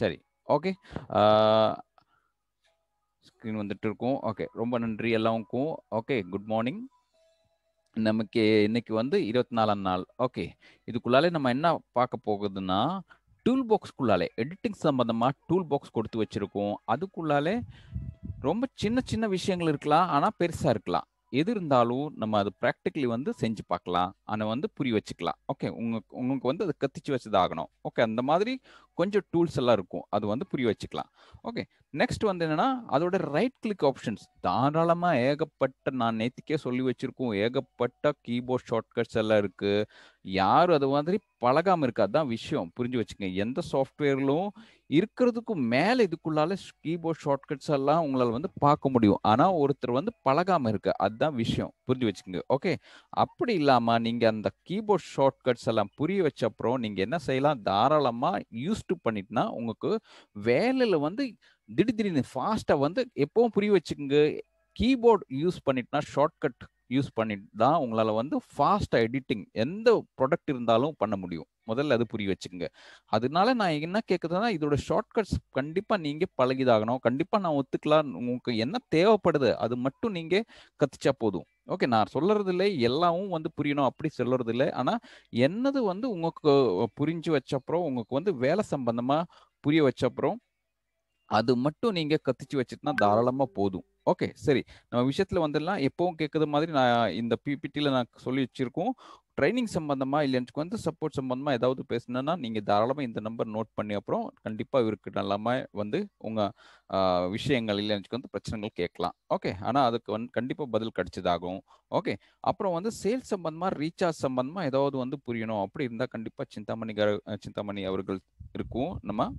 சரி okay screen வந்துட்டு இருக்கும் ஓகே ரொம்ப நன்றி எல்லாருக்கும் ஓகே குட் மார்னிங் நமக்கு இன்னைக்கு வந்து இருபத்தி நாலாம் நாள் ஓகே இதுக்குள்ளாலே நம்ம என்ன பார்க்க போகுதுன்னா டூல் பாக்ஸ்க்குள்ளாலே எடிட்டிங் சம்மந்தமாக டூல் பாக்ஸ் கொடுத்து வச்சுருக்கோம் அதுக்குள்ளாலே ரொம்ப சின்ன சின்ன விஷயங்கள் இருக்கலாம் ஆனால் பெருசாக இருக்கலாம் எது இருந்தாலும் நம்ம அது ப்ராக்டிக்கலி வந்து செஞ்சு பார்க்கலாம் ஆனால் வந்து புரிய வச்சுக்கலாம் ஓகே உங்க உங்களுக்கு வந்து அதை கத்திச்சு வச்சதாகணும் ஓகே அந்த மாதிரி கொஞ்சம் டூல்ஸ் எல்லாம் இருக்கும் அது வந்து புரிய வச்சுக்கலாம் ஓகே நெக்ஸ்ட் வந்து என்னன்னா அதோட ரைட் கிளிக் ஆப்ஷன்ஸ் தாராளமாக ஏகப்பட்ட நான் நேத்திக்கே சொல்லி வச்சிருக்கோம் ஏகப்பட்ட கீபோர்ட் ஷார்ட்கட்ஸ் எல்லாம் இருக்கு யாரும் அது மாதிரி பழகாமல் இருக்கா அதுதான் விஷயம் புரிஞ்சு வச்சுங்க எந்த சாஃப்ட்வேர்லும் இருக்கிறதுக்கும் மேலே இதுக்குள்ளால கீபோர்ட் ஷார்ட்கட்ஸ் எல்லாம் உங்களால் வந்து பார்க்க முடியும் ஆனால் ஒருத்தர் வந்து பழகாமல் இருக்க அதுதான் விஷயம் புரிஞ்சு வச்சுக்கோங்க ஓகே அப்படி இல்லாமல் நீங்கள் அந்த கீபோர்ட் ஷார்ட்கட்ஸ் எல்லாம் புரிய வச்ச அப்புறம் நீங்கள் என்ன செய்யலாம் தாராளமாக யூஸ் ஷிஃப்ட் பண்ணிட்டுனா உங்களுக்கு வேலையில் வந்து திடீர் திடீர்னு ஃபாஸ்ட்டாக வந்து எப்போவும் புரிய வச்சுக்கோங்க கீபோர்ட் யூஸ் பண்ணிட்டுனா ஷார்ட்கட் யூஸ் பண்ணிட்டு தான் உங்களால் வந்து ஃபாஸ்ட்டாக எடிட்டிங் எந்த ப்ராடக்ட் இருந்தாலும் பண்ண முடியும் முதல்ல அது புரிய வச்சுக்கோங்க அதனால நான் என்ன கேட்குறதுனா இதோட ஷார்ட்கட்ஸ் கண்டிப்பாக நீங்கள் பழகிதாகணும் கண்டிப்பாக நான் ஒத்துக்கலாம் உங்களுக்கு என்ன தேவைப்படுது அது மட்டும் நீங்கள் கற்றுச்சா போதும் ஓகே நான் சொல்றது இல்லை எல்லாமும் வந்து புரியணும் அப்படி சொல்றது இல்லை ஆனா என்னது வந்து உங்களுக்கு புரிஞ்சு வச்ச அப்புறம் உங்களுக்கு வந்து வேலை சம்பந்தமா புரிய வச்ச அப்புறம் அது மட்டும் நீங்க கத்திச்சு வச்சுட்டுனா தாராளமா போதும் ஓகே சரி நம்ம விஷயத்துல வந்துடலாம் எப்பவும் கேட்குற மாதிரி நான் இந்த பிபிடியில நான் சொல்லி வச்சிருக்கோம் ட்ரைனிங் சம்பந்தமாக இல்லை எனக்கு வந்து சப்போர்ட் சம்மந்தமாக ஏதாவது பேசணுன்னா நீங்கள் தாராளமாக இந்த நம்பர் நோட் பண்ணி அப்புறம் கண்டிப்பாக இவருக்கு நல்லாமல் வந்து உங்கள் விஷயங்கள் இல்லை எனக்கு வந்து பிரச்சனைகள் கேட்கலாம் ஓகே ஆனால் அதுக்கு வந்து கண்டிப்பாக பதில் கிடச்சதாகும் ஓகே அப்புறம் வந்து சேல்ஸ் சம்பந்தமாக ரீசார்ஜ் சம்பந்தமாக ஏதாவது வந்து புரியணும் அப்படி இருந்தால் கண்டிப்பாக சிந்தாமணி சிந்தாமணி அவர்கள் இருக்கும் நம்ம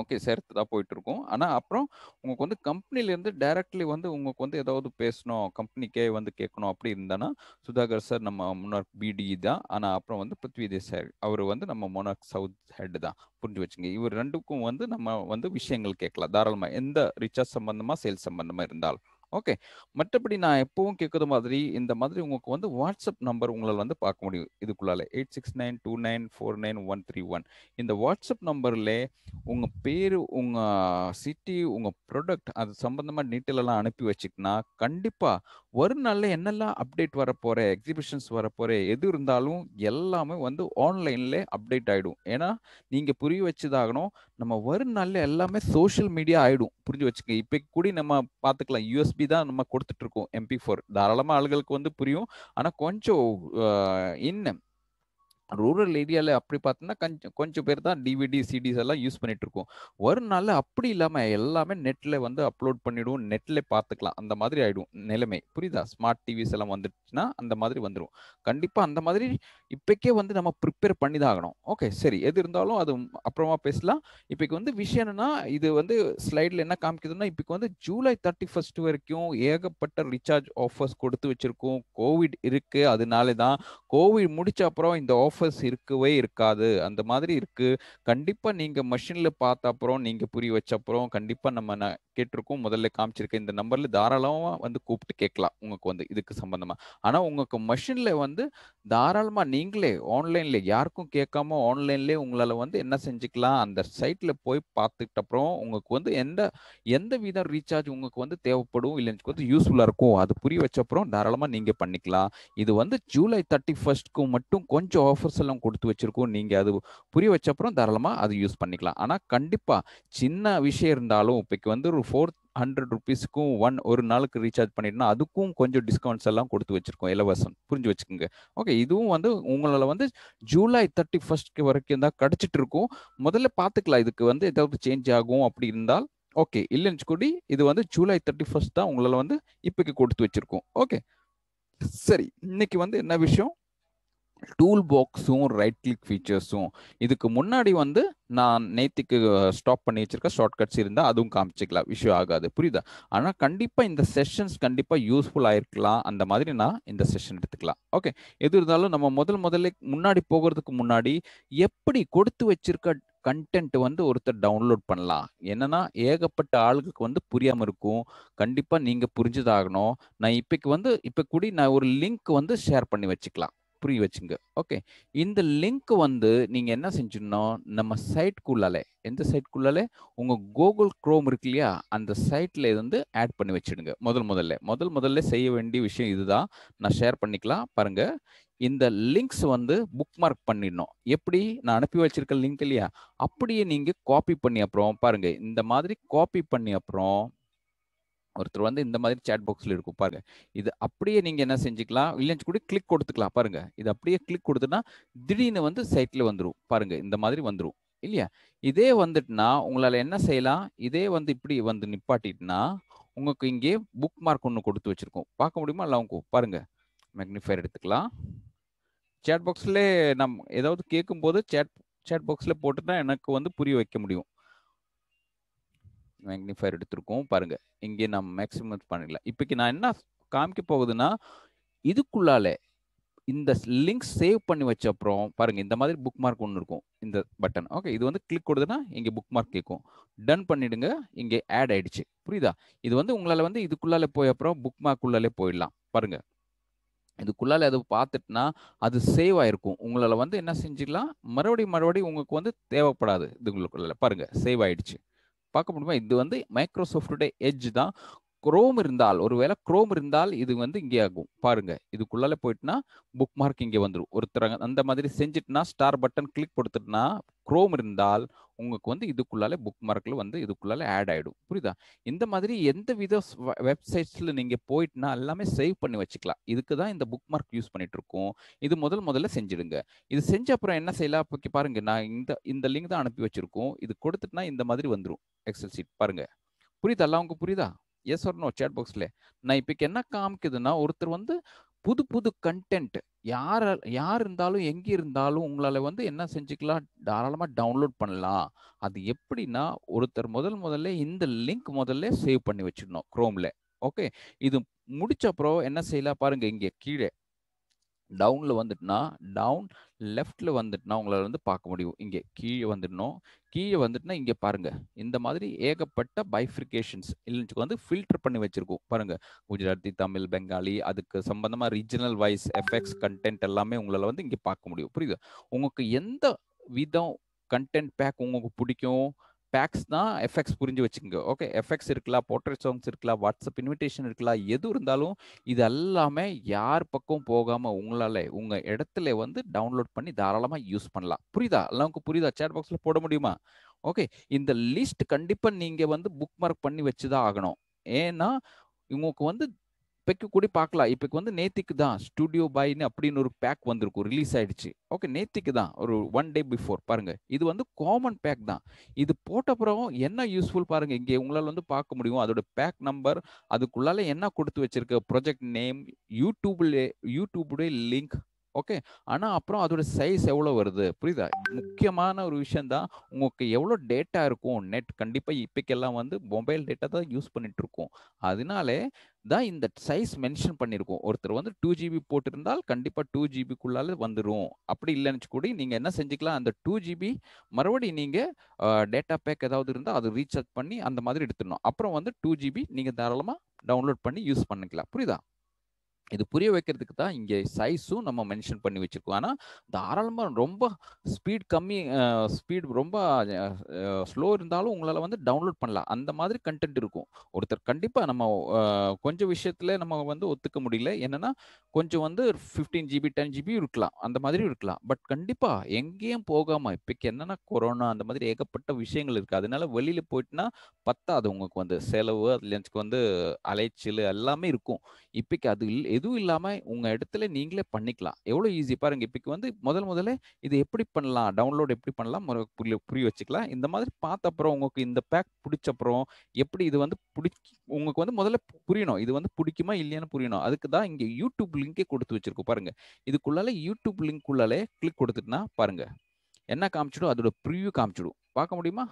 ஓகே சேர்த்து தான் போயிட்டு இருக்கும் ஆனால் அப்புறம் உங்களுக்கு வந்து கம்பெனிலேருந்து டைரக்ட்லி வந்து உங்களுக்கு வந்து ஏதாவது பேசணும் கம்பெனிக்கே வந்து கேட்கணும் அப்படி இருந்தானா சுதாகர் சார் நம்ம முன்னார் பிடி தான் ஆனால் அப்புறம் வந்து பிருத்வி தேசாய் அவர் வந்து நம்ம மொனார்க் சவுத் ஹெட் தான் புரிஞ்சு வச்சுங்க இவர் ரெண்டுக்கும் வந்து நம்ம வந்து விஷயங்கள் கேட்கலாம் தாராளமாக எந்த ரிச்சார்ஜ் சம்பந்தமாக சேல்ஸ் சம்பந்தமாக இருந்தாலும் ஓகே மற்றபடி நான் எப்பவும் கேட்குற மாதிரி இந்த மாதிரி உங்களுக்கு வந்து வாட்ஸ்அப் நம்பர் உங்களால் வந்து பார்க்க முடியும் இதுக்குள்ளால eight six nine two nine four nine one three one இந்த வாட்ஸ்அப் நம்பரில் உங்கள் பேர் உங்கள் சிட்டி உங்கள் ப்ராடக்ட் அது சம்மந்தமாக டீட்டெயிலெல்லாம் அனுப்பி வச்சிங்கன்னா கண்டிப்பாக ஒரு நாளில் என்னெல்லாம் அப்டேட் வரப்போகிற எக்ஸிபிஷன்ஸ் வரப்போகிற எது இருந்தாலும் எல்லாமே வந்து ஆன்லைனில் அப்டேட் ஆகிடும் ஏன்னா நீங்கள் புரிய வச்சதாகணும் நம்ம வரும் நாளில் எல்லாமே சோஷியல் மீடியா ஆயிடும் புரிஞ்சு வச்சுக்க இப்போ கூட நம்ம பார்த்துக்கலாம் யூஎஸ்பி தான் நம்ம கொடுத்துட்டு இருக்கோம் எம்பி ஃபோர் தாராளமாக ஆளுகளுக்கு வந்து புரியும் ஆனால் கொஞ்சம் இன்னும் ரூரல் ஏரியாவில் அப்படி பார்த்தோன்னா கொஞ்சம் கொஞ்சம் பேர் தான் டிவிடி சிடிஸ் எல்லாம் யூஸ் பண்ணிட்டு இருக்கோம் ஒரு நாள் அப்படி இல்லாமல் எல்லாமே நெட்டில் வந்து அப்லோட் பண்ணிவிடுவோம் நெட்டில் பார்த்துக்கலாம் அந்த மாதிரி ஆகிடும் நிலைமை புரியுதா ஸ்மார்ட் டிவிஸ் எல்லாம் வந்துடுச்சுன்னா அந்த மாதிரி வந்துடும் கண்டிப்பாக அந்த மாதிரி இப்போக்கே வந்து நம்ம ப்ரிப்பேர் பண்ணி தான் ஆகணும் ஓகே சரி எது இருந்தாலும் அது அப்புறமா பேசலாம் இப்போக்கு வந்து விஷயம் என்னன்னா இது வந்து ஸ்லைடில் என்ன காமிக்குதுன்னா இப்போக்கு வந்து ஜூலை தேர்ட்டி ஃபஸ்ட் வரைக்கும் ஏகப்பட்ட ரீசார்ஜ் ஆஃபர்ஸ் கொடுத்து வச்சுருக்கோம் கோவிட் இருக்குது அதனால தான் கோவிட் முடிச்ச அப்புறம் இந்த ஆஃபர் ஆஃபர்ஸ் இருக்கவே இருக்காது அந்த மாதிரி இருக்கு கண்டிப்பா நீங்க மஷின்ல பார்த்த அப்புறம் நீங்க புரிய வச்ச அப்புறம் கண்டிப்பா நம்ம கேட்டிருக்கோம் முதல்ல காமிச்சிருக்கேன் இந்த நம்பர்ல தாராளமா வந்து கூப்பிட்டு கேட்கலாம் உங்களுக்கு வந்து இதுக்கு சம்பந்தமா ஆனா உங்களுக்கு மஷின்ல வந்து தாராளமா நீங்களே ஆன்லைன்ல யாருக்கும் கேட்காம ஆன்லைன்ல உங்களால வந்து என்ன செஞ்சுக்கலாம் அந்த சைட்ல போய் பார்த்துக்கிட்ட அப்புறம் உங்களுக்கு வந்து எந்த எந்த விதம் ரீசார்ஜ் உங்களுக்கு வந்து தேவைப்படும் இல்லை வந்து யூஸ்ஃபுல்லா இருக்கும் அது புரிய வச்ச அப்புறம் தாராளமா நீங்க பண்ணிக்கலாம் இது வந்து ஜூலை தேர்ட்டி ஃபர்ஸ்ட்க்கு மட்டும் கொஞ்சம் ஆஃபர் ஆஃபர்ஸ் எல்லாம் கொடுத்து வச்சுருக்கோம் நீங்கள் அது புரிய வச்சப்புறம் தாராளமாக அது யூஸ் பண்ணிக்கலாம் ஆனால் கண்டிப்பாக சின்ன விஷயம் இருந்தாலும் இப்போக்கு வந்து ஒரு ஃபோர் ஹண்ட்ரட் ருபீஸ்க்கும் ஒன் ஒரு நாளுக்கு ரீசார்ஜ் பண்ணிட்டுனா அதுக்கும் கொஞ்சம் டிஸ்கவுண்ட்ஸ் எல்லாம் கொடுத்து வச்சிருக்கோம் இலவசம் புரிஞ்சு வச்சுக்கோங்க ஓகே இதுவும் வந்து உங்களால் வந்து ஜூலை தேர்ட்டி ஃபர்ஸ்ட்க்கு வரைக்கும் தான் கிடச்சிட்டு இருக்கும் முதல்ல பார்த்துக்கலாம் இதுக்கு வந்து ஏதாவது சேஞ்ச் ஆகும் அப்படி இருந்தால் ஓகே இல்லைன்னு கூடி இது வந்து ஜூலை தேர்ட்டி ஃபர்ஸ்ட் தான் உங்களால் வந்து இப்போக்கு கொடுத்து வச்சிருக்கோம் ஓகே சரி இன்னைக்கு வந்து என்ன விஷயம் டூல் பாக்ஸும் ரைட் கிளிக் ஃபீச்சர்ஸும் இதுக்கு முன்னாடி வந்து நான் நேத்திக்கு ஸ்டாப் பண்ணி வச்சிருக்க ஷார்ட்கட்ஸ் இருந்தால் அதுவும் காமிச்சிக்கலாம் விஷயம் ஆகாது புரியுதா ஆனால் கண்டிப்பாக இந்த செஷன்ஸ் கண்டிப்பாக யூஸ்ஃபுல் ஆயிருக்கலாம் அந்த மாதிரி நான் இந்த செஷன் எடுத்துக்கலாம் ஓகே எது இருந்தாலும் நம்ம முதல் முதல்ல முன்னாடி போகிறதுக்கு முன்னாடி எப்படி கொடுத்து வச்சிருக்க கண்டென்ட் வந்து ஒருத்தர் டவுன்லோட் பண்ணலாம் என்னன்னா ஏகப்பட்ட ஆளுகளுக்கு வந்து புரியாமல் இருக்கும் கண்டிப்பாக நீங்கள் புரிஞ்சுதாகணும் நான் இப்போக்கு வந்து இப்போ கூடி நான் ஒரு லிங்க் வந்து ஷேர் பண்ணி வச்சுக்கலாம் புரிய வச்சுங்க ஓகே இந்த லிங்க் வந்து நீங்கள் என்ன செஞ்சிடணும் நம்ம சைட்குள்ளாலே எந்த சைட்குள்ளாலே உங்கள் கூகுள் க்ரோம் இருக்கு இல்லையா அந்த சைட்டில் வந்து ஆட் பண்ணி வச்சுடுங்க முதல் முதல்ல முதல் முதல்ல செய்ய வேண்டிய விஷயம் இதுதான் நான் ஷேர் பண்ணிக்கலாம் பாருங்கள் இந்த லிங்க்ஸ் வந்து புக் மார்க் பண்ணிடணும் எப்படி நான் அனுப்பி வச்சிருக்க லிங்க் இல்லையா அப்படியே நீங்கள் காப்பி பண்ணி அப்புறம் பாருங்கள் இந்த மாதிரி காப்பி பண்ணி அப்புறம் ஒருத்தர் வந்து இந்த மாதிரி சேட் பாக்ஸில் இருக்கும் பாருங்க இது அப்படியே நீங்கள் என்ன செஞ்சுக்கலாம் இல்லைன்னு கூட கிளிக் கொடுத்துக்கலாம் பாருங்க இது அப்படியே கிளிக் கொடுத்துனா திடீர்னு வந்து சைட்டில் வந்துடும் பாருங்க இந்த மாதிரி வந்துடும் இல்லையா இதே வந்துட்டுனா உங்களால் என்ன செய்யலாம் இதே வந்து இப்படி வந்து நிப்பாட்டிட்டுனா உங்களுக்கு இங்கே புக் மார்க் ஒன்று கொடுத்து வச்சுருக்கோம் பார்க்க முடியுமா இல்லை அவங்க பாருங்க மேக்னிஃபையர் எடுத்துக்கலாம் சேட் பாக்ஸில் நம் ஏதாவது கேட்கும்போது சேட் சேட் பாக்ஸில் போட்டுனா எனக்கு வந்து புரிய வைக்க முடியும் மேக்னிஃபையர் எடுத்திருக்கோம் பாருங்க இங்கே நம்ம மேக்ஸிமம் பண்ணிடலாம் இப்போக்கு நான் என்ன காமிக்க போகுதுன்னா இதுக்குள்ளால இந்த லிங்க் சேவ் பண்ணி வச்ச அப்புறம் பாருங்க இந்த மாதிரி புக் மார்க் ஒன்று இருக்கும் இந்த பட்டன் ஓகே இது வந்து கிளிக் கொடுதுன்னா இங்கே புக் மார்க் கேட்கும் டன் பண்ணிடுங்க இங்கே ஆட் ஆயிடுச்சு புரியுதா இது வந்து உங்களால் வந்து இதுக்குள்ளால போய் அப்புறம் புக் மார்க் உள்ளாலே போயிடலாம் பாருங்க இதுக்குள்ளால அது பார்த்துட்டுனா அது சேவ் ஆயிருக்கும் உங்களால் வந்து என்ன செஞ்சுக்கலாம் மறுபடியும் மறுபடியும் உங்களுக்கு வந்து தேவைப்படாது இதுங்களுக்குள்ள பாருங்க சேவ் ஆயிடுச்சு பார்க்க முடியுமா இது வந்து மைக்ரோசாஃப்டுடைய எஜ் தான் குரோம் இருந்தால் ஒருவேளை குரோம் இருந்தால் இது வந்து இங்கே ஆகும் பாருங்க இதுக்குள்ளால போயிட்டுனா புக் மார்க் இங்கே வந்துடும் ஒருத்தர் அந்த மாதிரி செஞ்சுட்டுனா ஸ்டார் பட்டன் கிளிக் கொடுத்துட்டுனா குரோம் இருந்தால் உங்களுக்கு வந்து இதுக்குள்ளால புக் மார்க்கில் வந்து இதுக்குள்ளால ஆட் ஆகிடும் புரியுதா இந்த மாதிரி எந்த வித வெப்சைட்ஸில் நீங்கள் போயிட்டுனா எல்லாமே சேவ் பண்ணி வச்சுக்கலாம் இதுக்கு தான் இந்த புக் மார்க் யூஸ் பண்ணிட்டு இருக்கோம் இது முதல் முதல்ல செஞ்சிடுங்க இது செஞ்ச அப்புறம் என்ன செய்யலாம் இப்போ பாருங்கள் நான் இந்த இந்த லிங்க் தான் அனுப்பி வச்சுருக்கோம் இது கொடுத்துட்டுனா இந்த மாதிரி வந்துடும் எக்ஸல் சீட் பாருங்கள் புரியுதா எல்லாம் உங்களுக்கு புரியுதா எஸ் ஒர்னோ சேட் பாக்ஸில் நான் இப்போ என்ன காமிக்குதுன்னா ஒருத்தர் வந்து புது புது கண்டென்ட் யார் யார் இருந்தாலும் எங்கே இருந்தாலும் உங்களால் வந்து என்ன செஞ்சுக்கலாம் தாராளமாக டவுன்லோட் பண்ணலாம் அது எப்படின்னா ஒருத்தர் முதல் முதல்ல இந்த லிங்க் முதல்ல சேவ் பண்ணி வச்சிடணும் க்ரோமில் ஓகே இது முடிச்ச அப்புறம் என்ன செய்யலாம் பாருங்க இங்கே கீழே டவுனில் வந்துட்டுனா டவுன் லெஃப்டில் வந்துட்டுனா உங்களால் வந்து பார்க்க முடியும் இங்கே கீழே வந்துடணும் கீழே வந்துட்டுனா இங்கே பாருங்கள் இந்த மாதிரி ஏகப்பட்ட பைஃப்ரிகேஷன்ஸ் இல்லைன்னு வந்து ஃபில்டர் பண்ணி வச்சுருக்கோம் பாருங்கள் குஜராத்தி தமிழ் பெங்காலி அதுக்கு சம்மந்தமாக ரீஜனல் வைஸ் எஃபெக்ட்ஸ் கண்டென்ட் எல்லாமே உங்களால் வந்து இங்கே பார்க்க முடியும் புரியுது உங்களுக்கு எந்த விதம் கண்டென்ட் பேக் உங்களுக்கு பிடிக்கும் பேக்ஸ் தான் எஃப்எக்ஸ் புரிஞ்சு வச்சுக்கோங்க ஓகே எஃப்எக்ஸ் இருக்கலாம் போர்ட்ரேட் சாங்ஸ் இருக்கலாம் வாட்ஸ்அப் இன்விடேஷன் இருக்கலாம் எது இருந்தாலும் இது எல்லாமே யார் பக்கம் போகாமல் உங்களால் உங்கள் இடத்துல வந்து டவுன்லோட் பண்ணி தாராளமாக யூஸ் பண்ணலாம் புரியுதா எல்லாருக்கும் புரியுதா சேட் பாக்ஸில் போட முடியுமா ஓகே இந்த லிஸ்ட் கண்டிப்பாக நீங்கள் வந்து புக் மார்க் பண்ணி வச்சு தான் ஆகணும் ஏன்னா இவங்களுக்கு வந்து இப்போக்கு கூட பார்க்கலாம் இப்போக்கு வந்து நேத்திக்கு தான் ஸ்டுடியோ பாய்னு அப்படின்னு ஒரு பேக் வந்திருக்கும் ரிலீஸ் ஆயிடுச்சு ஓகே நேத்திக்கு தான் ஒரு ஒன் டே பிஃபோர் பாருங்க இது வந்து காமன் பேக் தான் இது போட்ட பிறகு என்ன யூஸ்ஃபுல் பாருங்க இங்கே உங்களால் வந்து பார்க்க முடியும் அதோட பேக் நம்பர் அதுக்குள்ளால என்ன கொடுத்து வச்சிருக்க ப்ரொஜெக்ட் நேம் யூடியூப்ல யூடியூபுடைய லிங்க் ஓகே ஆனால் அப்புறம் அதோட சைஸ் எவ்வளோ வருது புரியுதா முக்கியமான ஒரு விஷயந்தான் உங்களுக்கு எவ்வளோ டேட்டா இருக்கும் நெட் கண்டிப்பாக இப்போக்கெல்லாம் வந்து மொபைல் டேட்டா தான் யூஸ் பண்ணிட்டு இருக்கோம் அதனாலே தான் இந்த சைஸ் மென்ஷன் பண்ணியிருக்கோம் ஒருத்தர் வந்து டூ ஜிபி போட்டிருந்தால் கண்டிப்பாக டூ ஜிபிக்குள்ளால வந்துடும் அப்படி இல்லைன்னு கூட நீங்கள் என்ன செஞ்சுக்கலாம் அந்த டூ ஜிபி மறுபடியும் நீங்கள் டேட்டா பேக் ஏதாவது இருந்தால் அது ரீசார்ஜ் பண்ணி அந்த மாதிரி எடுத்துடணும் அப்புறம் வந்து டூ ஜிபி நீங்கள் தாராளமாக டவுன்லோட் பண்ணி யூஸ் பண்ணிக்கலாம் புரியுதா இது புரிய வைக்கிறதுக்கு தான் இங்கே சைஸும் நம்ம மென்ஷன் பண்ணி வச்சுருக்கோம் ஆனால் தாராளமாக ரொம்ப ஸ்பீட் கம்மி ஸ்பீட் ரொம்ப ஸ்லோ இருந்தாலும் உங்களால் வந்து டவுன்லோட் பண்ணலாம் அந்த மாதிரி கண்டென்ட் இருக்கும் ஒருத்தர் கண்டிப்பாக நம்ம கொஞ்சம் விஷயத்தில் நம்ம வந்து ஒத்துக்க முடியல என்னென்னா கொஞ்சம் வந்து ஃபிஃப்டீன் ஜிபி டென் ஜிபி இருக்கலாம் அந்த மாதிரி இருக்கலாம் பட் கண்டிப்பாக எங்கேயும் போகாமல் இப்போக்கு என்னென்னா கொரோனா அந்த மாதிரி ஏகப்பட்ட விஷயங்கள் இருக்குது அதனால வெளியில் போயிட்டுனா பத்தாது உங்களுக்கு வந்து செலவு அதுல வந்து அலைச்சல் எல்லாமே இருக்கும் இப்போக்கு அது இல்லை எதுவும் இல்லாமல் உங்கள் இடத்துல நீங்களே பண்ணிக்கலாம் எவ்வளோ ஈஸி பாருங்க இப்போக்கு வந்து முதல் முதல்ல இது எப்படி பண்ணலாம் டவுன்லோட் எப்படி பண்ணலாம் புரிய புரிய வச்சுக்கலாம் இந்த மாதிரி பார்த்த அப்புறம் உங்களுக்கு இந்த பேக் பிடிச்ச அப்புறம் எப்படி இது வந்து பிடி உங்களுக்கு வந்து முதல்ல புரியணும் இது வந்து பிடிக்குமா இல்லையானு புரியணும் அதுக்கு தான் இங்கே யூடியூப் லிங்கே கொடுத்து வச்சிருக்கோம் பாருங்க இதுக்குள்ளால யூடியூப் லிங்க் உள்ளாலே கிளிக் கொடுத்துட்டுனா பாருங்க என்ன காமிச்சிடும் அதோட ப்ரீவியூ காமிச்சிடும் பார்க்க முடியுமா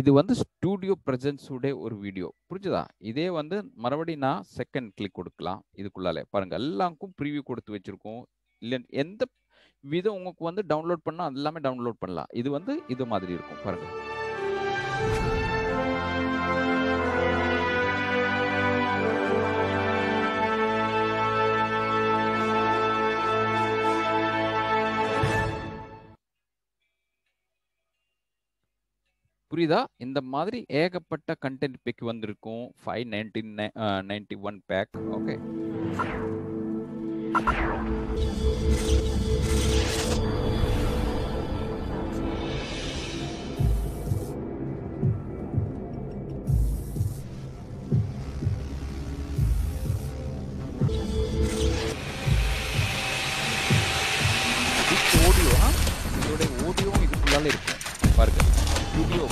இது வந்து ஸ்டூடியோ ப்ரெசன்ஸுடைய ஒரு வீடியோ புரிஞ்சுதா இதே வந்து மறுபடியும் நான் செகண்ட் கிளிக் கொடுக்கலாம் இதுக்குள்ளாலே பாருங்கள் எல்லாருக்கும் ப்ரிவியூ கொடுத்து வச்சுருக்கோம் இல்லை எந்த விதம் உங்களுக்கு வந்து டவுன்லோட் பண்ணால் எல்லாமே டவுன்லோட் பண்ணலாம் இது வந்து இது மாதிரி இருக்கும் பாருங்கள் புரியுதா இந்த மாதிரி ஏகப்பட்ட கண்டென்ட் பேக் வந்திருக்கும் five ninety ninety one pack okay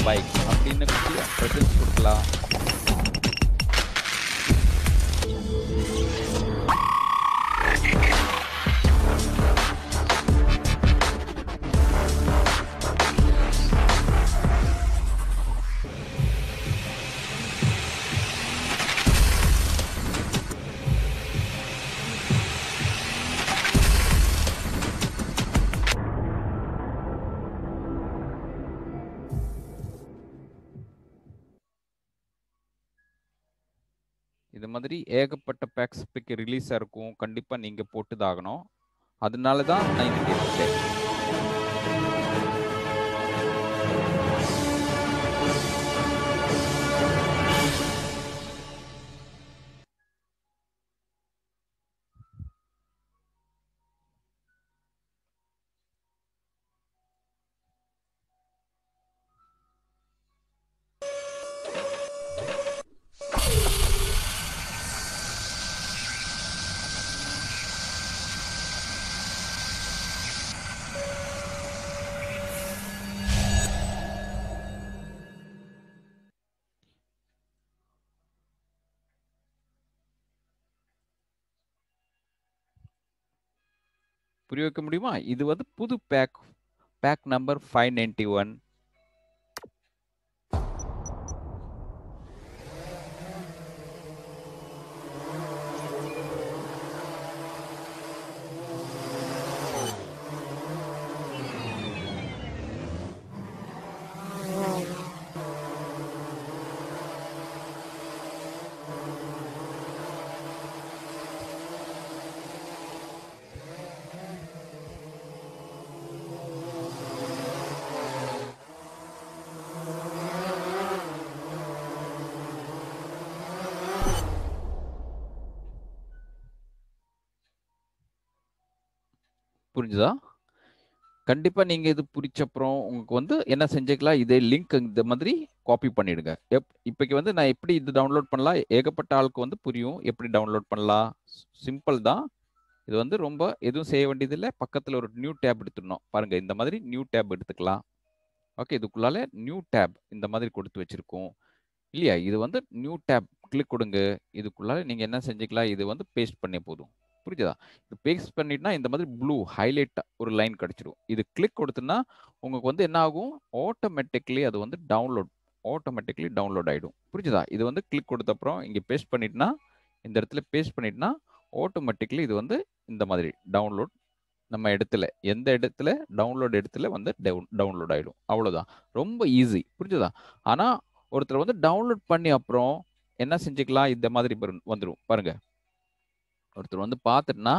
bike அப்படின்னு கொஞ்சம் ப்ரெசன்ஸ் கொடுக்கலாம் மாதிரி ஏகப்பட்ட பேக்ஸ் பிக் ரிலீஸாக இருக்கும் கண்டிப்பாக நீங்கள் போட்டு தாகணும் அதனால தான் நான் இங்கே புரிய வைக்க முடியுமா இது வந்து புது pack pack number five ninety one புரிஞ்சுதா கண்டிப்பாக நீங்கள் இது புரிச்ச அப்புறம் உங்களுக்கு வந்து என்ன செஞ்சுக்கலாம் இதே லிங்க் இந்த மாதிரி காப்பி பண்ணிவிடுங்க எப் இப்போக்கு வந்து நான் எப்படி இது டவுன்லோட் பண்ணலாம் ஏகப்பட்ட ஆளுக்கு வந்து புரியும் எப்படி டவுன்லோட் பண்ணலாம் சிம்பிள் தான் இது வந்து ரொம்ப எதுவும் செய்ய வேண்டியதில்லை பக்கத்தில் ஒரு நியூ டேப் எடுத்துடணும் பாருங்கள் இந்த மாதிரி நியூ டேப் எடுத்துக்கலாம் ஓகே இதுக்குள்ளால நியூ டேப் இந்த மாதிரி கொடுத்து வச்சுருக்கோம் இல்லையா இது வந்து நியூ டேப் கிளிக் கொடுங்க இதுக்குள்ளால நீங்கள் என்ன செஞ்சுக்கலாம் இது வந்து பேஸ்ட் பண்ணே போதும் புரிஞ்சதா இது பேஸ்ட் பண்ணிட்டுனா இந்த மாதிரி ப்ளூ ஹைலைட்டாக ஒரு லைன் கிடச்சிடும் இது கிளிக் கொடுத்துன்னா உங்களுக்கு வந்து என்ன ஆகும் ஆட்டோமேட்டிக்லி அது வந்து டவுன்லோட் ஆட்டோமேட்டிக்லி டவுன்லோட் ஆகிடும் புரிஞ்சுதா இது வந்து கிளிக் கொடுத்த அப்புறம் இங்கே பேஸ்ட் பண்ணிட்டுனா இந்த இடத்துல பேஸ்ட் பண்ணிட்டுனா ஆட்டோமேட்டிக்லி இது வந்து இந்த மாதிரி டவுன்லோட் நம்ம இடத்துல எந்த இடத்துல டவுன்லோட் இடத்துல வந்து டவுன் டவுன்லோட் ஆகிடும் அவ்வளோதான் ரொம்ப ஈஸி புரிஞ்சுதா ஆனால் ஒருத்தர் வந்து டவுன்லோட் பண்ணி அப்புறம் என்ன செஞ்சுக்கலாம் இந்த மாதிரி வந்துடும் பாருங்கள் ஒருத்தர் வந்து பார்த்துட்டுனா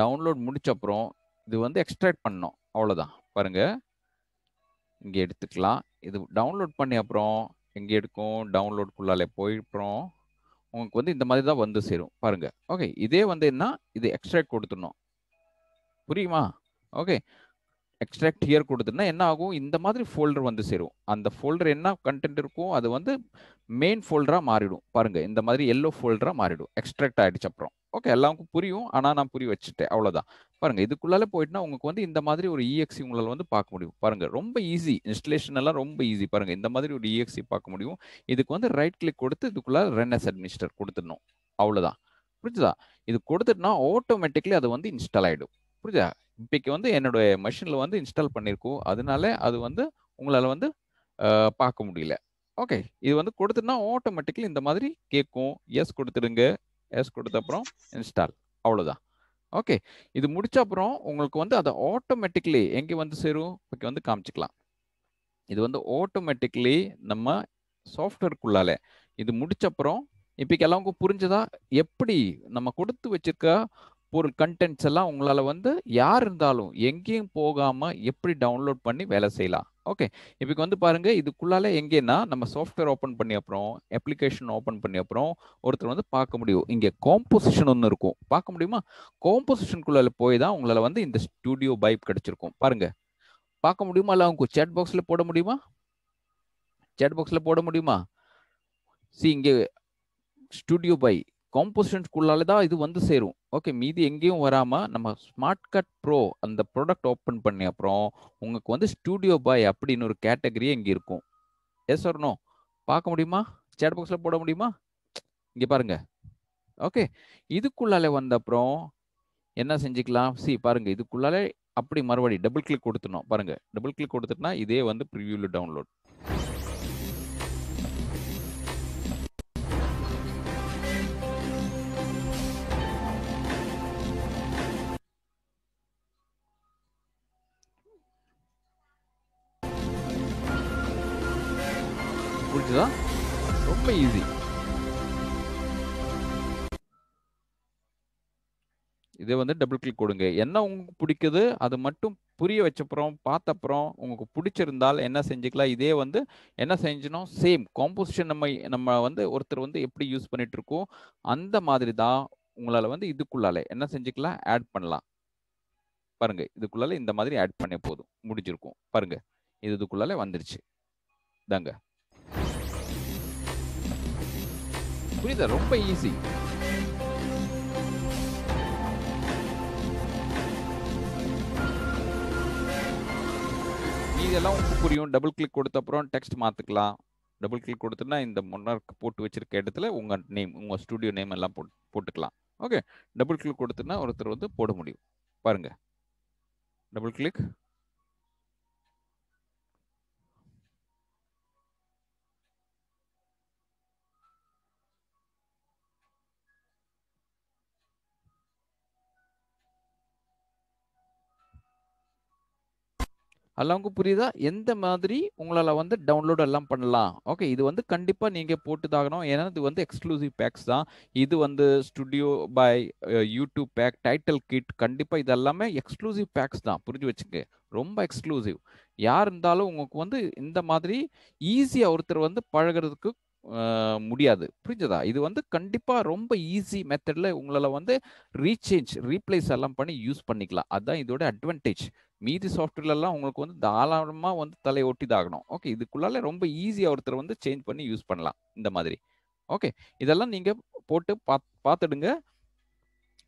டவுன்லோட் முடிச்ச அப்புறம் இது வந்து எக்ஸ்ட்ராக்ட் பண்ணோம் அவ்வளோதான் பாருங்கள் இங்கே எடுத்துக்கலாம் இது டவுன்லோட் பண்ணி அப்புறம் எங்கே எடுக்கும் டவுன்லோட்குள்ளாலே போயிடுறோம் உங்களுக்கு வந்து இந்த மாதிரி தான் வந்து சேரும் பாருங்கள் ஓகே இதே வந்து என்ன இது எக்ஸ்ட்ராக்ட் கொடுத்துடணும் புரியுமா ஓகே எக்ஸ்ட்ராக்ட் ஹியர் கொடுத்துட்டுனா என்ன ஆகும் இந்த மாதிரி ஃபோல்டர் வந்து சேரும் அந்த ஃபோல்டர் என்ன கண்டென்ட் இருக்கும் அது வந்து மெயின் ஃபோல்டராக மாறிடும் பாருங்கள் இந்த மாதிரி எல்லோ ஃபோல்டராக மாறிடும் எக்ஸ்ட்ராக்ட் ஆகிடுச்சு அப்புறம் ஓகே எல்லாருக்கும் புரியும் ஆனால் நான் புரிய வச்சுட்டேன் அவ்வளோதான் பாருங்கள் இதுக்குள்ளால போயிட்டுனா உங்களுக்கு வந்து இந்த மாதிரி ஒரு இஎக்ஸி e உங்களால் வந்து பார்க்க முடியும் பாருங்கள் ரொம்ப ஈஸி இன்ஸ்டலேஷன் எல்லாம் ரொம்ப ஈஸி பாருங்கள் இந்த மாதிரி ஒரு இஎக்ஸி e பார்க்க முடியும் இதுக்கு வந்து ரைட் கிளிக் கொடுத்து இதுக்குள்ள ரென்எஸ் அட்மினிஸ்டர் கொடுத்துடணும் அவ்வளோதான் புரிஞ்சுதா இது கொடுத்துட்டுனா ஆட்டோமேட்டிக்லி அது வந்து இன்ஸ்டால் ஆகிடும் புரியுதா இப்போக்கு வந்து என்னுடைய மிஷினில் வந்து இன்ஸ்டால் பண்ணியிருக்கோம் அதனால அது வந்து உங்களால் வந்து பார்க்க முடியல ஓகே இது வந்து கொடுத்துட்டுனா ஆட்டோமேட்டிக்லி இந்த மாதிரி கேட்கும் எஸ் கொடுத்துடுங்க எஸ் கொடுத்த அப்புறம் இன்ஸ்டால் அவ்வளோதான் ஓகே இது முடிச்ச அப்புறம் உங்களுக்கு வந்து அதை ஆட்டோமேட்டிக்லி எங்கே வந்து சேரும் ஓகே வந்து காமிச்சிக்கலாம் இது வந்து ஆட்டோமேட்டிக்லி நம்ம சாஃப்ட்வேர்க்குள்ளால இது முடிச்ச அப்புறம் இப்போ எல்லாருக்கும் புரிஞ்சதா எப்படி நம்ம கொடுத்து வச்சிருக்க பொருள் கண்டென்ட்ஸ் எல்லாம் உங்களால் வந்து யார் இருந்தாலும் எங்கேயும் போகாமல் எப்படி டவுன்லோட் பண்ணி வேலை செய்யலாம் ஓகே இப்போ வந்து பாருங்க இதுக்குள்ளால எங்கேன்னா நம்ம சாஃப்ட்வேர் ஓப்பன் பண்ணி அப்புறம் அப்ளிகேஷன் ஓப்பன் பண்ணி அப்புறம் ஒருத்தர் வந்து பார்க்க முடியும் இங்கே காம்போசிஷன் ஒன்று இருக்கும் பார்க்க முடியுமா காம்போசிஷனுக்குள்ள போய் தான் உங்களால் வந்து இந்த ஸ்டூடியோ பைப் கிடைச்சிருக்கும் பாருங்க பார்க்க முடியுமா இல்லை அவங்க சேட் பாக்ஸில் போட முடியுமா சேட் பாக்ஸில் போட முடியுமா சி இங்கே ஸ்டூடியோ பை காம்போசிஷன்ஸ்குள்ளாலே தான் இது வந்து சேரும் ஓகே மீதி எங்கேயும் வராமல் நம்ம ஸ்மார்ட் கட் ப்ரோ அந்த ப்ராடக்ட் ஓப்பன் பண்ணி அப்புறம் உங்களுக்கு வந்து ஸ்டூடியோ பாய் அப்படின்னு ஒரு கேட்டகரியே இங்கே இருக்கும் எஸ் வரணும் பார்க்க முடியுமா சேட் பாக்ஸில் போட முடியுமா இங்கே பாருங்க ஓகே இதுக்குள்ளாலே வந்த அப்புறம் என்ன செஞ்சுக்கலாம் சி பாருங்கள் இதுக்குள்ளாலே அப்படி மறுபடி டபுள் கிளிக் கொடுத்துடணும் பாருங்கள் டபுள் கிளிக் கொடுத்துட்டுனா இதே வந்து ப்ரிவியூவில் டவுன்லோட் புரிஞ்சுதா ரொம்ப ஈஸி இதை வந்து டபுள் கிளிக் கொடுங்க என்ன உங்களுக்கு பிடிக்குது அது மட்டும் புரிய வச்சப்புறம் பார்த்தப்புறம் உங்களுக்கு பிடிச்சிருந்தால் என்ன செஞ்சுக்கலாம் இதே வந்து என்ன செஞ்சணும் சேம் காம்போசிஷன் நம்ம நம்ம வந்து ஒருத்தர் வந்து எப்படி யூஸ் பண்ணிட்டு இருக்கோம் அந்த மாதிரி தான் உங்களால் வந்து இதுக்குள்ளால என்ன செஞ்சுக்கலாம் ஆட் பண்ணலாம் பாருங்க இதுக்குள்ளால இந்த மாதிரி ஆட் பண்ணே போதும் முடிஞ்சிருக்கும் பாருங்க இது இதுக்குள்ளால வந்துருச்சு தாங்க புரியுதா ரொம்ப ஈஸி இதெல்லாம் உங்களுக்கு புரியும் டபுள் கிளிக் கொடுத்த அப்புறம் டெக்ஸ்ட் மாத்துக்கலாம் டபுள் கிளிக் கொடுத்துனா இந்த முன்னர்க்கு போட்டு வச்சிருக்க இடத்துல உங்கள் நேம் உங்கள் ஸ்டுடியோ நேம் எல்லாம் போட்டு போட்டுக்கலாம் ஓகே டபுள் கிளிக் கொடுத்துனா ஒருத்தர் வந்து போட முடியும் பாருங்கள் டபுள் கிளிக் அல்லவங்க புரியுதா எந்த மாதிரி உங்களால் வந்து டவுன்லோட் எல்லாம் பண்ணலாம் ஓகே இது வந்து கண்டிப்பாக நீங்கள் போட்டுதாகணும் ஏன்னா இது வந்து எக்ஸ்க்ளூசிவ் பேக்ஸ் தான் இது வந்து studio by YouTube pack title kit கண்டிப்பாக இது எல்லாமே எக்ஸ்க்ளூசிவ் பேக்ஸ் தான் புரிஞ்சு வச்சுங்க ரொம்ப எக்ஸ்க்ளூசிவ் யார் இருந்தாலும் உங்களுக்கு வந்து இந்த மாதிரி ஈஸியாக ஒருத்தர் வந்து பழகிறதுக்கு முடியாது புரிஞ்சதா இது வந்து கண்டிப்பாக ரொம்ப ஈஸி மெத்தடில் உங்களால் வந்து ரீசேஞ்ச் ரீப்ளேஸ் எல்லாம் பண்ணி யூஸ் பண்ணிக்கலாம் அதுதான் இதோட அட்வான்டேஜ் மீதி சாஃப்ட்வேர்லாம் உங்களுக்கு வந்து தாராளமாக வந்து தலை ஒட்டிதாகணும் ஓகே இதுக்குள்ளால ரொம்ப ஈஸியாக ஒருத்தர் வந்து சேஞ்ச் பண்ணி யூஸ் பண்ணலாம் இந்த மாதிரி ஓகே இதெல்லாம் நீங்கள் போட்டு பா பார்த்துடுங்க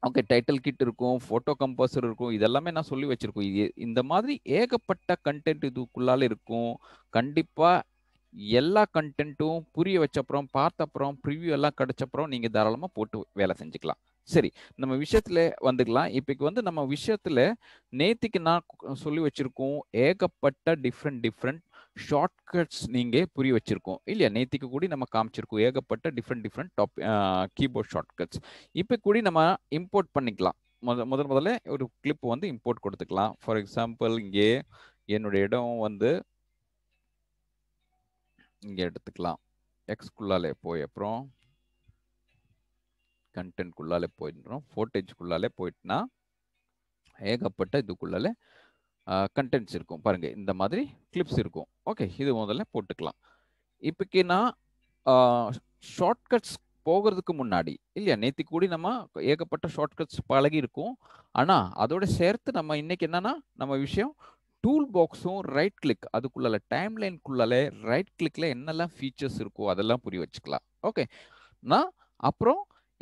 ஓகே டைட்டில் கிட் இருக்கும் ஃபோட்டோ கம்போசர் இருக்கும் இதெல்லாமே நான் சொல்லி வச்சுருக்கோம் இது இந்த மாதிரி ஏகப்பட்ட கண்டென்ட் இதுக்குள்ளால இருக்கும் கண்டிப்பாக எல்லா கண்டென்ட்டும் புரிய வச்சப்புறம் பார்த்தப்புறம் ப்ரிவியூ எல்லாம் கிடைச்சப்புறம் நீங்கள் தாராளமாக போட்டு வேலை செஞ்சுக்கலாம் சரி நம்ம விஷயத்துல வந்துக்கலாம் இப்போக்கு வந்து நம்ம விஷயத்துல நேத்திக்கு நான் சொல்லி வச்சுருக்கோம் ஏகப்பட்ட டிஃப்ரெண்ட் டிஃப்ரெண்ட் ஷார்ட்கட்ஸ் நீங்கள் புரிய வச்சுருக்கோம் இல்லையா நேத்திக்கு கூட நம்ம காமிச்சிருக்கோம் ஏகப்பட்ட different different top keyboard shortcuts இப்போ கூட நம்ம இம்போர்ட் பண்ணிக்கலாம் முத முதல் முதல்ல ஒரு கிளிப் வந்து இம்போர்ட் கொடுத்துக்கலாம் ஃபார் எக்ஸாம்பிள் இங்கே என்னுடைய இடம் வந்து இங்கே எடுத்துக்கலாம் எக்ஸ்குள்ளாலே போய் அப்புறம் குள்ளாலே போயிடுறோம் குள்ளாலே போயிட்டுனா ஏகப்பட்ட இதுக்குள்ளாலே கண்டென்ட்ஸ் இருக்கும் பாருங்கள் இந்த மாதிரி கிளிப்ஸ் இருக்கும் ஓகே இது முதல்ல போட்டுக்கலாம் இப்போக்கி நான் ஷார்ட்கட்ஸ் போகிறதுக்கு முன்னாடி இல்லையா நேற்று கூடி நம்ம ஏகப்பட்ட ஷார்ட்கட்ஸ் பழகி இருக்கும் ஆனால் அதோட சேர்த்து நம்ம இன்னைக்கு என்னென்னா நம்ம விஷயம் டூல் பாக்ஸும் ரைட் கிளிக் அதுக்குள்ளால டைம் லைனுக்குள்ளால ரைட் கிளிக்ல என்னெல்லாம் ஃபீச்சர்ஸ் இருக்கோ அதெல்லாம் புரிய வச்சுக்கலாம் ஓகே நான் அப்புறம்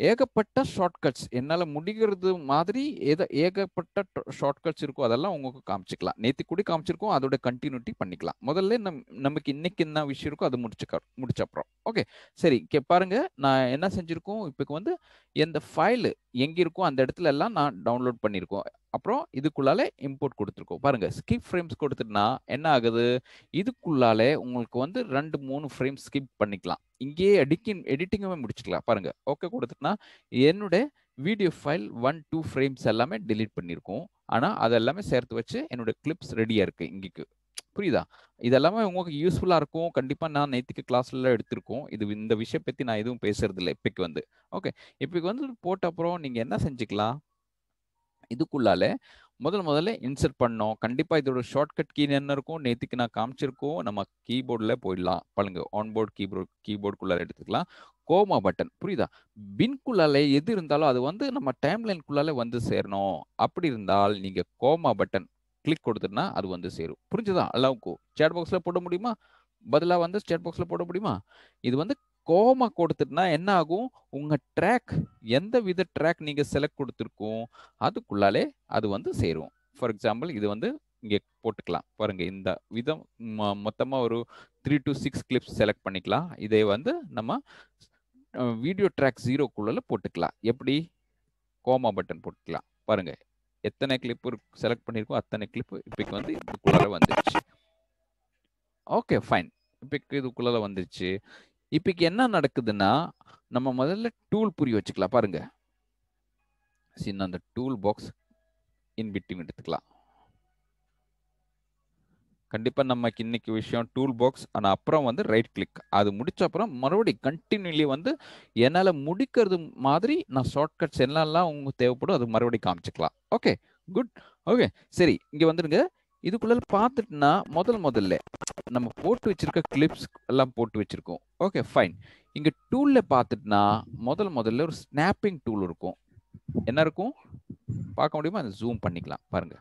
ஏகப்பட்ட ஷார்ட்கட்ஸ் என்னால் முடிகிறது மாதிரி ஏத ஏகப்பட்ட ஷார்ட்கட்ஸ் இருக்கோ அதெல்லாம் உங்களுக்கு காமிச்சிக்கலாம் நேற்று கூட காமிச்சிருக்கோம் அதோட கண்டினியூட்டி பண்ணிக்கலாம் முதல்ல நம் நமக்கு இன்னைக்கு என்ன விஷயம் இருக்கோ அது முடிச்சுக்க முடிச்ச அப்புறம் ஓகே சரி கே பாருங்க நான் என்ன செஞ்சுருக்கோம் இப்போ வந்து எந்த ஃபைலு எங்கே இருக்கோ அந்த இடத்துல எல்லாம் நான் டவுன்லோட் பண்ணியிருக்கோம் அப்புறம் இதுக்குள்ளாலே இம்போர்ட் கொடுத்துருக்கோம் பாருங்க ஸ்கிப் ஃப்ரேம்ஸ் கொடுத்துட்டுனா என்ன ஆகுது இதுக்குள்ளாலே உங்களுக்கு வந்து ரெண்டு மூணு ஃப்ரேம் ஸ்கிப் பண்ணிக்கலாம் இங்கேயே எடிக்கிங் எடிட்டிங்குமே முடிச்சுக்கலாம் பாருங்க ஓகே கொடுத்துட்டுனா என்னுடைய video file one two frames எல்லாமே டெலிட் பண்ணியிருக்கோம் ஆனால் அதெல்லாமே சேர்த்து வச்சு என்னோட கிளிப்ஸ் ரெடியாக இருக்குது இங்கேக்கு புரியுதா இதெல்லாமே உங்களுக்கு யூஸ்ஃபுல்லாக இருக்கும் கண்டிப்பாக நான் நேற்றுக்கு கிளாஸ்ல எடுத்திருக்கோம் இது இந்த விஷயம் பற்றி நான் எதுவும் பேசுறதில்லை இல்லை இப்போக்கு வந்து ஓகே இப்போக்கு வந்து போட்ட அப்புறம் நீங்கள் என்ன செஞ்சுக்கலாம் இதுக்குள்ளால முதல் முதல்ல இன்சர்ட் பண்ணோம் கண்டிப்பாக இதோட ஷார்ட்கட் கீ என்ன இருக்கும் நேற்றுக்கு நான் காமிச்சிருக்கோம் நம்ம கீபோர்டில் போயிடலாம் பாருங்க ஆன்போர்ட் கீபோர்ட் கீபோர்டுக்குள்ளார எடுத்துக்கலாம் கோமா பட்டன் புரியுதா பின்குள்ளால எது இருந்தாலும் அது வந்து நம்ம டைம்லைன்குள்ளால வந்து சேரணும் அப்படி இருந்தால் நீங்கள் கோமா பட்டன் கிளிக் கொடுத்துனா அது வந்து சேரும் புரிஞ்சுதா அளவுக்கு சேட் பாக்ஸில் போட முடியுமா பதிலாக வந்து சேட் பாக்ஸில் போட முடியுமா இது வந்து கோமா கொடுத்துட்டுனா என்ன ஆகும் உங்க ட்ராக் எந்த வித ட்ராக் நீங்க செலக்ட் கொடுத்துருக்கோம் அதுக்குள்ளாலே அது வந்து சேரும் ஃபார் எக்ஸாம்பிள் இது வந்து இங்கே போட்டுக்கலாம் பாருங்க இந்த விதம் மொத்தமாக ஒரு three to six clips select பண்ணிக்கலாம் இதை வந்து நம்ம வீடியோ ட்ராக் ஜீரோக்குள்ள போட்டுக்கலாம் எப்படி கோமா பட்டன் போட்டுக்கலாம் பாருங்க எத்தனை கிளிப் செலக்ட் பண்ணியிருக்கோம் அத்தனை கிளிப் இப்போ வந்து இதுக்குள்ளார வந்துருச்சு ஓகே ஃபைன் இப்போ இதுக்குள்ளார வந்துருச்சு இப்போக்கு என்ன நடக்குதுன்னா நம்ம முதல்ல டூல் புரிய வச்சுக்கலாம் பாருங்க சின்ன அந்த டூல் பாக்ஸ் இன் எடுத்துக்கலாம் கண்டிப்பாக நமக்கு இன்னைக்கு விஷயம் டூல் பாக்ஸ் ஆனால் அப்புறம் வந்து ரைட் கிளிக் அது முடிச்ச அப்புறம் மறுபடியும் கண்டினியூலி வந்து என்னால் முடிக்கிறது மாதிரி நான் ஷார்ட்கட்ஸ் என்னெல்லாம் உங்களுக்கு தேவைப்படும் அது மறுபடியும் காமிச்சிக்கலாம் ஓகே குட் ஓகே சரி இங்கே வந்துடுங்க இதுக்குள்ள பார்த்துட்டுனா முதல் முதல்ல நம்ம போட்டு வச்சிருக்க கிளிப்ஸ் எல்லாம் போட்டு வச்சிருக்கோம் ஓகே ஃபைன் இங்க டூல்ல பார்த்துட்டுனா முதல் முதல்ல ஒரு ஸ்னாப்பிங் டூல் இருக்கும் என்ன இருக்கும் பார்க்க முடியுமா ஜூம் பண்ணிக்கலாம் பாருங்க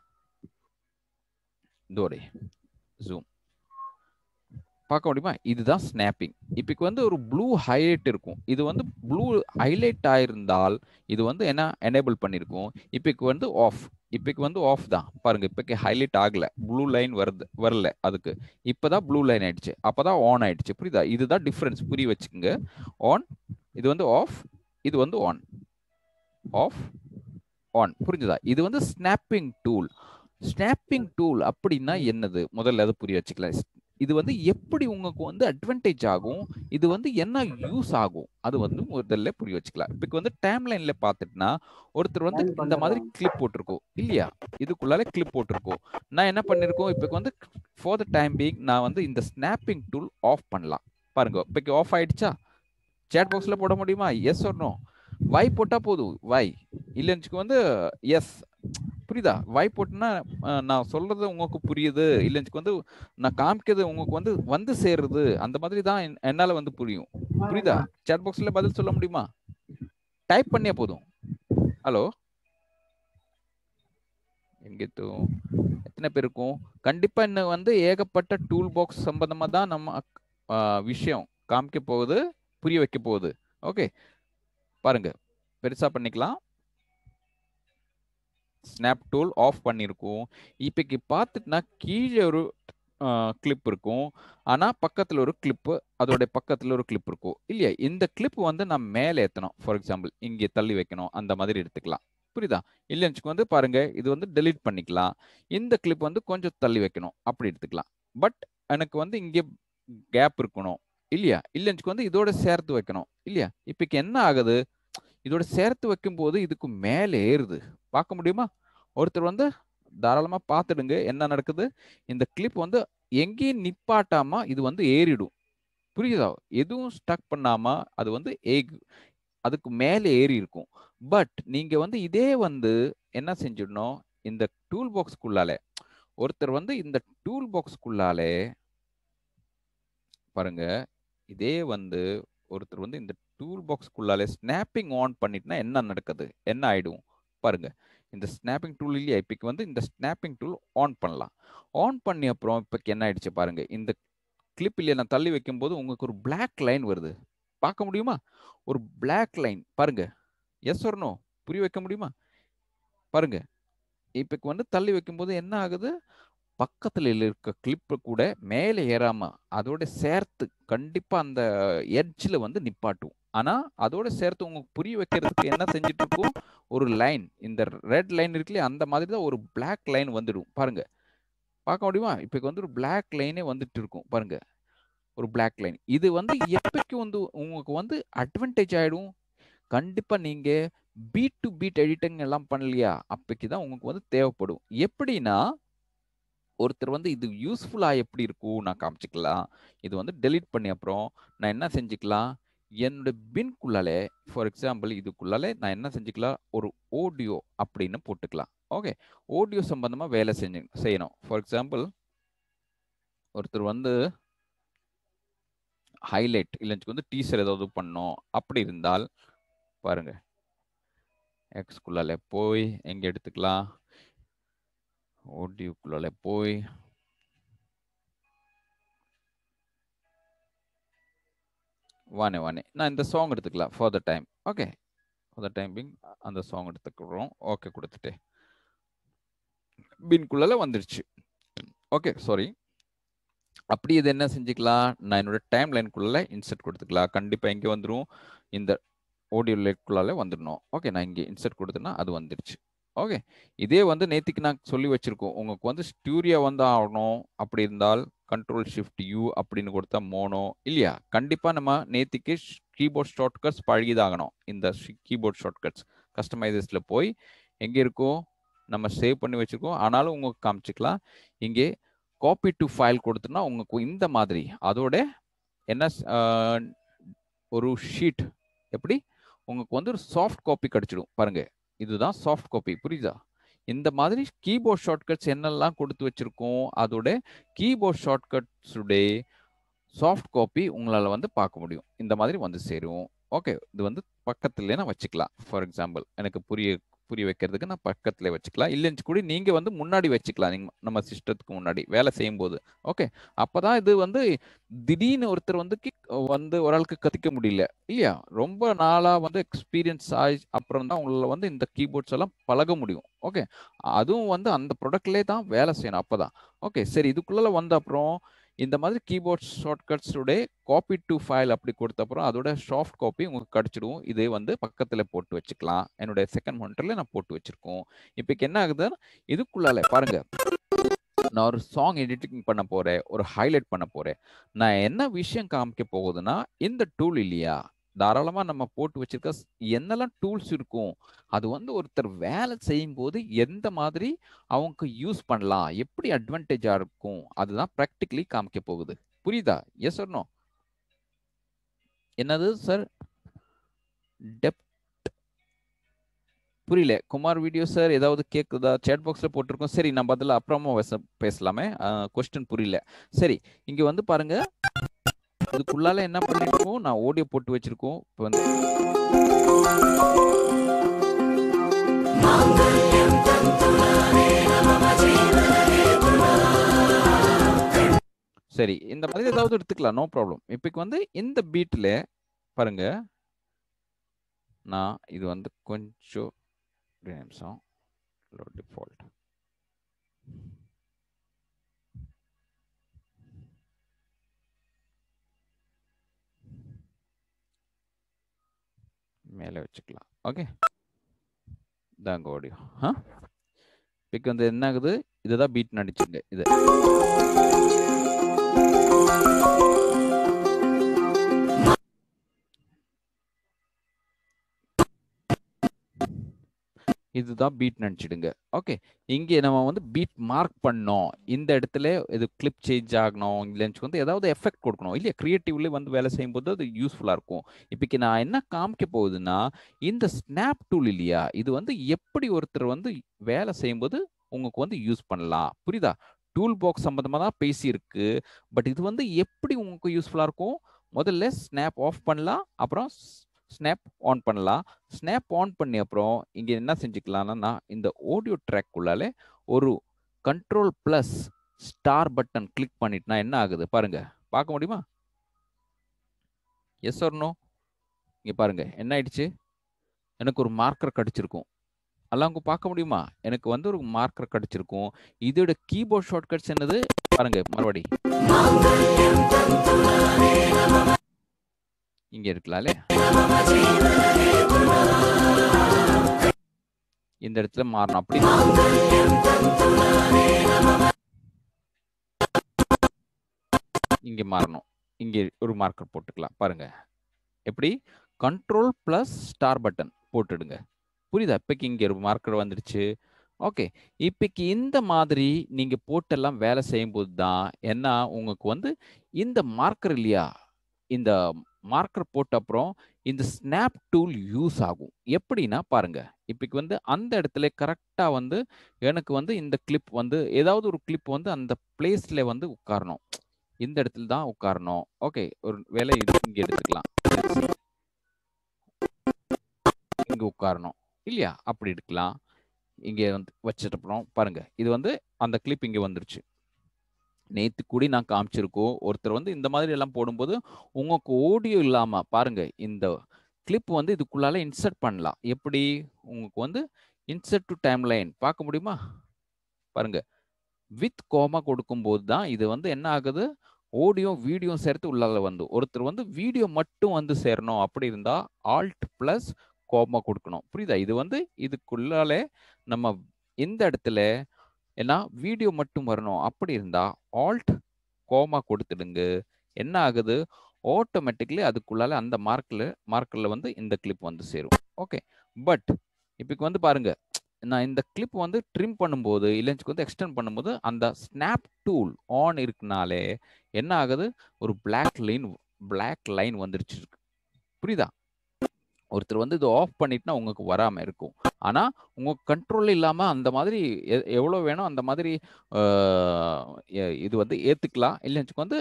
தோரே ஜூம் பார்க்க முடியுமா இதுதான் ஸ்னாப்பிங் இப்போ வந்து ஒரு ப்ளூ ஹைலைட் இருக்கும் இது வந்து ப்ளூ ஹைலைட் ஆயிருந்தால் இது வந்து என்ன எனேபிள் பண்ணியிருக்கும் இப்போக்கு வந்து ஆஃப் இப்போக்கு வந்து ஆஃப் தான் பாருங்க இப்போக்கு ஹைலைட் ஆகலை ப்ளூ லைன் வருது வரல அதுக்கு இப்போ தான் ப்ளூ லைன் ஆயிடுச்சு அப்போ தான் ஆன் ஆயிடுச்சு புரியுதா இதுதான் டிஃப்ரென்ஸ் புரிய வச்சுக்கோங்க ஆன் இது வந்து ஆஃப் இது வந்து ஆன் ஆஃப் ஆன் புரிஞ்சுதா இது வந்து ஸ்னாப்பிங் டூல் ஸ்னாப்பிங் டூல் அப்படின்னா என்னது முதல்ல அதை புரிய வச்சுக்கலாம் இது வந்து எப்படி உங்களுக்கு வந்து அட்வான்டேஜ் ஆகும் இது வந்து என்ன யூஸ் ஆகும் அது வந்து முதல்ல புரிய வச்சுக்கலாம் இப்போ வந்து டைம் லைன்ல பார்த்துட்டுனா ஒருத்தர் வந்து இந்த மாதிரி கிளிப் போட்டிருக்கோம் இல்லையா இதுக்குள்ளால கிளிப் போட்டிருக்கோம் நான் என்ன பண்ணிருக்கோம் இப்போ வந்து ஃபார் த டைம் பீங் நான் வந்து இந்த ஸ்னாப்பிங் டூல் ஆஃப் பண்ணலாம் பாருங்க இப்போ ஆஃப் ஆயிடுச்சா சேட் பாக்ஸ்ல போட முடியுமா எஸ் சொன்னோம் வை போட்டா போதும் வை இல்லைன்னு வந்து எஸ் புரியுதா வை போட்டுன்னா நான் சொல்றது உங்களுக்கு புரியுது இல்லைன்னு வந்து நான் காமிக்கிறது உங்களுக்கு வந்து வந்து சேருது அந்த மாதிரி தான் என்னால வந்து புரியும் புரியுதா சேட் பாக்ஸ்ல பதில் சொல்ல முடியுமா டைப் பண்ணியே போதும் ஹலோ எங்கேத்தும் எத்தனை பேர் இருக்கும் கண்டிப்பா வந்து ஏகப்பட்ட டூல் பாக்ஸ் சம்பந்தமா தான் நம்ம விஷயம் காமிக்க போகுது புரிய வைக்க போகுது ஓகே பாருங்க பெருசாக பண்ணிக்கலாம் ஸ்னாப் டூல் ஆஃப் பண்ணியிருக்கும் இப்போக்கு பார்த்துட்டுனா கீழே ஒரு கிளிப் இருக்கும் ஆனால் பக்கத்தில் ஒரு கிளிப்பு அதோடைய பக்கத்தில் ஒரு கிளிப் இருக்கும் இல்லையா இந்த கிளிப்பு வந்து நான் மேலே ஏற்றணும் ஃபார் எக்ஸாம்பிள் இங்கே தள்ளி வைக்கணும் அந்த மாதிரி எடுத்துக்கலாம் புரியுதா இல்லைன்னு வந்து பாருங்கள் இது வந்து டெலீட் பண்ணிக்கலாம் இந்த கிளிப் வந்து கொஞ்சம் தள்ளி வைக்கணும் அப்படி எடுத்துக்கலாம் பட் எனக்கு வந்து இங்கே கேப் இருக்கணும் இல்லையா இல்லைன்னு வந்து இதோட சேர்த்து வைக்கணும் இல்லையா இப்போக்கு என்ன ஆகுது இதோட சேர்த்து வைக்கும்போது இதுக்கு மேலே ஏறுது பார்க்க முடியுமா ஒருத்தர் வந்து தாராளமாக பார்த்துடுங்க என்ன நடக்குது இந்த கிளிப் வந்து எங்கேயும் நிப்பாட்டாம இது வந்து ஏறிடும் புரியுதா எதுவும் ஸ்டக் பண்ணாம அது வந்து ஏக் அதுக்கு மேலே ஏறி இருக்கும் பட் நீங்க வந்து இதே வந்து என்ன செஞ்சிடணும் இந்த டூல் பாக்ஸ்க்குள்ளாலே ஒருத்தர் வந்து இந்த டூல் பாக்ஸ்க்குள்ளாலே பாருங்க இதே வந்து ஒருத்தர் வந்து இந்த டூல் பாக்ஸ்க்குள்ளாலே ஸ்னாப்பிங் ஆன் பண்ணிட்டுனா என்ன நடக்குது என்ன ஆகிடும் பாருங்கள் இந்த ஸ்னாப்பிங் டூல்லையே இப்போக்கு வந்து இந்த ஸ்னாப்பிங் டூல் ஆன் பண்ணலாம் ஆன் பண்ணி அப்புறம் இப்போக்கு என்ன ஆகிடுச்சு பாருங்கள் இந்த கிளிப் இல்லையா நான் தள்ளி வைக்கும்போது உங்களுக்கு ஒரு பிளாக் லைன் வருது பார்க்க முடியுமா ஒரு பிளாக் லைன் பாருங்கள் எஸ் வரணும் புரிய வைக்க முடியுமா பாருங்கள் இப்போக்கு வந்து தள்ளி வைக்கும்போது என்ன ஆகுது பக்கத்தில் இருக்க கிளிப்பு கூட மேலே ஏறாமல் அதோட சேர்த்து கண்டிப்பாக அந்த எட்ஜில் வந்து நிப்பாட்டுவோம் ஆனால் அதோட சேர்த்து உங்களுக்கு புரிய வைக்கிறதுக்கு என்ன செஞ்சுட்டு இருக்கும் ஒரு லைன் இந்த ரெட் லைன் இருக்குல்ல அந்த மாதிரி தான் ஒரு பிளாக் லைன் வந்துடும் பாருங்க பார்க்க முடியுமா இப்போ வந்து ஒரு பிளாக் லைனே வந்துட்டு இருக்கும் பாருங்க ஒரு பிளாக் லைன் இது வந்து எப்பக்கு வந்து உங்களுக்கு வந்து அட்வான்டேஜ் ஆகிடும் கண்டிப்பாக நீங்கள் பீட் டு பீட் எடிட்டிங் எல்லாம் பண்ணலையா அப்போக்கு தான் உங்களுக்கு வந்து தேவைப்படும் எப்படின்னா ஒருத்தர் வந்து இது யூஸ்ஃபுல்லாக எப்படி இருக்கும் நான் காமிச்சிக்கலாம் இது வந்து டெலிட் பண்ணி அப்புறம் நான் என்ன செஞ்சுக்கலாம் என்னுடைய பின்குள்ளாலே ஃபார் எக்ஸாம்பிள் இதுக்குள்ளாலே நான் என்ன செஞ்சுக்கலாம் ஒரு ஓடியோ அப்படின்னு போட்டுக்கலாம் ஓகே ஓடியோ சம்பந்தமாக வேலை செஞ்சு செய்யணும் ஃபார் எக்ஸாம்பிள் ஒருத்தர் வந்து ஹைலைட் இல்லைன்னு வந்து டீசர் ஏதாவது பண்ணோம் அப்படி இருந்தால் பாருங்க எக்ஸ்குள்ளாலே போய் எங்கே எடுத்துக்கலாம் ஓடியோக்குள்ளாலே போய் வானே வானே நான் இந்த சாங் எடுத்துக்கலாம் for the time okay for the time being அந்த சாங் எடுத்துக்கிறோம் ஓகே கொடுத்துட்டு பின்குள்ளே வந்துடுச்சு ஓகே சாரி அப்படி இது என்ன செஞ்சுக்கலாம் நான் என்னோட டைம் லைனுக்குள்ள இன்சர்ட் கொடுத்துக்கலாம் கண்டிப்பாக இங்கே வந்துடும் இந்த ஓடியோ லைட்குள்ளாலே வந்துடணும் ஓகே நான் இங்கே இன்சர்ட் கொடுத்தேன்னா அது வந்துடுச்சு ஓகே இதே வந்து நேற்றுக்கு நான் சொல்லி வச்சுருக்கோம் உங்களுக்கு வந்து ஸ்டூரியா வந்து ஆகணும் அப்படி இருந்தால் கண்ட்ரோல் ஷிஃப்ட் யூ அப்படின்னு கொடுத்தா மோனோ இல்லையா கண்டிப்பாக நம்ம நேத்திக்கு கீபோர்ட் ஷார்ட்கட்ஸ் பழகிதாகணும் இந்த கீபோர்ட் ஷார்ட்கட்ஸ் கஸ்டமைசஸில் போய் எங்கே இருக்கோ நம்ம சேவ் பண்ணி வச்சுருக்கோம் ஆனாலும் உங்களுக்கு காமிச்சிக்கலாம் இங்கே காப்பி டு ஃபைல் கொடுத்தோன்னா உங்களுக்கு இந்த மாதிரி அதோட என்ன ஒரு ஷீட் எப்படி உங்களுக்கு வந்து ஒரு சாஃப்ட் காப்பி கிடச்சிடும் பாருங்கள் இதுதான் சாஃப்ட் காப்பி புரியுதா இந்த மாதிரி கீபோர்ட் ஷார்ட்கட்ஸ் என்னெல்லாம் கொடுத்து வச்சுருக்கோம் அதோட கீபோர்ட் ஷார்ட்கட்ஸுடைய சாஃப்ட் காப்பி உங்களால் வந்து பார்க்க முடியும் இந்த மாதிரி வந்து சேரும் ஓகே இது வந்து பக்கத்துலேயே நான் வச்சுக்கலாம் ஃபார் எக்ஸாம்பிள் எனக்கு புரிய புரிய வைக்கிறதுக்கு நான் பக்கத்தில் வச்சுக்கலாம் இல்லைன்னு கூட நீங்கள் வந்து முன்னாடி வச்சுக்கலாம் நீங்கள் நம்ம சிஸ்டத்துக்கு முன்னாடி வேலை செய்யும் போது ஓகே அப்போ தான் இது வந்து திடீர்னு ஒருத்தர் வந்து கிக் வந்து ஒராளுக்கு கத்திக்க முடியல இல்லையா ரொம்ப நாளாக வந்து எக்ஸ்பீரியன்ஸ் ஆகி அப்புறம் தான் உங்களை வந்து இந்த கீபோர்ட்ஸ் எல்லாம் பழக முடியும் ஓகே அதுவும் வந்து அந்த ப்ராடக்ட்லேயே தான் வேலை செய்யணும் அப்போ தான் ஓகே சரி இதுக்குள்ளே வந்த அப்புறம் இந்த மாதிரி கீபோர்ட் ஷார்ட்கட்ஸுடைய காப்பி டு ஃபைல் அப்படி கொடுத்த அப்புறம் அதோட சாஃப்ட் காப்பி உங்களுக்கு கிடச்சிடும் இதே வந்து பக்கத்தில் போட்டு வச்சுக்கலாம் என்னுடைய செகண்ட் மோனிட்டரில் நான் போட்டு வச்சுருக்கோம் இப்போக்கு என்ன ஆகுதுன்னா இதுக்குள்ளால பாருங்கள் நான் ஒரு சாங் எடிட்டிங் பண்ண போகிறேன் ஒரு ஹைலைட் பண்ண போகிறேன் நான் என்ன விஷயம் காமிக்க போகுதுன்னா இந்த டூல் இல்லையா தாராளமாக நம்ம போட்டு வச்சிருக்க என்னெல்லாம் டூல்ஸ் இருக்கும் அது வந்து ஒருத்தர் வேலை செய்யும் போது எந்த மாதிரி அவங்க யூஸ் பண்ணலாம் எப்படி அட்வான்டேஜாக இருக்கும் அதுதான் ப்ராக்டிக்கலி காமிக்க போகுது புரியுதா எஸ் ஒன்னோ என்னது சார் டெப்ட் புரியல குமார் வீடியோ சார் ஏதாவது கேட்குதா சேட் பாக்ஸில் போட்டிருக்கோம் சரி நம்ம அதில் அப்புறமா பேசலாமே கொஸ்டின் புரியல சரி இங்கே வந்து பாருங்கள் அதுக்குள்ளால என்ன பண்ணிருக்கோம் நான் ஓடியோ போட்டு வச்சிருக்கோம் இப்போ வந்து சரி இந்த மாதிரி ஏதாவது எடுத்துக்கலாம் நோ ப்ராப்ளம் இப்போக்கு வந்து இந்த பீட்டில் பாருங்க நான் இது வந்து கொஞ்சம் நிமிஷம் டிஃபால்ட் மேலே வச்சுக்கலாம் ஓகே இதாங்க ஓடியும் ஆ பிக் வந்து என்ன ஆகுது இதுதான் பீட் நடிச்சுங்க இது இதுதான் பீட் நினச்சிடுங்க ஓகே இங்கே நம்ம வந்து பீட் மார்க் பண்ணோம் இந்த இடத்துல இது கிளிப் சேஞ்ச் ஆகணும் இல்லைன்னு வந்து ஏதாவது எஃபெக்ட் கொடுக்கணும் இல்லையா க்ரியேட்டிவ்லேயே வந்து வேலை செய்யும்போது அது யூஸ்ஃபுல்லாக இருக்கும் இப்போக்கு நான் என்ன காமிக்க போகுதுன்னா இந்த ஸ்னாப் டூல் இல்லையா இது வந்து எப்படி ஒருத்தர் வந்து வேலை செய்யும்போது உங்களுக்கு வந்து யூஸ் பண்ணலாம் புரியுதா டூல் பாக்ஸ் சம்மந்தமாக தான் பேசியிருக்கு பட் இது வந்து எப்படி உங்களுக்கு யூஸ்ஃபுல்லாக இருக்கும் முதல்ல ஸ்னாப் ஆஃப் பண்ணலாம் அப்புறம் ஸ்னாப் ஆன் பண்ணலாம் ஸ்னாப் ஆன் பண்ணி அப்புறம் இங்கே என்ன செஞ்சுக்கலாம்னா இந்த ஆடியோ ட்ராக் உள்ளாலே ஒரு control plus star button click பண்ணிட்டுனா என்ன ஆகுது பாருங்க பார்க்க முடியுமா எஸ் வரணும் இங்கே பாருங்கள் என்ன ஆயிடுச்சு எனக்கு ஒரு மார்க்கர் கிடச்சிருக்கும் அதெல்லாம் அங்கே பார்க்க முடியுமா எனக்கு வந்து ஒரு மார்க்கர் கிடச்சிருக்கும் இதோட கீபோர்ட் ஷார்ட்கட்ஸ் என்னது பாருங்க மறுபடி இங்கே இருக்கலாம்ல இந்த இடத்துல மாறணும் அப்படி இங்கே மாறணும் இங்கே ஒரு மார்க்கர் போட்டுக்கலாம் பாருங்க எப்படி கண்ட்ரோல் ப்ளஸ் ஸ்டார் பட்டன் போட்டுடுங்க புரியுதா இப்போக்கு இங்கே ஒரு மார்க்கர் வந்துடுச்சு ஓகே இப்போக்கு இந்த மாதிரி நீங்கள் போட்டெல்லாம் வேலை செய்யும்போது தான் என்ன உங்களுக்கு வந்து இந்த மார்க்கர் இல்லையா இந்த மார்க்கர் போட்ட அப்புறம் இந்த ஸ்னாப் டூல் யூஸ் ஆகும் எப்படின்னா பாருங்க இப்போக்கு வந்து அந்த இடத்துல கரெக்டாக வந்து எனக்கு வந்து இந்த கிளிப் வந்து ஏதாவது ஒரு கிளிப் வந்து அந்த பிளேஸ்ல வந்து உட்காரணும் இந்த இடத்துல தான் உட்காரணும் ஓகே ஒரு வேலை இங்கே எடுத்துக்கலாம் இங்கே உட்காரணும் இல்லையா அப்படி எடுக்கலாம் இங்கே வந்து அப்புறம் பாருங்க இது வந்து அந்த கிளிப் இங்கே வந்துருச்சு நேற்று கூடி நான் காமிச்சிருக்கோம் ஒருத்தர் வந்து இந்த மாதிரி எல்லாம் போடும்போது உங்களுக்கு ஓடியோ இல்லாமல் பாருங்க இந்த கிளிப் வந்து இதுக்குள்ளால இன்சர்ட் பண்ணலாம் எப்படி உங்களுக்கு வந்து இன்சர்ட் டு டைம் லைன் பார்க்க முடியுமா பாருங்க வித் கோமா கொடுக்கும்போது தான் இது வந்து என்ன ஆகுது ஆடியோ வீடியோ சேர்த்து உள்ளால வந்து ஒருத்தர் வந்து வீடியோ மட்டும் வந்து சேரணும் அப்படி இருந்தால் ஆல்ட் ப்ளஸ் கோமா கொடுக்கணும் புரியுதா இது வந்து இதுக்குள்ளாலே நம்ம எந்த இடத்துல ஏன்னா வீடியோ மட்டும் வரணும் அப்படி இருந்தால் ஆல்ட் கோமா கொடுத்துடுங்க என்ன ஆகுது ஆட்டோமேட்டிக்லி அதுக்குள்ளால அந்த மார்க்கில் மார்க்கில் வந்து இந்த கிளிப் வந்து சேரும் ஓகே பட் இப்போ வந்து பாருங்க நான் இந்த கிளிப் வந்து ட்ரிம் பண்ணும்போது இல்லைச்சுக்கு வந்து எக்ஸ்டெண்ட் பண்ணும்போது அந்த ஸ்னாப் டூல் ஆன் இருக்குனாலே என்ன ஆகுது ஒரு பிளாக் லைன் பிளாக் லைன் வந்துருச்சு புரியுதா ஒருத்தர் வந்து இது ஆஃப் பண்ணிட்டுனா உங்களுக்கு வராமல் இருக்கும் ஆனால் உங்கள் கண்ட்ரோல் இல்லாமல் அந்த மாதிரி எவ்வளோ வேணும் அந்த மாதிரி இது வந்து ஏற்றுக்கலாம் இல்லைன்னு வந்து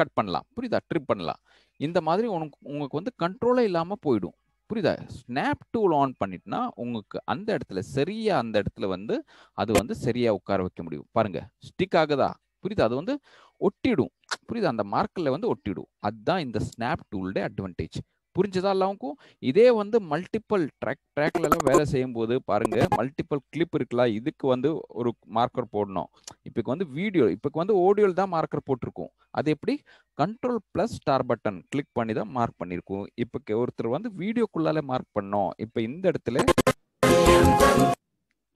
கட் பண்ணலாம் புரியுதா ட்ரிப் பண்ணலாம் இந்த மாதிரி உனக்கு உங்களுக்கு வந்து கண்ட்ரோலே இல்லாமல் போயிடும் புரியுதா ஸ்னாப் டூல் ஆன் பண்ணிட்டுனா உங்களுக்கு அந்த இடத்துல சரியாக அந்த இடத்துல வந்து அது வந்து சரியாக உட்கார வைக்க முடியும் பாருங்கள் ஸ்டிக் ஆகுதா புரியுதா அது வந்து ஒட்டிடும் புரியுதா அந்த மார்க்கில் வந்து ஒட்டிடும் அதுதான் இந்த ஸ்னாப் டூல்டே அட்வான்டேஜ் புரிஞ்சுதா எல்லாருக்கும் இதே வந்து மல்டிபிள் ட்ராக் ட்ராக்ல எல்லாம் வேலை செய்யும் போது பாருங்க மல்டிபிள் கிளிப் இருக்குல்ல இதுக்கு வந்து ஒரு மார்க்கர் போடணும் இப்போக்கு வந்து வீடியோ இப்போக்கு வந்து ஆடியோவில் தான் மார்க்கர் போட்டிருக்கும் அது எப்படி control plus star button click பண்ணி தான் மார்க் பண்ணியிருக்கும் இப்போ ஒருத்தர் வந்து வீடியோக்குள்ளால மார்க் பண்ணோம் இப்போ இந்த இடத்துல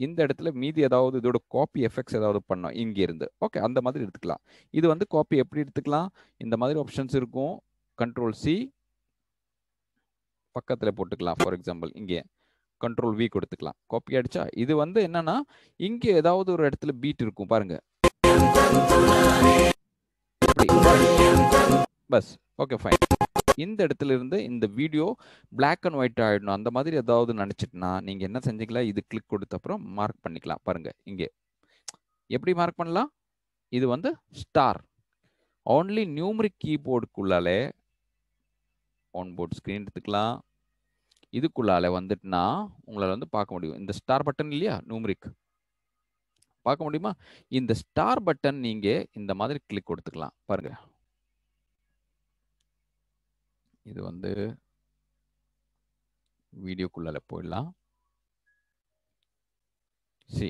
இந்த இடத்துல மீதி ஏதாவது இதோட காப்பி எஃபெக்ட்ஸ் ஏதாவது பண்ணோம் இருந்து ஓகே அந்த மாதிரி எடுத்துக்கலாம் இது வந்து காப்பி எப்படி எடுத்துக்கலாம் இந்த மாதிரி ஆப்ஷன்ஸ் இருக்கும் கண்ட்ரோல் சி பக்கத்தில் போட்டுக்கலாம் ஃபார் எக்ஸாம்பிள் இங்கே கண்ட்ரோல் வி கொடுத்துக்கலாம் காப்பி அடிச்சா இது வந்து என்னன்னா இங்கே ஏதாவது ஒரு இடத்துல பீட் இருக்கும் பாருங்க பஸ் ஓகே ஃபைன் இந்த இடத்துல இருந்து இந்த வீடியோ பிளாக் அண்ட் ஒயிட் ஆகிடணும் அந்த மாதிரி ஏதாவது நினச்சிட்டுனா நீங்கள் என்ன செஞ்சுக்கலாம் இது கிளிக் கொடுத்த அப்புறம் மார்க் பண்ணிக்கலாம் பாருங்கள் இங்கே எப்படி மார்க் பண்ணலாம் இது வந்து ஸ்டார் ஓன்லி நியூமரிக் கீபோர்டுக்குள்ளாலே ஆன் போர்ட் ஸ்க்ரீன் எடுத்துக்கலாம் இதுக்குள்ளால வந்துட்டுனா உங்களால் வந்து பார்க்க முடியும் இந்த ஸ்டார் பட்டன் இல்லையா நூம்ரிக் பார்க்க முடியுமா இந்த ஸ்டார் பட்டன் நீங்கள் இந்த மாதிரி கிளிக் கொடுத்துக்கலாம் பாருங்க இது வந்து வீடியோக்குள்ளால போயிடலாம் சி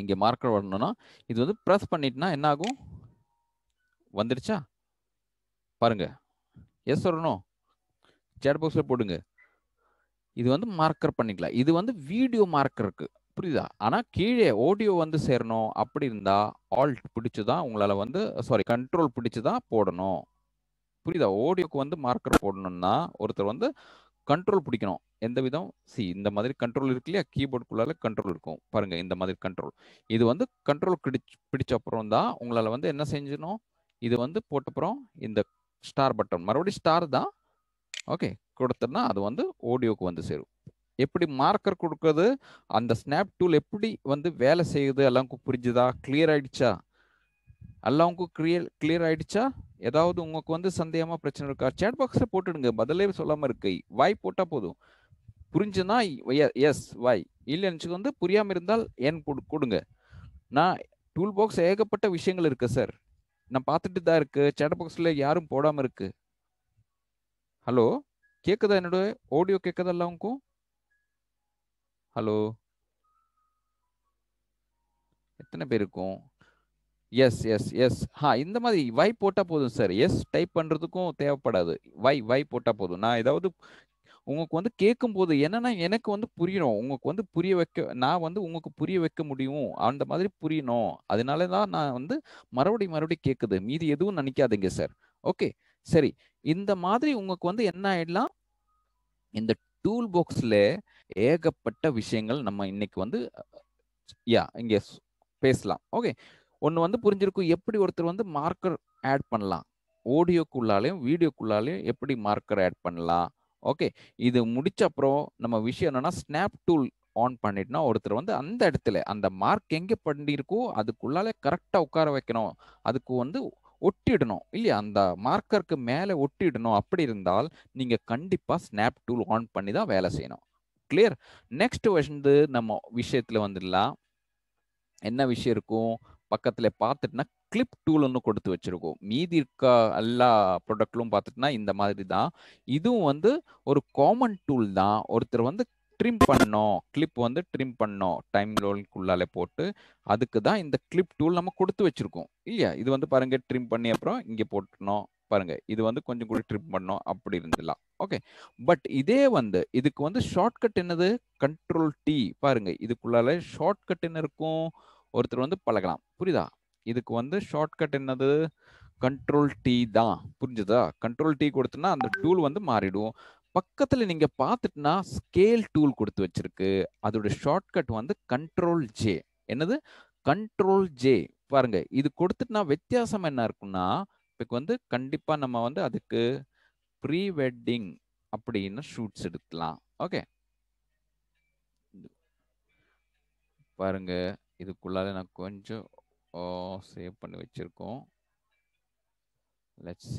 இங்கே மார்க்கர் வரணும்னா இது வந்து ப்ரெஸ் பண்ணிட்டுனா என்ன ஆகும் வந்துடுச்சா பாருங்க எஸ் வரணும் சேட் பாக்ஸில் போடுங்க இது வந்து மார்க்கர் பண்ணிக்கலாம் இது வந்து வீடியோ மார்க்கருக்கு புரியுதா ஆனால் கீழே ஆடியோ வந்து சேரணும் அப்படி இருந்தால் ஆல்ட் பிடிச்சி தான் உங்களால் வந்து சாரி கண்ட்ரோல் பிடிச்சி தான் போடணும் புரியுதா ஆடியோக்கு வந்து மார்க்கர் போடணும்னா ஒருத்தர் வந்து கண்ட்ரோல் பிடிக்கணும் எந்த விதம் சி இந்த மாதிரி கண்ட்ரோல் இருக்கு இல்லையா கீபோர்டுக்குள்ளால கண்ட்ரோல் இருக்கும் பாருங்க இந்த மாதிரி கண்ட்ரோல் இது வந்து கண்ட்ரோல் பிடிச்சு பிடிச்ச அப்புறம் தான் உங்களால் வந்து என்ன செஞ்சிடணும் இது வந்து போட்டப்புறம் இந்த ஸ்டார் பட்டன் மறுபடியும் ஸ்டார் தான் ஓகே கொடுத்தனா அது வந்து ஆடியோக்கு வந்து சேரும் எப்படி மார்க்கர் கொடுக்குறது அந்த ஸ்னாப் டூல் எப்படி வந்து வேலை செய்யுது எல்லாருக்கும் புரிஞ்சுதா கிளியர் ஆயிடுச்சா எல்லாருக்கும் கிளியர் கிளியர் ஆயிடுச்சா ஏதாவது உங்களுக்கு வந்து சந்தேகமா பிரச்சனை இருக்கா சேட் பாக்ஸில் போட்டுடுங்க பதிலே சொல்லாமல் இருக்கு வாய் போட்டால் போதும் புரிஞ்சுனா எஸ் வாய் இல்லைன்னு வந்து புரியாமல் இருந்தால் என் கொடுங்க நான் டூல் பாக்ஸ் ஏகப்பட்ட விஷயங்கள் இருக்கு சார் நான் பார்த்துட்டு தான் இருக்கு சேட் பாக்ஸில் யாரும் போடாமல் இருக்கு ஹலோ கேக்குதா என்னோட ஆடியோ கேக்குதல்ல உங்களுக்கும் ஹலோ எத்தனை பேர் இருக்கும் எஸ் எஸ் எஸ் ஹா இந்த மாதிரி வை போட்டால் போதும் சார் எஸ் டைப் பண்ணுறதுக்கும் தேவைப்படாது வை வை போட்டால் போதும் நான் ஏதாவது உங்களுக்கு வந்து கேட்கும் போது என்னன்னா எனக்கு வந்து புரியணும் உங்களுக்கு வந்து புரிய வைக்க நான் வந்து உங்களுக்கு புரிய வைக்க முடியும் அந்த மாதிரி புரியணும் அதனால தான் நான் வந்து மறுபடி மறுபடி கேட்குது மீதி எதுவும் நினைக்காதீங்க சார் ஓகே சரி இந்த மாதிரி உங்களுக்கு வந்து என்ன ஆயிடலாம் இந்த டூல் பாக்ஸ்ல ஏகப்பட்ட விஷயங்கள் நம்ம இன்னைக்கு வந்து யா இங்க பேசலாம் ஓகே ஒன்று வந்து புரிஞ்சிருக்கும் எப்படி ஒருத்தர் வந்து மார்க்கர் ஆட் பண்ணலாம் ஆடியோக்குள்ளாலையும் வீடியோக்குள்ளாலையும் எப்படி மார்க்கர் ஆட் பண்ணலாம் ஓகே இது முடிச்ச அப்புறம் நம்ம விஷயம் என்னன்னா ஸ்னாப் டூல் ஆன் பண்ணிட்டுனா ஒருத்தர் வந்து அந்த இடத்துல அந்த மார்க் எங்கே பண்ணியிருக்கோ அதுக்குள்ளால கரெக்டாக உட்கார வைக்கணும் அதுக்கு வந்து ஒட்டிடணும் இல்லையா அந்த மார்க்கருக்கு மேலே ஒட்டிடணும் அப்படி இருந்தால் நீங்கள் கண்டிப்பாக ஸ்னாப் டூல் ஆன் பண்ணி தான் வேலை செய்யணும் கிளியர் நெக்ஸ்ட் வந்து நம்ம விஷயத்தில் வந்துடலாம் என்ன விஷயம் இருக்கும் பக்கத்தில் பார்த்துட்டுனா கிளிப் டூல் ஒன்று கொடுத்து வச்சுருக்கோம் மீதி இருக்க எல்லா ப்ராடக்ட்லும் பார்த்துட்டுனா இந்த மாதிரி தான் இதுவும் வந்து ஒரு காமன் டூல் தான் ஒருத்தர் வந்து ட்ரிம் பண்ணோம் கிளிப் வந்து ட்ரிம் பண்ணோம் டைம் லோனுக்குள்ளாலே போட்டு அதுக்கு தான் இந்த கிளிப் டூல் நம்ம கொடுத்து வச்சுருக்கோம் இல்லையா இது வந்து பாருங்க ட்ரிம் பண்ணி அப்புறம் இங்கே போட்டணும் பாருங்க இது வந்து கொஞ்சம் கூட ட்ரிம் பண்ணோம் அப்படி இருந்துலாம் ஓகே பட் இதே வந்து இதுக்கு வந்து ஷார்ட்கட் என்னது கண்ட்ரோல் டி பாருங்க இதுக்குள்ளால ஷார்ட்கட் என்ன இருக்கும் ஒருத்தர் வந்து பழகலாம் புரியுதா இதுக்கு வந்து ஷார்ட்கட் என்னது கண்ட்ரோல் டி தான் புரிஞ்சுதா கண்ட்ரோல் டி கொடுத்தோன்னா அந்த டூல் வந்து மாறிடும் பக்கத்தில் நீங்கள் பார்த்துட்டுனா ஸ்கேல் டூல் கொடுத்து வச்சுருக்கு அதோடய ஷார்ட்கட் வந்து கண்ட்ரோல் ஜே என்னது கண்ட்ரோல் ஜே பாருங்கள் இது கொடுத்துட்டுனா வித்தியாசம் என்ன இருக்குன்னா இப்போ வந்து கண்டிப்பாக நம்ம வந்து அதுக்கு ப்ரீ வெட்டிங் அப்படின்னு ஷூட்ஸ் எடுக்கலாம் ஓகே பாருங்க இதுக்குள்ளால நான் கொஞ்சம் சேவ் oh, பண்ணி வச்சிருக்கோம் let's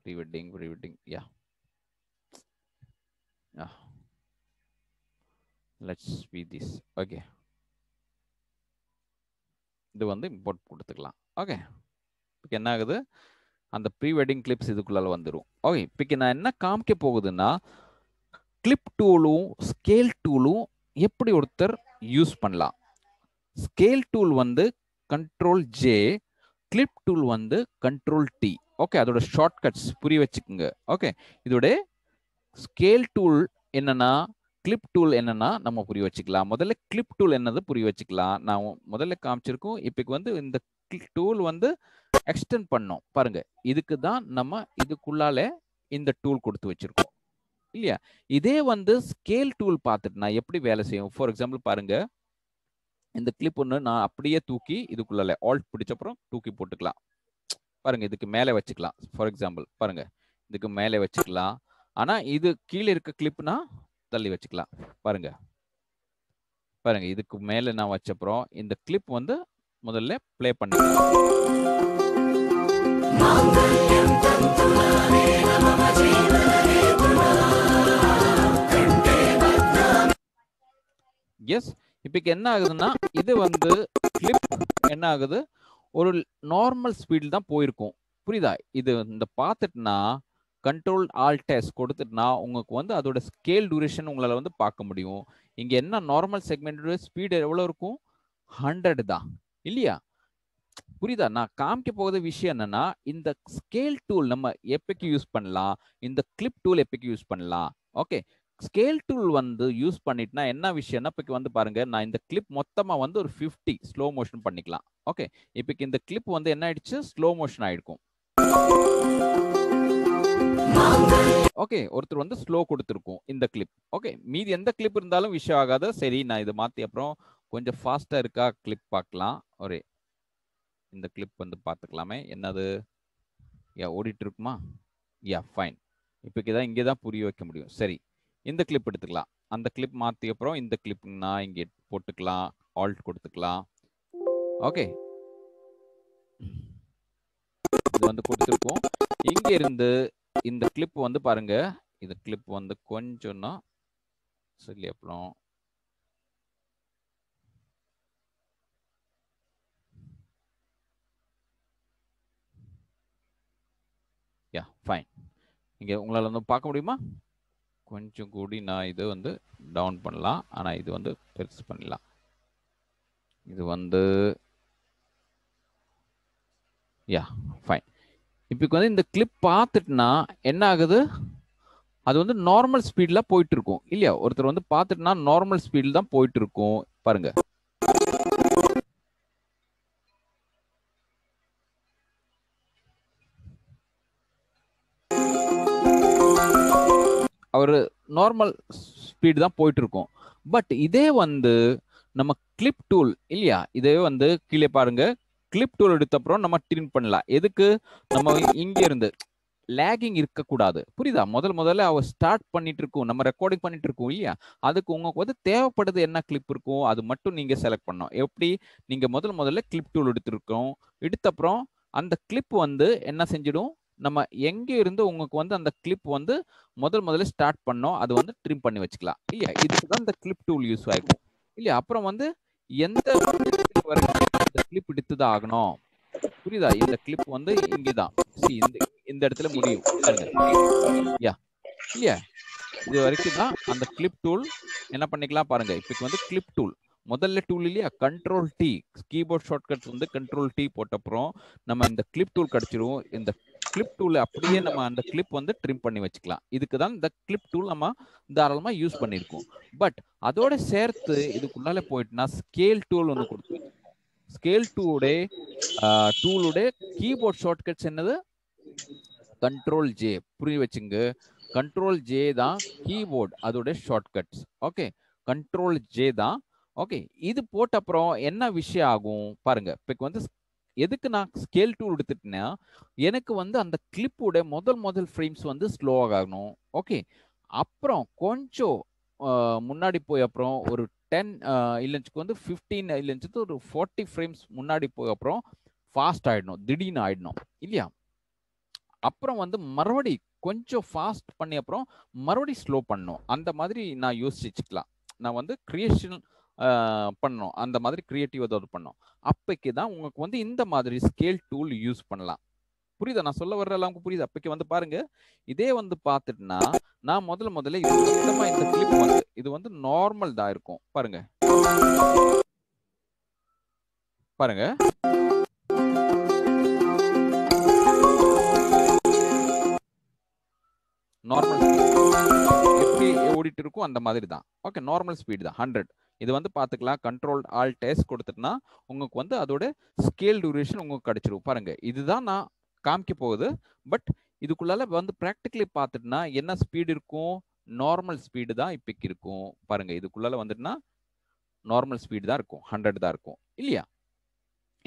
pre-wedding pre-wedding yeah yeah let's be this okay இது வந்து இம்போர்ட் கொடுத்துக்கலாம் ஓகே இப்போ என்ன ஆகுது அந்த ப்ரீ வெட்டிங் கிளிப்ஸ் இதுக்குள்ளால வந்துடும் ஓகே இப்போ நான் என்ன காமிக்க போகுதுன்னா கிளிப் டூலும் ஸ்கேல் டூலும் எப்படி ஒருத்தர் யூஸ் பண்ணலாம் ஸ்கேல் டூல் வந்து கண்ட்ரோல் ஜே கிளிப் டூல் வந்து கண்ட்ரோல் டி ஓகே அதோட ஷார்ட்கட்ஸ் புரிய வச்சுக்கோங்க ஓகே இதோட ஸ்கேல் டூல் என்னன்னா கிளிப் டூல் என்னன்னா நம்ம புரிய வச்சுக்கலாம் முதல்ல கிளிப் டூல் என்னது புரிய வச்சுக்கலாம் நான் முதல்ல காமிச்சிருக்கோம் இப்போ வந்து இந்த டூல் வந்து எக்ஸ்டென்ட் பண்ணோம் பாருங்க இதுக்கு தான் நம்ம இதுக்குள்ளால இந்த டூல் கொடுத்து வச்சிருக்கோம் இல்லையா இதே வந்து ஸ்கேல் டூல் பார்த்துட்டு நான் எப்படி வேலை செய்யும் ஃபார் எக்ஸாம்பிள் பாருங்க இந்த கிளிப் ஒன்று நான் அப்படியே தூக்கி இதுக்குள்ள ஆல்ட் பிடிச்ச அப்புறம் தூக்கி போட்டுக்கலாம் பாருங்க இதுக்கு மேலே வச்சுக்கலாம் ஃபார் எக்ஸாம்பிள் பாருங்க இதுக்கு மேலே வச்சுக்கலாம் ஆனால் இது கீழே இருக்க கிளிப்னா தள்ளி வச்சுக்கலாம் பாருங்க பாருங்க இதுக்கு மேலே நான் வச்சப்புறம் இந்த கிளிப் வந்து முதல்ல ப்ளே பண்ண எஸ் இப்போ என்ன ஆகுதுன்னா இது வந்து கிளிப் என்ன ஆகுது ஒரு நார்மல் ஸ்பீடில் தான் போயிருக்கும் புரியுதா இது இந்த பார்த்துட்டுனா கண்ட்ரோல் ஆல் டெஸ்ட் கொடுத்துட்டுனா உங்களுக்கு வந்து அதோட ஸ்கேல் டூரேஷன் உங்களால் வந்து பார்க்க முடியும் இங்கே என்ன நார்மல் செக்மெண்ட் ஸ்பீடு எவ்வளோ இருக்கும் ஹண்ட்ரட் தான் இல்லையா புரியுதா நான் காமிக்க போகிற விஷயம் என்னன்னா இந்த ஸ்கேல் டூல் நம்ம எப்பக்கு யூஸ் பண்ணலாம் இந்த கிளிப் டூல் எப்பக்கு யூஸ் பண்ணலாம் ஓகே ஸ்கேல் டூல் வந்து யூஸ் பண்ணிட்டுனா என்ன விஷயம்னா இப்போ வந்து பாருங்க நான் இந்த கிளிப் மொத்தமாக வந்து ஒரு ஃபிஃப்டி ஸ்லோ மோஷன் பண்ணிக்கலாம் ஓகே இப்போ இந்த கிளிப் வந்து என்ன ஆயிடுச்சு ஸ்லோ மோஷன் ஆயிருக்கும் ஓகே ஒருத்தர் வந்து ஸ்லோ கொடுத்துருக்கும் இந்த கிளிப் ஓகே மீதி எந்த கிளிப் இருந்தாலும் விஷயம் ஆகாத சரி நான் இதை மாற்றி அப்புறம் கொஞ்சம் ஃபாஸ்ட்டாக இருக்கா கிளிப் பார்க்கலாம் ஒரு இந்த கிளிப் வந்து பார்த்துக்கலாமே என்னது யா ஓடிட்டு இருக்குமா யா ஃபைன் இப்போக்கு தான் இங்கே தான் புரிய வைக்க முடியும் சரி இந்த கிளிப் எடுத்துக்கலாம் அந்த கிளிப் மாற்றி அப்புறம் இந்த கிளிப்னா இங்கே போட்டுக்கலாம் ஆல்ட் கொடுத்துக்கலாம் ஓகே இது வந்து கொடுத்துருக்கோம் இங்கே இருந்து இந்த கிளிப் வந்து பாருங்க இந்த கிளிப் வந்து கொஞ்சம்னா சொல்லி அப்புறம் யா ஃபைன் இங்கே உங்களால் வந்து பார்க்க முடியுமா கொஞ்சம் கூடி நான் இது வந்து டவுன் பண்ணலாம் ஆனால் இது வந்து பெருசு பண்ணலாம் இது வந்து யா ஃபைன் இப்போ வந்து இந்த கிளிப் பார்த்துட்டுனா என்ன ஆகுது அது வந்து நார்மல் ஸ்பீடில் போயிட்டு இருக்கும் இல்லையா ஒருத்தர் வந்து பார்த்துட்டுனா நார்மல் ஸ்பீடில் தான் போயிட்டு இருக்கும் பாருங்கள் ஒரு நார்மல் ஸ்பீடு தான் போயிட்டு இருக்கும் பட் இதே வந்து நம்ம கிளிப் டூல் இல்லையா இதே வந்து கீழே பாருங்க கிளிப் டூல் எடுத்த அப்புறம் நம்ம ட்ரீன் பண்ணலாம் எதுக்கு நம்ம இங்கே இருந்து லேகிங் இருக்கக்கூடாது புரியுதா முதல் முதல்ல அவர் ஸ்டார்ட் பண்ணிட்டு இருக்கும் நம்ம ரெக்கார்டிங் பண்ணிட்டு இருக்கோம் இல்லையா அதுக்கு உங்களுக்கு வந்து தேவைப்படுது என்ன கிளிப் இருக்கும் அது மட்டும் நீங்க செலக்ட் பண்ணோம் எப்படி நீங்க முதல் முதல்ல கிளிப் டூல் எடுத்திருக்கோம் எடுத்தப்புறம் அந்த கிளிப் வந்து என்ன செஞ்சிடும் நம்ம எங்கே இருந்து உங்களுக்கு வந்து அந்த கிளிப் வந்து முதல் முதல்ல ஸ்டார்ட் பண்ணோம் அது வந்து ட்ரிம் பண்ணி வச்சுக்கலாம் இல்லையா இதுக்கு தான் இந்த கிளிப் டூல் யூஸ் ஆகும் இல்லையா அப்புறம் வந்து எந்த வரைக்கும் கிளிப் எடுத்து தான் ஆகணும் புரியுதா இந்த கிளிப் வந்து இங்கே தான் இந்த இந்த இடத்துல முடியும் யா இல்லையா இது வரைக்கும் தான் அந்த கிளிப் டூல் என்ன பண்ணிக்கலாம் பாருங்க இப்போ வந்து கிளிப் டூல் முதல்ல டூல் இல்லையா கண்ட்ரோல் டி கீபோர்ட் ஷார்ட்கட்ஸ் வந்து கண்ட்ரோல் டி போட்டப்புறம் நம்ம இந்த கிளிப் டூல் கிடச்சிரும் இந்த கிளிப் டூல் அப்படியே நம்ம அந்த கிளிப் வந்து ட்ரிம் பண்ணி வச்சுக்கலாம் இதுக்கு தான் இந்த கிளிப் டூல் நம்ம தாராளமாக யூஸ் பண்ணியிருக்கோம் பட் அதோட சேர்த்து இதுக்குள்ளால போயிட்டுனா ஸ்கேல் டூல் ஒன்று கொடுத்து ஸ்கேல் டூடே டூலுடைய கீபோர்ட் ஷார்ட்கட்ஸ் என்னது கண்ட்ரோல் ஜே புரிய வச்சுங்க கண்ட்ரோல் ஜே தான் கீபோர்ட் அதோட ஷார்ட்கட்ஸ் ஓகே கண்ட்ரோல் ஜே தான் ஓகே இது போட்ட அப்புறம் என்ன விஷயம் ஆகும் பாருங்க இப்போ வந்து எதுக்கு நான் ஸ்கேல் டூ எடுத்துட்டேன்னா எனக்கு வந்து அந்த கிளிப்போட முதல் முதல் ஃப்ரேம்ஸ் வந்து ஸ்லோவாக ஆகணும் ஓகே அப்புறம் கொஞ்சம் முன்னாடி போய் அப்புறம் ஒரு டென் இல்லைச்சுக்கு வந்து ஃபிஃப்டீன் இல்லைச்சு ஒரு ஃபார்ட்டி ஃப்ரேம்ஸ் முன்னாடி போய் அப்புறம் ஃபாஸ்ட் ஆகிடணும் திடீர்னு ஆகிடணும் இல்லையா அப்புறம் வந்து மறுபடி கொஞ்சம் ஃபாஸ்ட் பண்ணி அப்புறம் மறுபடி ஸ்லோ பண்ணணும் அந்த மாதிரி நான் யோசிச்சுக்கலாம் நான் வந்து கிரியேஷன் பண்ணோம் அந்த மாதிரி கிரியேட்டிவ் ஏதாவது பண்ணோம் அப்பைக்கு தான் உங்களுக்கு வந்து இந்த மாதிரி ஸ்கேல் டூல் யூஸ் பண்ணலாம் புரியுதா நான் சொல்ல வர்ற அளவுக்கு புரியுது அப்பைக்கு வந்து பாருங்க இதே வந்து பார்த்துட்டுனா நான் முதல்ல முதல்ல இது இந்த கிளிப் வந்து இது வந்து நார்மல் தான் இருக்கும் பாருங்க பாருங்க நார்மல் எப்படி ஓடிட்டு இருக்கும் அந்த மாதிரி தான் ஓகே நார்மல் ஸ்பீடு தான் ஹண்ட்ரட் இது வந்து பார்த்துக்கலாம் கண்ட்ரோல் ஆல் டேஸ்ட் கொடுத்துட்டுனா உங்களுக்கு வந்து அதோட ஸ்கேல் டியூரேஷன் உங்களுக்கு கிடச்சிரும் பாருங்கள் இதுதான் நான் காமிக்க போகுது பட் இதுக்குள்ளால வந்து ப்ராக்டிக்கலி பார்த்துட்டுனா என்ன ஸ்பீடு இருக்கும் நார்மல் ஸ்பீடு தான் இப்போக்கு இருக்கும் பாருங்கள் இதுக்குள்ளால வந்துட்டுனா நார்மல் ஸ்பீடு தான் இருக்கும் ஹண்ட்ரட் தான் இருக்கும் இல்லையா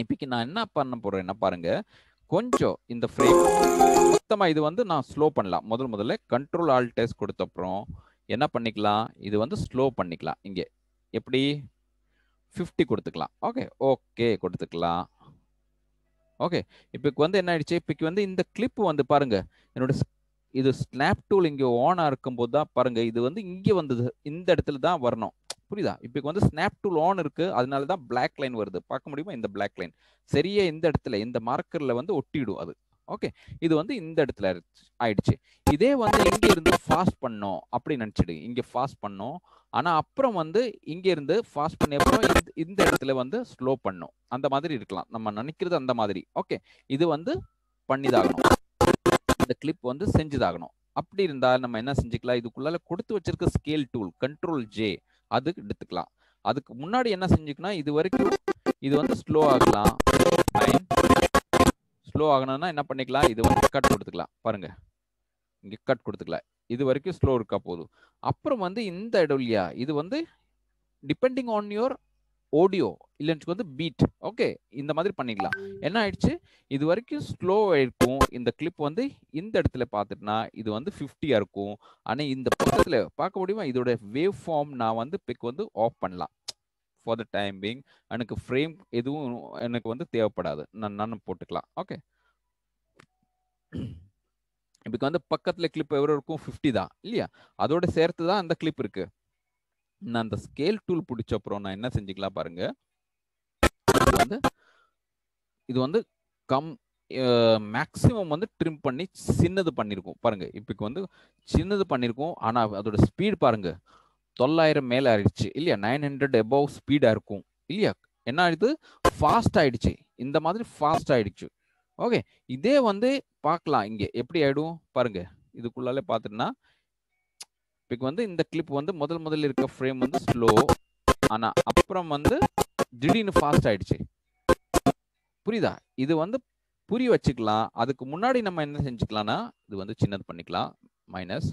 இப்போக்கு நான் என்ன பண்ண என்ன பாருங்கள் கொஞ்சம் இந்த ஃப்ரேம் மொத்தமாக இது வந்து நான் ஸ்லோ பண்ணலாம் முதல் முதல்ல கண்ட்ரோல் ஆல் டெஸ்ட் கொடுத்த அப்புறம் என்ன பண்ணிக்கலாம் இது வந்து ஸ்லோ பண்ணிக்கலாம் இங்கே எப்படி ஃபிஃப்டி கொடுத்துக்கலாம் ஓகே ஓகே கொடுத்துக்கலாம் ஓகே இப்போ வந்து என்ன ஆயிடுச்சு இப்போ வந்து இந்த கிளிப் வந்து பாருங்க என்னோட இது ஸ்னாப் டூல் இங்கே ஆனாக இருக்கும்போது தான் பாருங்க இது வந்து இங்கே வந்தது இந்த இடத்துல தான் வரணும் புரியுதா இப்போ வந்து ஸ்னாப் டூல் ஆன் இருக்கு அதனால தான் பிளாக் லைன் வருது பார்க்க முடியுமா இந்த பிளாக் லைன் சரியா இந்த இடத்துல இந்த மார்க்கரில் வந்து ஒட்டிடும் அது ஓகே இது வந்து இந்த இடத்துல ஆயிடுச்சு இதே வந்து இங்க இருந்து ஃபாஸ்ட் பண்ணோம் அப்படின்னு நினைச்சிடு இங்க ஃபாஸ்ட் பண்ணோம் ஆனா அப்புறம் வந்து இங்க இருந்து ஃபாஸ்ட் பண்ணி அப்புறம் இந்த இடத்துல வந்து ஸ்லோ பண்ணும் அந்த மாதிரி இருக்கலாம் நம்ம நினைக்கிறது அந்த மாதிரி ஓகே இது வந்து பண்ணிதாகணும் இந்த கிளிப் வந்து செஞ்சுதாகணும் அப்படி இருந்தால் நம்ம என்ன செஞ்சுக்கலாம் இதுக்குள்ளால கொடுத்து வச்சிருக்க ஸ்கேல் டூல் கண்ட்ரோல் ஜே அது எடுத்துக்கலாம் அதுக்கு முன்னாடி என்ன செஞ்சுக்கணும் இது வரைக்கும் இது வந்து ஸ்லோ ஆகலாம் ஸ்லோ ஆகணும்னா என்ன பண்ணிக்கலாம் இது வந்து கட் கொடுத்துக்கலாம் பாருங்க இங்கே கட் கொடுத்துக்கலாம் இது வரைக்கும் ஸ்லோ இருக்கா போதும் அப்புறம் வந்து இந்த இல்லையா இது வந்து டிபெண்டிங் ஆன் யுவர் ஆடியோ இல்லைன்னு வந்து பீட் ஓகே இந்த மாதிரி பண்ணிக்கலாம் என்ன ஆயிடுச்சு இது வரைக்கும் ஸ்லோ இருக்கும் இந்த கிளிப் வந்து இந்த இடத்துல பார்த்துட்டுனா இது வந்து ஃபிஃப்டியாக இருக்கும் ஆனால் இந்த பக்கத்தில் பார்க்க முடியுமா இதோட வேவ் ஃபார்ம் நான் வந்து பிக் வந்து ஆஃப் பண்ணலாம் ஃபார் த டைம் பிங் எனக்கு ஃப்ரேம் எதுவும் எனக்கு வந்து தேவைப்படாது நான் நான் போட்டுக்கலாம் ஓகே இப்போ வந்து பக்கத்தில் கிளிப் எவ்வளோ இருக்கும் ஃபிஃப்டி தான் இல்லையா அதோட சேர்த்து தான் அந்த கிளிப் இருக்கு நான் அந்த ஸ்கேல் டூல் பிடிச்ச அப்புறம் நான் என்ன செஞ்சுக்கலாம் பாருங்க வந்து இது வந்து கம் மேக்ஸிமம் வந்து ட்ரிம் பண்ணி சின்னது பண்ணியிருக்கோம் பாருங்க இப்போ வந்து சின்னது பண்ணியிருக்கோம் ஆனால் அதோட ஸ்பீட் பாருங்க தொள்ளாயிரம் மேலே ஆயிடுச்சு இல்லையா நைன் ஹண்ட்ரட் அபவ் ஸ்பீடாக இருக்கும் இல்லையா என்ன ஆயிடுது ஃபாஸ்ட் ஆயிடுச்சு இந்த மாதிரி ஃபாஸ்ட் ஆயிடுச்சு ஓகே இதே வந்து பார்க்கலாம் இங்கே எப்படி ஆயிடும் பாருங்க இதுக்குள்ளாலே பார்த்துட்டுனா இப்போ வந்து இந்த கிளிப் வந்து முதல் முதல்ல இருக்க ஃப்ரேம் வந்து ஸ்லோ ஆனால் அப்புறம் வந்து திடீர்னு ஃபாஸ்ட் ஆயிடுச்சு புரியுதா இது வந்து புரிய வச்சுக்கலாம் அதுக்கு முன்னாடி நம்ம என்ன செஞ்சுக்கலாம்னா இது வந்து சின்னது பண்ணிக்கலாம் மைனஸ்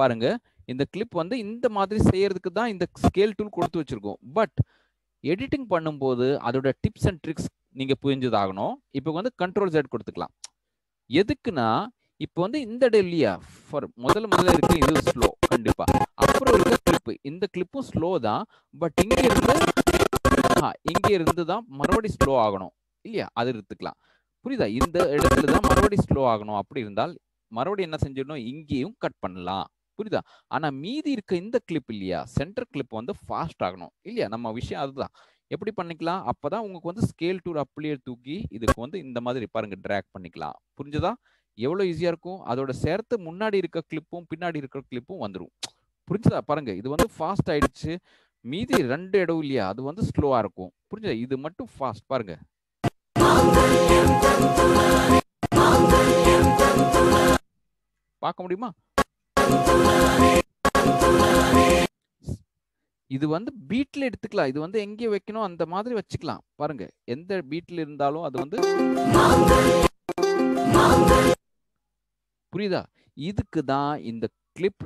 பாருங்கள் இந்த கிளிப் வந்து இந்த மாதிரி செய்யறதுக்கு தான் இந்த ஸ்கேல் டூல் கொடுத்து வச்சிருக்கோம் பட் எடிட்டிங் பண்ணும்போது அதோட டிப்ஸ் அண்ட் ட்ரிக்ஸ் நீங்கள் புரிஞ்சதாகணும் இப்போ வந்து கண்ட்ரோல் ஜெட் கொடுத்துக்கலாம் எதுக்குன்னா இப்போ வந்து இந்த டெல்லியா ஃபார் முதல்ல முதல்ல இருக்க இது ஸ்லோ கண்டிப்பா அப்புறம் இருக்க கிளிப்பு இந்த கிளிப்பும் ஸ்லோ தான் பட் இங்க இருந்து இங்க இருந்து தான் மறுபடி ஸ்லோ ஆகணும் இல்லையா அது எடுத்துக்கலாம் புரியுதா இந்த இடத்துல தான் மறுபடி ஸ்லோ ஆகணும் அப்படி இருந்தால் மறுபடியும் என்ன செஞ்சிடணும் இங்கேயும் கட் பண்ணலாம் புரியுதா ஆனால் மீதி இருக்க இந்த கிளிப் இல்லையா சென்டர் கிளிப் வந்து ஃபாஸ்ட் ஆகணும் இல்லையா நம்ம விஷயம் அதுதான் எப்படி பண்ணிக்கலாம் தான் உங்களுக்கு வந்து ஸ்கேல் டூர் அப்படியே தூக்கி இதுக்கு வந்து இந்த மாதிரி பாருங்கள் ட்ராக் பண்ணிக்கலாம் புரிஞ்சுதா எவ்வளோ ஈஸியாக இருக்கும் அதோட சேர்த்து முன்னாடி இருக்க கிளிப்பும் பின்னாடி இருக்கிற கிளிப்பும் வந்துடும் புரிஞ்சுதா பாருங்கள் இது வந்து ஃபாஸ்ட் ஆயிடுச்சு மீதி ரெண்டு இடம் இல்லையா அது வந்து ஸ்லோவாக இருக்கும் புரிஞ்சுதா இது மட்டும் ஃபாஸ்ட் பாருங்கள் பார்க்க முடியுமா இது வந்து பீட்ல எடுத்துக்கலாம் இது வந்து எங்கே வைக்கணும் அந்த மாதிரி வச்சுக்கலாம் பாருங்க எந்த பீட்ல இருந்தாலும் அது வந்து புரியுதா இதுக்கு தான் இந்த கிளிப்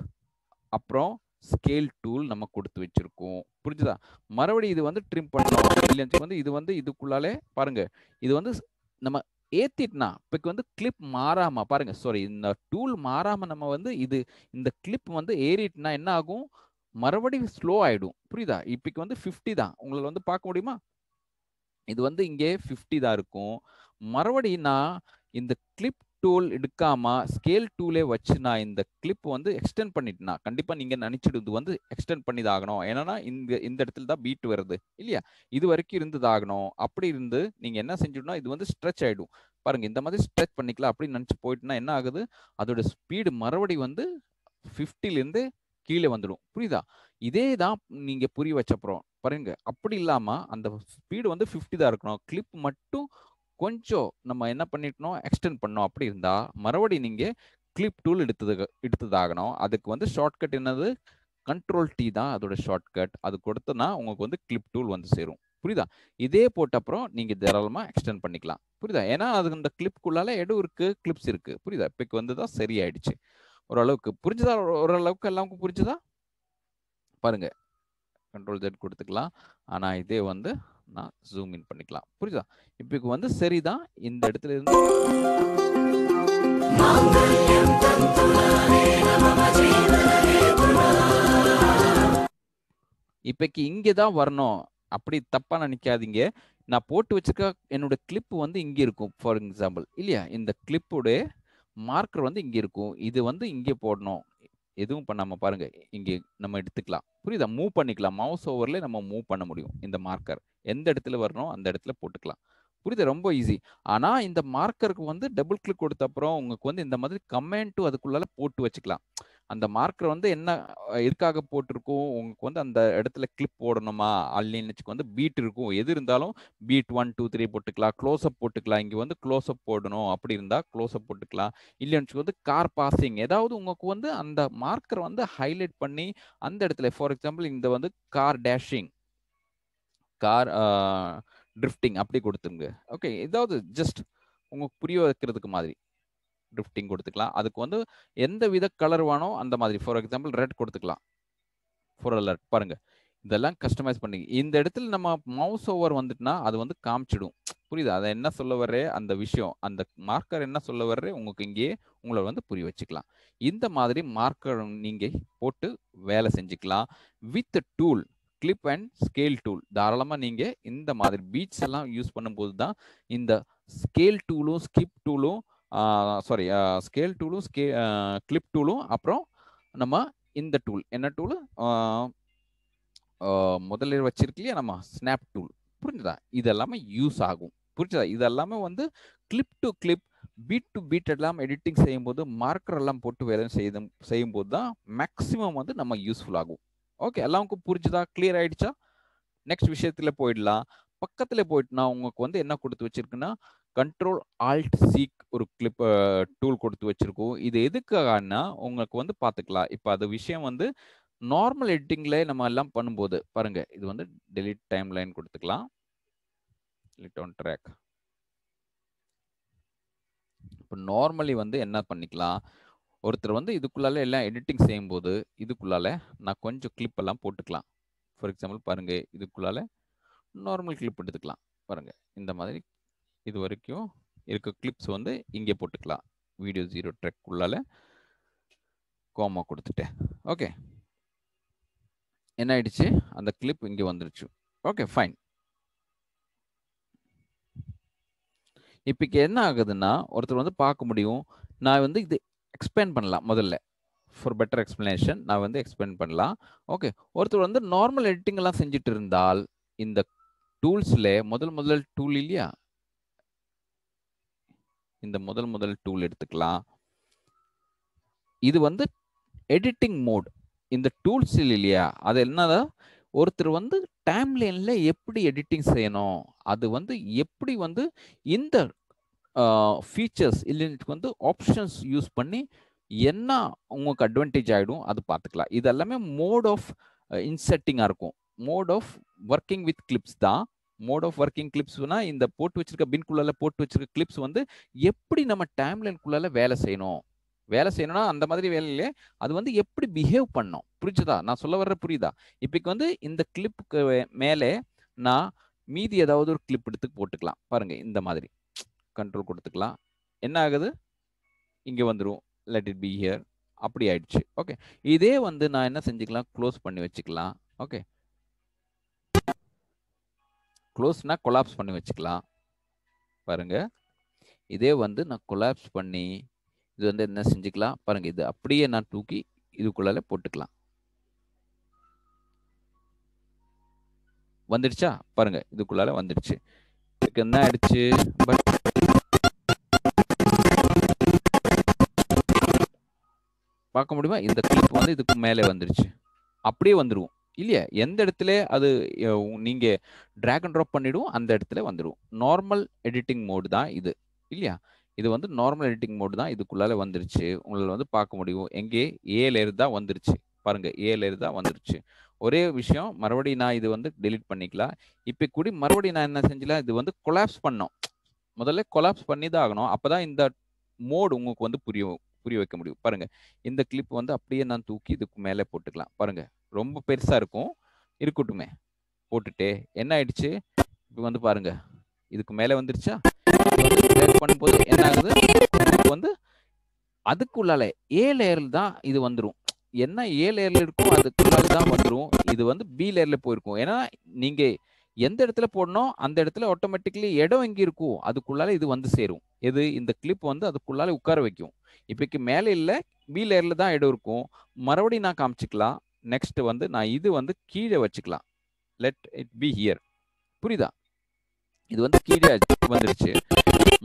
அப்புறம் ஸ்கேல் டூல் நம்ம கொடுத்து வச்சிருக்கோம் புரிஞ்சுதா மறுபடியும் இது வந்து ட்ரிம் பண்ணோம் வந்து இது வந்து இதுக்குள்ளாலே பாருங்க இது வந்து நம்ம ஏத்திட்டுனா இப்போ வந்து கிளிப் மாறாம பாருங்க சாரி இந்த டூல் மாறாம நம்ம வந்து இது இந்த கிளிப் வந்து ஏறிட்டுனா என்ன ஆகும் மறுபடியும் ஸ்லோ ஆயிடும் புரியுதா இப்போ வந்து ஃபிஃப்டி தான் உங்களை வந்து பார்க்க முடியுமா இது வந்து இங்கே ஃபிஃப்டி தான் இருக்கும் மறுபடியும் இந்த கிளிப் டூல் எடுக்காமல் ஸ்கேல் டூலே வச்சு நான் இந்த கிளிப் வந்து எக்ஸ்டெண்ட் பண்ணிட்டேன்னா கண்டிப்பாக நீங்கள் நினச்சிடுது வந்து எக்ஸ்டெண்ட் பண்ணி ஆகணும் ஏன்னா இந்த இந்த இடத்துல தான் பீட் வருது இல்லையா இது வரைக்கும் இருந்ததாகணும் அப்படி இருந்து நீங்கள் என்ன செஞ்சிடணும் இது வந்து ஸ்ட்ரெச் ஆகிடும் பாருங்கள் இந்த மாதிரி ஸ்ட்ரெச் பண்ணிக்கலாம் அப்படின்னு நினச்சி போயிட்டுனா என்ன ஆகுது அதோட ஸ்பீடு மறுபடி வந்து ஃபிஃப்டிலேருந்து கீழே வந்துடும் புரியுதா இதே தான் நீங்கள் புரிய வச்சப்புறம் பாருங்க அப்படி இல்லாமல் அந்த ஸ்பீடு வந்து ஃபிஃப்டி தான் இருக்கணும் கிளிப் மட்டும் கொஞ்சம் நம்ம என்ன பண்ணிட்டோம் எக்ஸ்டென்ட் பண்ணோம் அப்படி இருந்தால் மறுபடியும் நீங்கள் கிளிப் டூல் எடுத்தது எடுத்ததாகணும் அதுக்கு வந்து ஷார்ட்கட் என்னது கண்ட்ரோல் டி தான் அதோட ஷார்ட்கட் அது கொடுத்தனா உங்களுக்கு வந்து கிளிப் டூல் வந்து சேரும் புரியுதா இதே போட்ட அப்புறம் நீங்கள் தாராளமாக எக்ஸ்டென்ட் பண்ணிக்கலாம் புரியுதா ஏன்னா அது அந்த கிளிப்புக்குள்ளால இடம் இருக்குது கிளிப்ஸ் இருக்குது புரியுதா இப்போ வந்து தான் சரியாயிடுச்சு ஓரளவுக்கு புரிஞ்சுதா ஓரளவுக்கு எல்லாருக்கும் புரிஞ்சுதா பாருங்கள் கண்ட்ரோல் ஜெட் கொடுத்துக்கலாம் ஆனால் இதே வந்து நான் ஜூம் இன் பண்ணிக்கலாம் புரியுதா இப்போ வந்து சரிதான் இந்த இடத்துல இருந்து இப்போக்கு இங்கே தான் வரணும் அப்படி தப்பாக நினைக்காதீங்க நான் போட்டு வச்சிருக்க என்னோட கிளிப் வந்து இங்கே இருக்கும் ஃபார் எக்ஸாம்பிள் இல்லையா இந்த கிளிப்புடைய மார்க்கர் வந்து இங்கே இருக்கும் இது வந்து இங்கே போடணும் எதுவும் பண்ணாமல் பாருங்கள் இங்கே நம்ம எடுத்துக்கலாம் புரியுதா மூவ் பண்ணிக்கலாம் மவுஸ் ஓவரில் நம்ம மூவ் பண்ண முடியும் இந்த மார்க்கர் எந்த இடத்துல வரணும் அந்த இடத்துல போட்டுக்கலாம் புரியுது ரொம்ப ஈஸி ஆனால் இந்த மார்க்கருக்கு வந்து டபுள் கிளிக் கொடுத்த அப்புறம் உங்களுக்கு வந்து இந்த மாதிரி கமெண்ட்டும் அதுக்குள்ளால போட்டு வச்சுக்கலாம் அந்த மார்க்கர் வந்து என்ன எதுக்காக போட்டிருக்கும் உங்களுக்கு வந்து அந்த இடத்துல கிளிப் போடணுமா அல்லின்னு வந்து பீட் இருக்கும் எது இருந்தாலும் பீட் ஒன் டூ த்ரீ போட்டுக்கலாம் க்ளோஸ்அப் போட்டுக்கலாம் இங்கே வந்து க்ளோஸ்அப் போடணும் அப்படி இருந்தால் க்ளோஸ்அப் போட்டுக்கலாம் இல்லைன்னு வந்து கார் பாசிங் ஏதாவது உங்களுக்கு வந்து அந்த மார்க்கரை வந்து ஹைலைட் பண்ணி அந்த இடத்துல ஃபார் எக்ஸாம்பிள் இந்த வந்து கார் டேஷிங் கார் ட்ரிஃப்டிங் அப்படி கொடுத்துருங்க ஓகே ஏதாவது ஜஸ்ட் உங்களுக்கு புரிய வைக்கிறதுக்கு மாதிரி ட்ரிஃப்டிங் கொடுத்துக்கலாம் அதுக்கு வந்து எந்த வித கலர் வேணும் அந்த மாதிரி ஃபார் எக்ஸாம்பிள் ரெட் கொடுத்துக்கலாம் ஃபோர் அலர்ட் பாருங்க இதெல்லாம் கஸ்டமைஸ் பண்ணி இந்த இடத்துல நம்ம மவுஸ் ஓவர் வந்துட்டுனா அது வந்து காமிச்சிடும் புரியுது அதை என்ன சொல்ல வர்றே அந்த விஷயம் அந்த மார்க்கர் என்ன சொல்ல வர்றே உங்களுக்கு இங்கேயே உங்களை வந்து புரிய வச்சுக்கலாம் இந்த மாதிரி மார்க்கர் நீங்கள் போட்டு வேலை செஞ்சுக்கலாம் with tool clip and scale tool தாராளமாக நீங்கள் இந்த மாதிரி பீட்ஸ் எல்லாம் யூஸ் பண்ணும்போது தான் இந்த ஸ்கேல் டூலும் ஸ்கிப் டூலும் சாரி ஸ்கேல் டூலும் ஸ்கே கிளிப் டூலும் அப்புறம் நம்ம இந்த டூல் என்ன டூலு முதலில் வச்சிருக்கலையே நம்ம ஸ்னாப் டூல் புரிஞ்சுதா இது எல்லாமே யூஸ் ஆகும் புரிஞ்சுதா இது எல்லாமே வந்து clip to clip beat to beat எல்லாம் எடிட்டிங் செய்யும்போது மார்க்கர் எல்லாம் போட்டு வேலை செய்யும் செய்யும்போது தான் மேக்ஸிமம் வந்து நம்ம யூஸ்ஃபுல் ஆகும் ஓகே எல்லாருக்கும் புரிஞ்சுதா கிளியர் ஆயிடுச்சா நெக்ஸ்ட் விஷயத்தில் போயிடலாம் பக்கத்தில் போயிட்டுனா உங்களுக்கு வந்து என்ன கொடுத்து வச்சிருக்குன்னா கண்ட்ரோல் ஆல்ட் சீக் ஒரு கிளிப் டூல் கொடுத்து வச்சிருக்கோம் இது எதுக்காகனா உங்களுக்கு வந்து பார்த்துக்கலாம் இப்போ அது விஷயம் வந்து நார்மல் எடிட்டிங்கில் நம்ம எல்லாம் பண்ணும்போது பாருங்கள் இது வந்து டெலிட் டைம் லைன் கொடுத்துக்கலாம் டெலிட் ஆன் ட்ராக் இப்போ நார்மலி வந்து என்ன பண்ணிக்கலாம் ஒருத்தர் வந்து இதுக்குள்ளால எல்லாம் எடிட்டிங் செய்யும்போது இதுக்குள்ளால நான் கொஞ்சம் கிளிப் எல்லாம் போட்டுக்கலாம் ஃபார் எக்ஸாம்பிள் பாருங்கள் இதுக்குள்ளால நார்மல் கிளிப் எடுத்துக்கலாம் பாருங்கள் இந்த மாதிரி இது வரைக்கும் இருக்க கிளிப்ஸ் வந்து இங்கே போட்டுக்கலாம் வீடியோ ஜீரோ ட்ரெக் உள்ளால கோமா கொடுத்துட்டேன் ஓகே என்ன ஆயிடுச்சு அந்த கிளிப் இங்கே வந்துருச்சு ஓகே ஃபைன் இப்போ என்ன ஆகுதுன்னா ஒருத்தர் வந்து பார்க்க முடியும் நான் வந்து இது எக்ஸ்பிளைன் பண்ணலாம் முதல்ல ஃபார் பெட்டர் எக்ஸ்பிளனேஷன் நான் வந்து எக்ஸ்பிளைன் பண்ணலாம் ஓகே ஒருத்தர் வந்து நார்மல் எடிட்டிங்லாம் செஞ்சுட்டு இருந்தால் இந்த டூல்ஸில் முதல் முதல் டூல் இல்லையா இந்த முதல் முதல் டூல் எடுத்துக்கலாம் இது வந்து எடிட்டிங் மோட் இந்த டூல்ஸ் இல்லையா அது என்னதான் ஒருத்தர் வந்து டைம் லைனில் எப்படி எடிட்டிங் செய்யணும் அது வந்து எப்படி வந்து இந்த ஃபீச்சர்ஸ் இல்லைன்னு வந்து ஆப்ஷன்ஸ் யூஸ் பண்ணி என்ன உங்களுக்கு அட்வான்டேஜ் ஆகிடும் அது பார்த்துக்கலாம் இது எல்லாமே மோட் ஆஃப் இன்செட்டிங்காக இருக்கும் mode of working with clips தான் மோட் ஆஃப் ஒர்க்கிங் கிளிப்ஸ்னா இந்த போட்டு வச்சிருக்க பின்குள்ள போட்டு வச்சிருக்க கிளிப்ஸ் வந்து எப்படி நம்ம டைம்லைன்குள்ளால வேலை செய்யணும் வேலை செய்யணும்னா அந்த மாதிரி வேலையிலே அது வந்து எப்படி பிஹேவ் பண்ணும் புரிஞ்சுதா நான் சொல்ல வர்ற புரியுதா இப்போக்கு வந்து இந்த கிளிப்புக்கு மேலே நான் மீதி ஏதாவது ஒரு கிளிப் எடுத்து போட்டுக்கலாம் பாருங்க இந்த மாதிரி கண்ட்ரோல் கொடுத்துக்கலாம் என்ன ஆகுது இங்கே வந்துடும் லெட் இட் பி ஹியர் அப்படி ஆயிடுச்சு ஓகே இதே வந்து நான் என்ன செஞ்சுக்கலாம் க்ளோஸ் பண்ணி வச்சுக்கலாம் ஓகே க்ளோஸ்னால் கொலாப்ஸ் பண்ணி வச்சுக்கலாம் பாருங்கள் இதே வந்து நான் கொலாப்ஸ் பண்ணி இது வந்து என்ன செஞ்சுக்கலாம் பாருங்கள் இது அப்படியே நான் தூக்கி இதுக்குள்ளால போட்டுக்கலாம் வந்துடுச்சா பாருங்கள் இதுக்குள்ளால வந்துடுச்சு இதுக்கு என்ன ஆயிடுச்சு பட் பார்க்க முடியுமா இந்த கிளிப் வந்து இதுக்கு மேலே வந்துடுச்சு அப்படியே வந்துடுவோம் இல்லையா எந்த இடத்துல அது நீங்க ட்ராக் அண்ட் ட்ராப் பண்ணிடுவோம் அந்த இடத்துல வந்துடும் நார்மல் எடிட்டிங் மோடு தான் இது இல்லையா இது வந்து நார்மல் எடிட்டிங் மோடு தான் இதுக்குள்ளால வந்துருச்சு உங்களை வந்து பார்க்க முடியும் எங்கே ஏலேரு தான் வந்துருச்சு பாருங்க ஏலேரு தான் வந்துருச்சு ஒரே விஷயம் மறுபடியும் நான் இது வந்து டெலிட் பண்ணிக்கலாம் இப்போ கூடி மறுபடியும் நான் என்ன செஞ்சல இது வந்து கொலாப்ஸ் பண்ணோம் முதல்ல கொலாப்ஸ் பண்ணி தான் ஆகணும் தான் இந்த மோடு உங்களுக்கு வந்து புரிய புரிய வைக்க முடியும் பாருங்க இந்த கிளிப் வந்து அப்படியே நான் தூக்கி இதுக்கு மேலே போட்டுக்கலாம் பாருங்க ரொம்ப பெருசாக இருக்கும் இருக்கட்டுமே போட்டுட்டு என்ன ஆயிடுச்சு இப்போ வந்து பாருங்க இதுக்கு மேலே வந்துருச்சா பண்ணும்போது என்ன ஆகுது வந்து அதுக்குள்ளால ஏ லேயரில் தான் இது வந்துடும் என்ன ஏ லேயர்ல இருக்கும் அதுக்குள்ளால தான் வந்துடும் இது வந்து பி லேயர்ல போயிருக்கும் ஏன்னா நீங்க எந்த இடத்துல போடணும் அந்த இடத்துல ஆட்டோமேட்டிக்லி இடம் எங்கே இருக்கும் அதுக்குள்ளால இது வந்து சேரும் எது இந்த கிளிப் வந்து அதுக்குள்ளால உட்கார வைக்கும் இப்போக்கு மேலே இல்லை பி லேயர்ல தான் இடம் இருக்கும் மறுபடியும் நான் காமிச்சிக்கலாம் நெக்ஸ்ட் வந்து நான் இது வந்து கீழே வச்சுக்கலாம் லெட் இட் பி ஹியர் புரியுதா இது வந்து கீழே வந்துருச்சு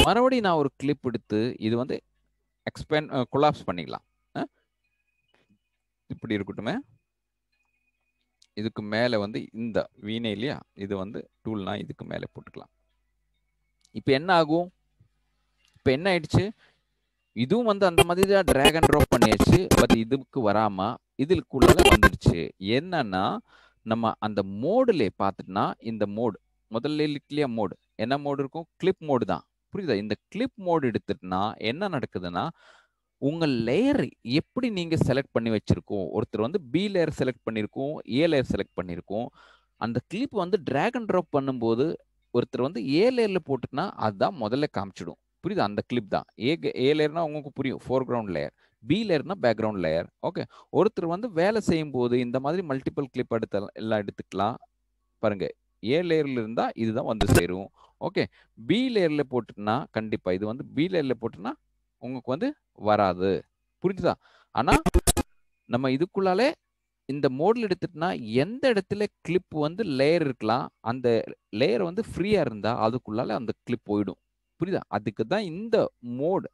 மறுபடியும் நான் ஒரு கிளிப் எடுத்து இது வந்து எக்ஸ்பேண்ட் கொலாப்ஸ் பண்ணிக்கலாம் இப்படி இருக்கட்டுமே இதுக்கு மேலே வந்து இந்த வீணை இல்லையா இது வந்து டூல்னா இதுக்கு மேலே போட்டுக்கலாம் இப்போ என்ன ஆகும் இப்போ என்ன ஆயிடுச்சு இதுவும் வந்து அந்த மாதிரி தான் ட்ராகன் ட்ராப் பண்ணியாச்சு பட் இதுக்கு வராமல் இதுக்குள்ள வந்துடுச்சு என்னன்னா நம்ம அந்த மோடுல பார்த்துட்டுனா இந்த மோடு முதல்ல இல்லையா மோடு என்ன மோடு இருக்கும் கிளிப் மோடு தான் புரியுதா இந்த கிளிப் மோடு எடுத்துட்டுனா என்ன நடக்குதுன்னா உங்கள் லேயர் எப்படி நீங்கள் செலக்ட் பண்ணி வச்சுருக்கோம் ஒருத்தர் வந்து பி லேயர் செலக்ட் பண்ணியிருக்கோம் ஏ லேயர் செலக்ட் பண்ணியிருக்கோம் அந்த கிளிப் வந்து ட்ராக் அண்ட் ட்ராப் பண்ணும்போது ஒருத்தர் வந்து ஏ லேயரில் போட்டுட்டுனா அதுதான் முதல்ல காமிச்சிடும் புரியுது அந்த கிளிப் தான் ஏ ஏ லேயர்னா உங்களுக்கு புரியும் ஃபோர் கிரவுண்ட் லேயர் பி லேயர்னா பேக்ரவுண்ட் லேயர் ஓகே ஒருத்தர் வந்து வேலை செய்யும் போது இந்த மாதிரி மல்டிபிள் கிளிப் எடுத்த எல்லாம் எடுத்துக்கலாம் பாருங்க ஏ லேயர்ல இருந்தா இதுதான் வந்து சேரும் ஓகே பி லேயர்ல போட்டுனா கண்டிப்பா இது வந்து பி லேயர்ல போட்டுனா உங்களுக்கு வந்து வராது புரிஞ்சுதா ஆனா நம்ம இதுக்குள்ளாலே இந்த மோடில் எடுத்துட்டுனா எந்த இடத்துல கிளிப் வந்து லேயர் இருக்கலாம் அந்த லேயர் வந்து ஃப்ரீயா இருந்தா அதுக்குள்ளால அந்த கிளிப் போயிடும் புரியுதா அதுக்கு தான் இந்த மோட்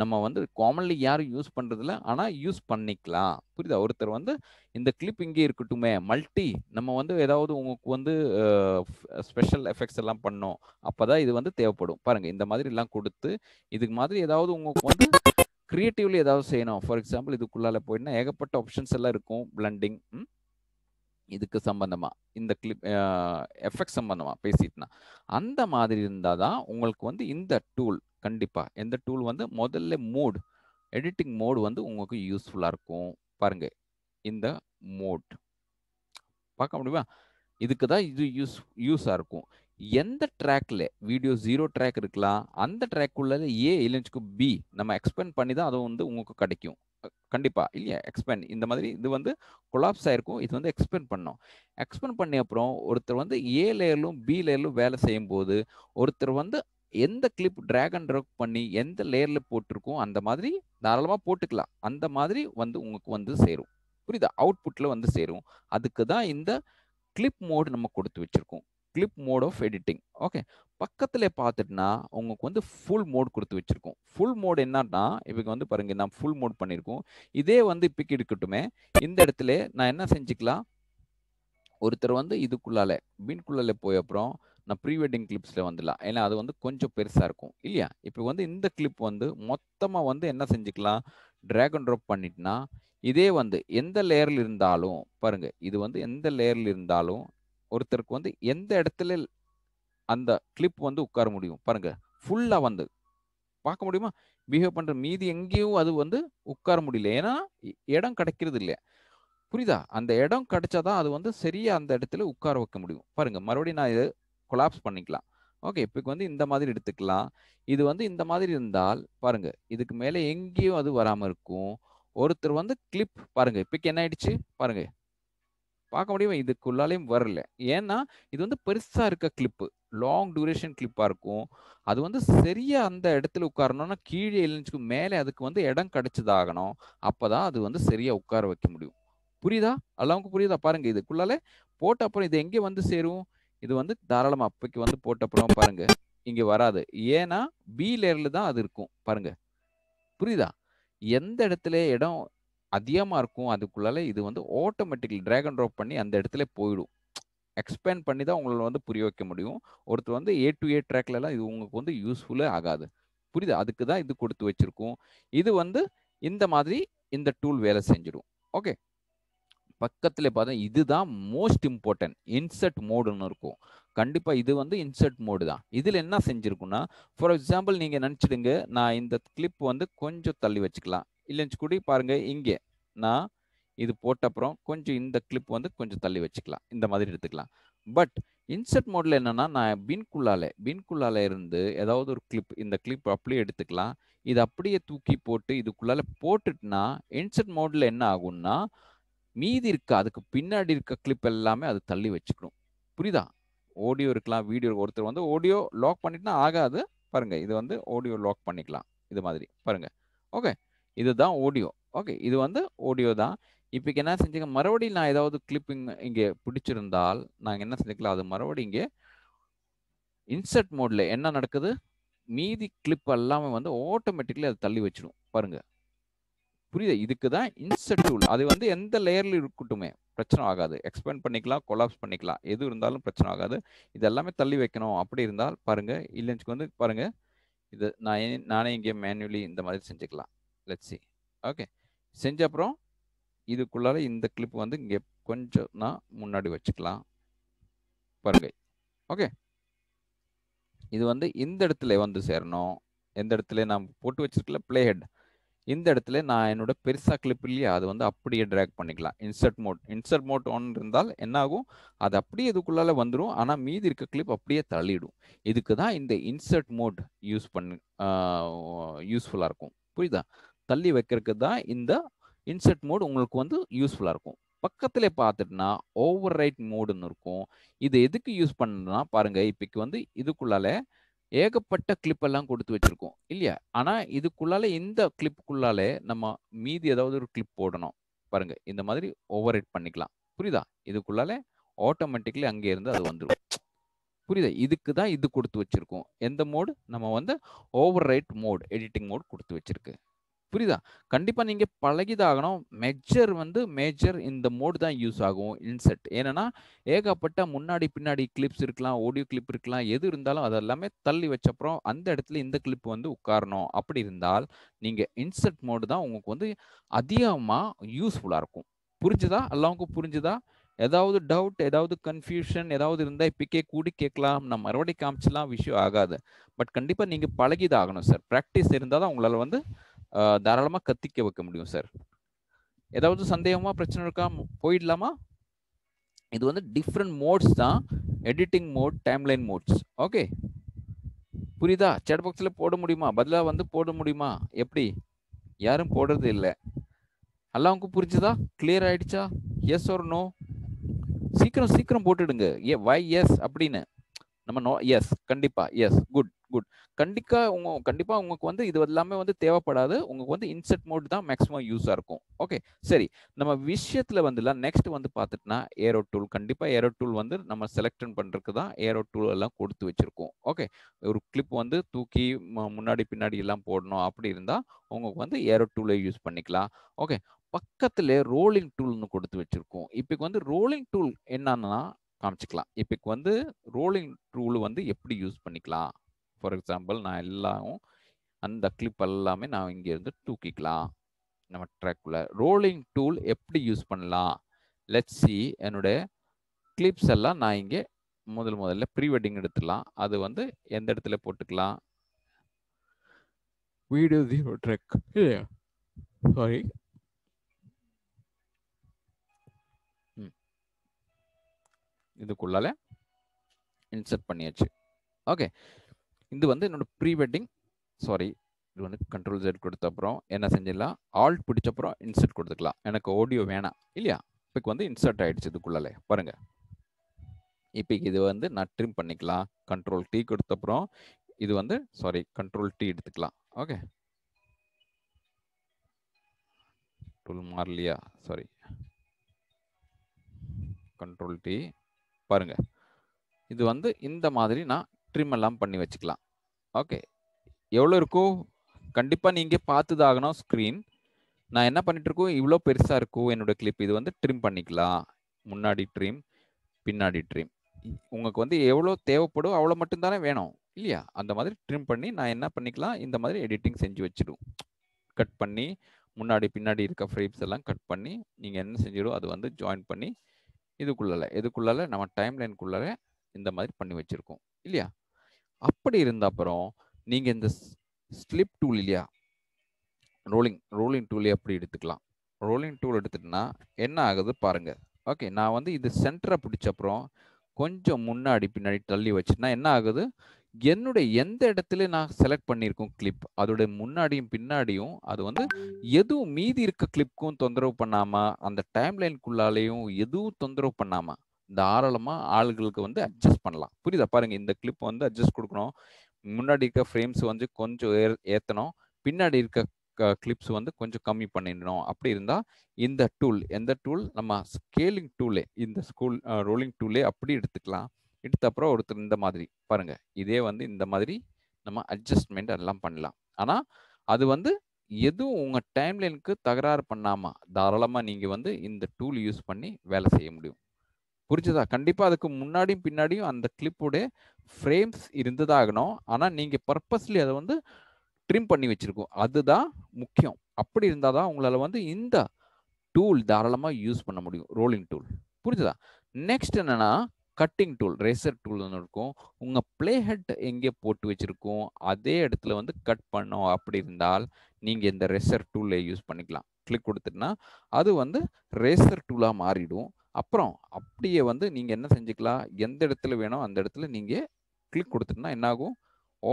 நம்ம வந்து காமன்லி யாரும் யூஸ் பண்ணுறதில்ல ஆனால் யூஸ் பண்ணிக்கலாம் புரியுதா ஒருத்தர் வந்து இந்த கிளிப் இங்கே இருக்கட்டுமே மல்டி நம்ம வந்து ஏதாவது உங்களுக்கு வந்து ஸ்பெஷல் எஃபெக்ட்ஸ் எல்லாம் பண்ணோம் அப்போ தான் இது வந்து தேவைப்படும் பாருங்கள் இந்த மாதிரி எல்லாம் கொடுத்து இதுக்கு மாதிரி ஏதாவது உங்களுக்கு வந்து க்ரியேட்டிவ்லி ஏதாவது செய்யணும் ஃபார் எக்ஸாம்பிள் இதுக்குள்ளால போயிட்டுனா ஏகப்பட்ட ஆப்ஷன்ஸ் எல்லாம் இருக்கும் பிளண்டிங் இதுக்கு சம்பந்தமாக இந்த கிளிப் எஃபெக்ட் சம்பந்தமாக பேசிட்டுனா அந்த மாதிரி இருந்தால் தான் உங்களுக்கு வந்து இந்த டூல் கண்டிப்பாக எந்த டூல் வந்து முதல்ல மோட் எடிட்டிங் மோட் வந்து உங்களுக்கு யூஸ்ஃபுல்லாக இருக்கும் பாருங்கள் இந்த மோட் பார்க்க முடியுமா இதுக்கு தான் இது யூஸ் யூஸாக இருக்கும் எந்த ட்ராக்ல வீடியோ ஜீரோ ட்ராக் இருக்கலாம் அந்த ட்ராக்குள்ள ஏ இல்லைச்சுக்கு பி நம்ம எக்ஸ்பெண்ட் பண்ணி தான் அதை வந்து உங்களுக்கு கிடைக்கும் கண்டிப்பாக இல்லையா எக்ஸ்பெண்ட் இந்த மாதிரி இது வந்து கொலாப்ஸ் ஆகிருக்கும் இது வந்து எக்ஸ்பெண்ட் பண்ணோம் எக்ஸ்பெண்ட் பண்ணி அப்புறம் ஒருத்தர் வந்து ஏ லேயர்லும் பி லேயர்லும் வேலை செய்யும் போது ஒருத்தர் வந்து எந்த கிளிப் ட்ராக் அண்ட் ட்ராக் பண்ணி எந்த லேயரில் போட்டிருக்கோ அந்த மாதிரி தாராளமாக போட்டுக்கலாம் அந்த மாதிரி வந்து உங்களுக்கு வந்து சேரும் புரியுதா அவுட்புட்டில் வந்து சேரும் அதுக்கு தான் இந்த கிளிப் மோடு நம்ம கொடுத்து வச்சுருக்கோம் clip mode of editing okay பக்கத்தில் பார்த்துட்டுனா உங்களுக்கு வந்து ஃபுல் மோட் கொடுத்து வச்சுருக்கோம் ஃபுல் மோட் என்னன்னா இப்போ வந்து பாருங்கள் நான் ஃபுல் மோட் பண்ணியிருக்கோம் இதே வந்து இப்போக்கு இருக்கட்டுமே இந்த இடத்துல நான் என்ன செஞ்சுக்கலாம் ஒருத்தர் வந்து இதுக்குள்ளால பீன்குள்ளால போய் அப்புறம் நான் ப்ரீ வெட்டிங் கிளிப்ஸில் வந்துடலாம் ஏன்னா அது வந்து கொஞ்சம் பெருசாக இருக்கும் இல்லையா இப்போ வந்து இந்த கிளிப் வந்து மொத்தமாக வந்து என்ன செஞ்சுக்கலாம் ட்ராக் அண்ட் ட்ராப் பண்ணிட்டுனா இதே வந்து எந்த லேயரில் இருந்தாலும் பாருங்கள் இது வந்து எந்த லேயரில் இருந்தாலும் ஒருத்தருக்கு வந்து எந்த இடத்துல அந்த கிளிப் வந்து உட்கார முடியும் பாருங்கள் ஃபுல்லாக வந்து பார்க்க முடியுமா பிஹேவ் பண்ணுற மீதி எங்கேயும் அது வந்து உட்கார முடியல ஏன்னா இடம் கிடைக்கிறது இல்லை புரியுதா அந்த இடம் கிடைச்சாதான் அது வந்து சரியாக அந்த இடத்துல உட்கார வைக்க முடியும் பாருங்கள் மறுபடியும் நான் இது கொலாப்ஸ் பண்ணிக்கலாம் ஓகே இப்போ வந்து இந்த மாதிரி எடுத்துக்கலாம் இது வந்து இந்த மாதிரி இருந்தால் பாருங்க இதுக்கு மேலே எங்கேயும் அது வராமல் இருக்கும் ஒருத்தர் வந்து கிளிப் பாருங்க இப்போக்கு என்ன ஆயிடுச்சு பாருங்க பார்க்க முடியும் இதுக்குள்ளாலேயும் வரல ஏன்னா இது வந்து பெருசாக இருக்க கிளிப்பு லாங் டியூரேஷன் கிளிப்பாக இருக்கும் அது வந்து சரியாக அந்த இடத்துல உட்காரணும்னா கீழே எழுந்துச்சு மேலே அதுக்கு வந்து இடம் கிடச்சதாகணும் அப்போ தான் அது வந்து சரியாக உட்கார வைக்க முடியும் புரியுதா எல்லாருக்கும் புரியுதா பாருங்க இதுக்குள்ளால போட்ட அப்புறம் இது எங்கே வந்து சேரும் இது வந்து தாராளமாக அப்பைக்கு வந்து போட்டப்புறம் பாருங்க இங்கே வராது ஏன்னா பி லேரில் தான் அது இருக்கும் பாருங்க புரியுதா எந்த இடத்துல இடம் அதிகமாக இருக்கும் அதுக்குள்ளால இது வந்து ஆட்டோமேட்டிக்கலி ட்ராகன் ட்ராப் பண்ணி அந்த இடத்துல போயிடும் எக்ஸ்பேண்ட் பண்ணி தான் உங்களை வந்து புரிய வைக்க முடியும் ஒருத்தர் வந்து ஏ டு ஏ ட்ராக்லலாம் இது உங்களுக்கு வந்து யூஸ்ஃபுல்லே ஆகாது புரியுது அதுக்கு தான் இது கொடுத்து வச்சுருக்கோம் இது வந்து இந்த மாதிரி இந்த டூல் வேலை செஞ்சிடும் ஓகே பக்கத்தில் பார்த்தா இதுதான் மோஸ்ட் இம்பார்ட்டன்ட் இன்சர்ட் மோடுன்னு இருக்கும் கண்டிப்பாக இது வந்து இன்சர்ட் மோடு தான் இதில் என்ன செஞ்சுருக்குன்னா ஃபார் எக்ஸாம்பிள் நீங்கள் நினச்சிடுங்க நான் இந்த கிளிப் வந்து கொஞ்சம் தள்ளி வச்சுக்கலாம் இல்லைன்னு கூடி பாருங்கள் இங்கே நான் இது போட்ட அப்புறம் கொஞ்சம் இந்த கிளிப் வந்து கொஞ்சம் தள்ளி வச்சுக்கலாம் இந்த மாதிரி எடுத்துக்கலாம் பட் இன்சர்ட் மோடில் என்னென்னா நான் பின்குள்ளாலே பின்குள்ளால இருந்து ஏதாவது ஒரு கிளிப் இந்த கிளிப் அப்படியே எடுத்துக்கலாம் இது அப்படியே தூக்கி போட்டு இதுக்குள்ளால போட்டுட்டுனா இன்சர்ட் மோடில் என்ன ஆகும்னா மீதி இருக்க அதுக்கு பின்னாடி இருக்க கிளிப் எல்லாமே அது தள்ளி வச்சுக்கணும் புரியுதா ஆடியோ இருக்கலாம் வீடியோ ஒருத்தர் வந்து ஆடியோ லாக் பண்ணிட்டுனா ஆகாது பாருங்க இது வந்து ஆடியோ லாக் பண்ணிக்கலாம் இது மாதிரி பாருங்க ஓகே இதுதான் ஆடியோ ஓகே இது வந்து ஆடியோ தான் இப்போ என்ன செஞ்சுக்க மறுபடியும் நான் ஏதாவது கிளிப் இங்கே பிடிச்சிருந்தால் நாங்கள் என்ன செஞ்சுக்கலாம் அது மறுபடியும் இங்கே இன்சர்ட் மோட்ல என்ன நடக்குது மீதி கிளிப் எல்லாமே வந்து ஆட்டோமேட்டிக்லி அது தள்ளி வச்சிடும் பாருங்கள் புரியுது இதுக்கு தான் இன்செட் டூல் அது வந்து எந்த லேயர்ல இருக்கட்டுமே பிரச்சனை ஆகாது எக்ஸ்பேண்ட் பண்ணிக்கலாம் கொலாப்ஸ் பண்ணிக்கலாம் எது இருந்தாலும் பிரச்சனை ஆகாது இது எல்லாமே தள்ளி வைக்கணும் அப்படி இருந்தால் பாருங்க இல்லைன்னு வந்து பாருங்க இது நான் நானே இங்கே மேனுவலி இந்த மாதிரி செஞ்சுக்கலாம் லெட்ஸி ஓகே செஞ்ச அப்புறம் இதுக்குள்ளால இந்த கிளிப் வந்து இங்கே கொஞ்சம் நான் முன்னாடி வச்சுக்கலாம் பாருங்க ஓகே இது வந்து இந்த இடத்துல வந்து சேரணும் எந்த இடத்துல நான் போட்டு வச்சிருக்கல பிளே ஹெட் இந்த இடத்துல நான் என்னோட பெருசா கிளிப் இல்லையா அது வந்து அப்படியே ட்ராக் பண்ணிக்கலாம் insert mode insert mode on இருந்தால் என்ன ஆகும் அது அப்படியே இதுக்குள்ளால வந்துடும் ஆனா மீதி இருக்க கிளிப் அப்படியே தள்ளிடும் இதுக்கு தான் இந்த இன்சர்ட் மோட் யூஸ் பண்ணு யூஸ்ஃபுல்லா இருக்கும் புரியுதா தள்ளி வைக்கிறதுக்கு தான் இந்த இன்சர்ட் மோட் உங்களுக்கு வந்து யூஸ்ஃபுல்லா இருக்கும் பக்கத்துல பார்த்துட்டுனா ஓவர் ரைட் மோடுன்னு இருக்கும் இது எதுக்கு யூஸ் பண்ணுன்னா பாருங்க இப்பக்கு வந்து இதுக்குள்ளால ஏகப்பட்ட கிளிப் எல்லாம் கொடுத்து வச்சிருக்கோம் இல்லையா ஆனா இதுக்குள்ளால இந்த கிளிப்புக்குள்ளாலே நம்ம மீதி ஏதாவது ஒரு கிளிப் போடணும் பாருங்க இந்த மாதிரி ஓவர் ஹெட் பண்ணிக்கலாம் புரியுதா இதுக்குள்ளால ஆட்டோமேட்டிக்லி அங்கே இருந்து அது வந்துடும் புரியுதா இதுக்கு தான் இது கொடுத்து வச்சிருக்கோம் எந்த மோடு நம்ம வந்து overwrite mode editing mode கொடுத்து வச்சிருக்கு புரியுதா கண்டிப்பாக நீங்கள் பழகிதாகணும் மெஜர் வந்து மேஜர் இந்த மோடு தான் யூஸ் ஆகும் இன்செட் ஏன்னா ஏகப்பட்ட முன்னாடி பின்னாடி கிளிப்ஸ் இருக்கலாம் ஆடியோ கிளிப் இருக்கலாம் எது இருந்தாலும் அதெல்லாமே தள்ளி வச்சப்புறம் அந்த இடத்துல இந்த கிளிப் வந்து உட்காரணும் அப்படி இருந்தால் நீங்கள் இன்செட் மோடு தான் உங்களுக்கு வந்து அதிகமாக யூஸ்ஃபுல்லாக இருக்கும் புரிஞ்சுதா எல்லாவுக்கும் புரிஞ்சுதா ஏதாவது டவுட் ஏதாவது கன்ஃபியூஷன் ஏதாவது இருந்தால் இப்போக்கே கூடி கேட்கலாம் நம்ம மறுபடியும் காமிச்சலாம் விஷயம் ஆகாது பட் கண்டிப்பாக நீங்கள் பழகிதாகணும் சார் ப்ராக்டிஸ் இருந்தால் தான் உங்களால் வந்து தாராளமாக கத்திக்க வைக்க முடியும் சார் ஏதாவது சந்தேகமாக பிரச்சனை இருக்கா போயிடலாமா இது வந்து டிஃப்ரெண்ட் மோட்ஸ் தான் editing mode timeline modes okay புரியுதா சேட் பாக்ஸில் போட முடியுமா பதிலாக வந்து போட முடியுமா எப்படி யாரும் போடுறது இல்லை எல்லாம் உங்களுக்கு புரிஞ்சுதா கிளியர் ஆயிடுச்சா எஸ் ஒரு நோ சீக்கிரம் சீக்கிரம் போட்டுடுங்க ஏ வை எஸ் அப்படின்னு நம்ம நோ எஸ் கண்டிப்பாக எஸ் குட் குட் கண்டிப்பா உங்க கண்டிப்பா உங்களுக்கு வந்து இது எல்லாமே வந்து தேவைப்படாது உங்களுக்கு வந்து இன்செட் மோட் தான் மேக்ஸிமம் யூஸா இருக்கும் ஓகே சரி நம்ம விஷயத்துல வந்துல நெக்ஸ்ட் வந்து பார்த்துட்டுனா ஏரோ டூல் கண்டிப்பா ஏரோ டூல் வந்து நம்ம செலக்ஷன் பண்றதுக்கு தான் ஏரோ டூல் எல்லாம் கொடுத்து வச்சிருக்கோம் ஓகே ஒரு கிளிப் வந்து தூக்கி முன்னாடி பின்னாடி எல்லாம் போடணும் அப்படி இருந்தா உங்களுக்கு வந்து ஏரோ டூலை யூஸ் பண்ணிக்கலாம் ஓகே பக்கத்திலே ரோலிங் டூல்னு கொடுத்து வச்சிருக்கோம் இப்போ வந்து ரோலிங் டூல் என்னன்னா காமிச்சிக்கலாம் இப்போ வந்து ரோலிங் டூல் வந்து எப்படி யூஸ் பண்ணிக்கலாம் ஃபார் எக்ஸாம்பிள் நான் எல்லாம் அந்த கிளிப் எல்லாமே நான் இங்கேருந்து தூக்கிக்கலாம் நம்ம ட்ராக்குள்ள ரோலிங் டூல் எப்படி யூஸ் பண்ணலாம் லெட் சி என்னுடைய கிளிப்ஸ் எல்லாம் நான் இங்கே முதல் முதல்ல ப்ரீ வெட்டிங் எடுத்துடலாம் அது வந்து எந்த இடத்துல போட்டுக்கலாம் வீடியோ ஜீரோ ட்ராக் இல்லையா சாரி இதுக்குள்ளால இன்சர்ட் பண்ணியாச்சு ஓகே இது வந்து என்னோட ப்ரீ வெட்டிங் சாரி இது வந்து கண்ட்ரோல் ஜெட் கொடுத்த அப்புறம் என்ன செஞ்சிடலாம் ஆல்ட் பிடிச்சப்புறம் இன்சர்ட் கொடுத்துக்கலாம் எனக்கு ஆடியோ வேணாம் இல்லையா இப்போ வந்து இன்சர்ட் ஆகிடுச்சு இதுக்குள்ளே பாருங்கள் இப்போ இது வந்து நான் ட்ரிம் பண்ணிக்கலாம் கண்ட்ரோல் டி கொடுத்த அப்புறம் இது வந்து சாரி கண்ட்ரோல் டி எடுத்துக்கலாம் ஓகே டூல் மாறலையா சாரி கண்ட்ரோல் டி பாருங்கள் இது வந்து இந்த மாதிரி நான் ட்ரிம் எல்லாம் பண்ணி வச்சுக்கலாம் ஓகே எவ்வளோ இருக்கோ கண்டிப்பாக நீங்கள் பார்த்துதாகணும் ஸ்க்ரீன் நான் என்ன பண்ணிட்டுருக்கோம் இவ்வளோ பெருசாக இருக்கும் என்னோடய கிளிப் இது வந்து ட்ரிம் பண்ணிக்கலாம் முன்னாடி ட்ரிம் பின்னாடி ட்ரிம் உங்களுக்கு வந்து எவ்வளோ தேவைப்படும் அவ்வளோ மட்டும்தானே வேணும் இல்லையா அந்த மாதிரி ட்ரிம் பண்ணி நான் என்ன பண்ணிக்கலாம் இந்த மாதிரி எடிட்டிங் செஞ்சு வச்சிடும் கட் பண்ணி முன்னாடி பின்னாடி இருக்க ஃப்ரேம்ஸ் எல்லாம் கட் பண்ணி நீங்கள் என்ன செஞ்சிடும் அது வந்து ஜாயின் பண்ணி இதுக்குள்ளே இதுக்குள்ளால நம்ம டைம் லைனுக்குள்ளே இந்த மாதிரி பண்ணி வச்சுருக்கோம் இல்லையா அப்படி இருந்த அப்புறம் நீங்கள் இந்த ஸ்லிப் டூல் இல்லையா ரோலிங் ரோலிங் டூலே அப்படி எடுத்துக்கலாம் ரோலிங் டூல் எடுத்துட்டுனா என்ன ஆகுது பாருங்கள் ஓகே நான் வந்து இது சென்டரை பிடிச்சப்புறம் கொஞ்சம் முன்னாடி பின்னாடி தள்ளி வச்சுன்னா என்ன ஆகுது என்னுடைய எந்த இடத்துல நான் செலக்ட் பண்ணியிருக்கோம் கிளிப் அதோட முன்னாடியும் பின்னாடியும் அது வந்து எதுவும் மீதி இருக்க கிளிப்க்கும் தொந்தரவு பண்ணாமல் அந்த டைம் லைனுக்குள்ளாலேயும் எதுவும் தொந்தரவு பண்ணாமல் தாராளமாக ஆளுகளுக்கு வந்து அட்ஜஸ்ட் பண்ணலாம் புரியுதா பாருங்க இந்த கிளிப் வந்து அட்ஜஸ்ட் கொடுக்கணும் முன்னாடி இருக்க ஃப்ரேம்ஸ் வந்து கொஞ்சம் ஏ ஏற்றணும் பின்னாடி இருக்க கிளிப்ஸ் வந்து கொஞ்சம் கம்மி பண்ணிடணும் அப்படி இருந்தால் இந்த டூல் எந்த டூல் நம்ம ஸ்கேலிங் டூலே இந்த ஸ்கூல் ரோலிங் டூலே அப்படி எடுத்துக்கலாம் எடுத்த அப்புறம் ஒருத்தர் இந்த மாதிரி பாருங்க இதே வந்து இந்த மாதிரி நம்ம அட்ஜஸ்ட்மெண்ட் எல்லாம் பண்ணலாம் ஆனால் அது வந்து எதுவும் உங்கள் டைம்லைனுக்கு தகராறு பண்ணாமல் தாராளமாக நீங்கள் வந்து இந்த டூல் யூஸ் பண்ணி வேலை செய்ய முடியும் புரிஞ்சுதா கண்டிப்பாக அதுக்கு முன்னாடியும் பின்னாடியும் அந்த கிளிப்புடைய ஃப்ரேம்ஸ் இருந்ததாகணும் ஆனால் நீங்கள் பர்பஸ்லி அதை வந்து ட்ரிம் பண்ணி வச்சுருக்கோம் அதுதான் முக்கியம் அப்படி இருந்தால் தான் உங்களால் வந்து இந்த டூல் தாராளமாக யூஸ் பண்ண முடியும் ரோலிங் டூல் புரிஞ்சுதா நெக்ஸ்ட் என்னென்னா கட்டிங் டூல் ரேசர் டூல் ஒன்று இருக்கும் உங்கள் பிளே ஹெட் எங்கே போட்டு வச்சுருக்கோம் அதே இடத்துல வந்து கட் பண்ணோம் அப்படி இருந்தால் நீங்கள் இந்த ரேசர் டூலை யூஸ் பண்ணிக்கலாம் கிளிக் கொடுத்துட்டுனா அது வந்து ரேசர் டூலாக மாறிடும் அப்புறம் அப்படியே வந்து நீங்கள் என்ன செஞ்சுக்கலாம் எந்த இடத்துல வேணும் அந்த இடத்துல நீங்கள் கிளிக் கொடுத்துட்டுனா என்னாகும்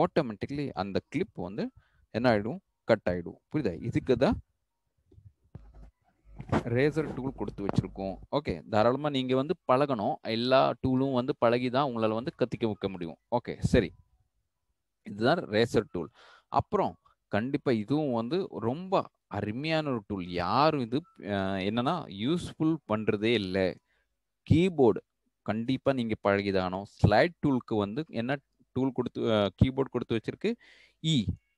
ஆட்டோமேட்டிக்லி அந்த கிளிப் வந்து என்ன ஆகிடும் கட் ஆகிடும் புரியுதா இதுக்கு தான் ரேசர் டூல் கொடுத்து வச்சுருக்கோம் ஓகே தாராளமாக நீங்கள் வந்து பழகணும் எல்லா டூலும் வந்து பழகி தான் உங்களால் வந்து கத்திக்க வைக்க முடியும் ஓகே சரி இதுதான் ரேசர் டூல் அப்புறம் கண்டிப்பாக இதுவும் வந்து ரொம்ப அருமையான ஒரு டூல் யாரும் இது என்னன்னா யூஸ்ஃபுல் பண்ணுறதே இல்லை கீபோர்டு கண்டிப்பாக நீங்கள் பழகிதானோம் ஸ்லைட் டூலுக்கு வந்து என்ன டூல் கொடுத்து கீபோர்டு கொடுத்து வச்சிருக்கு இ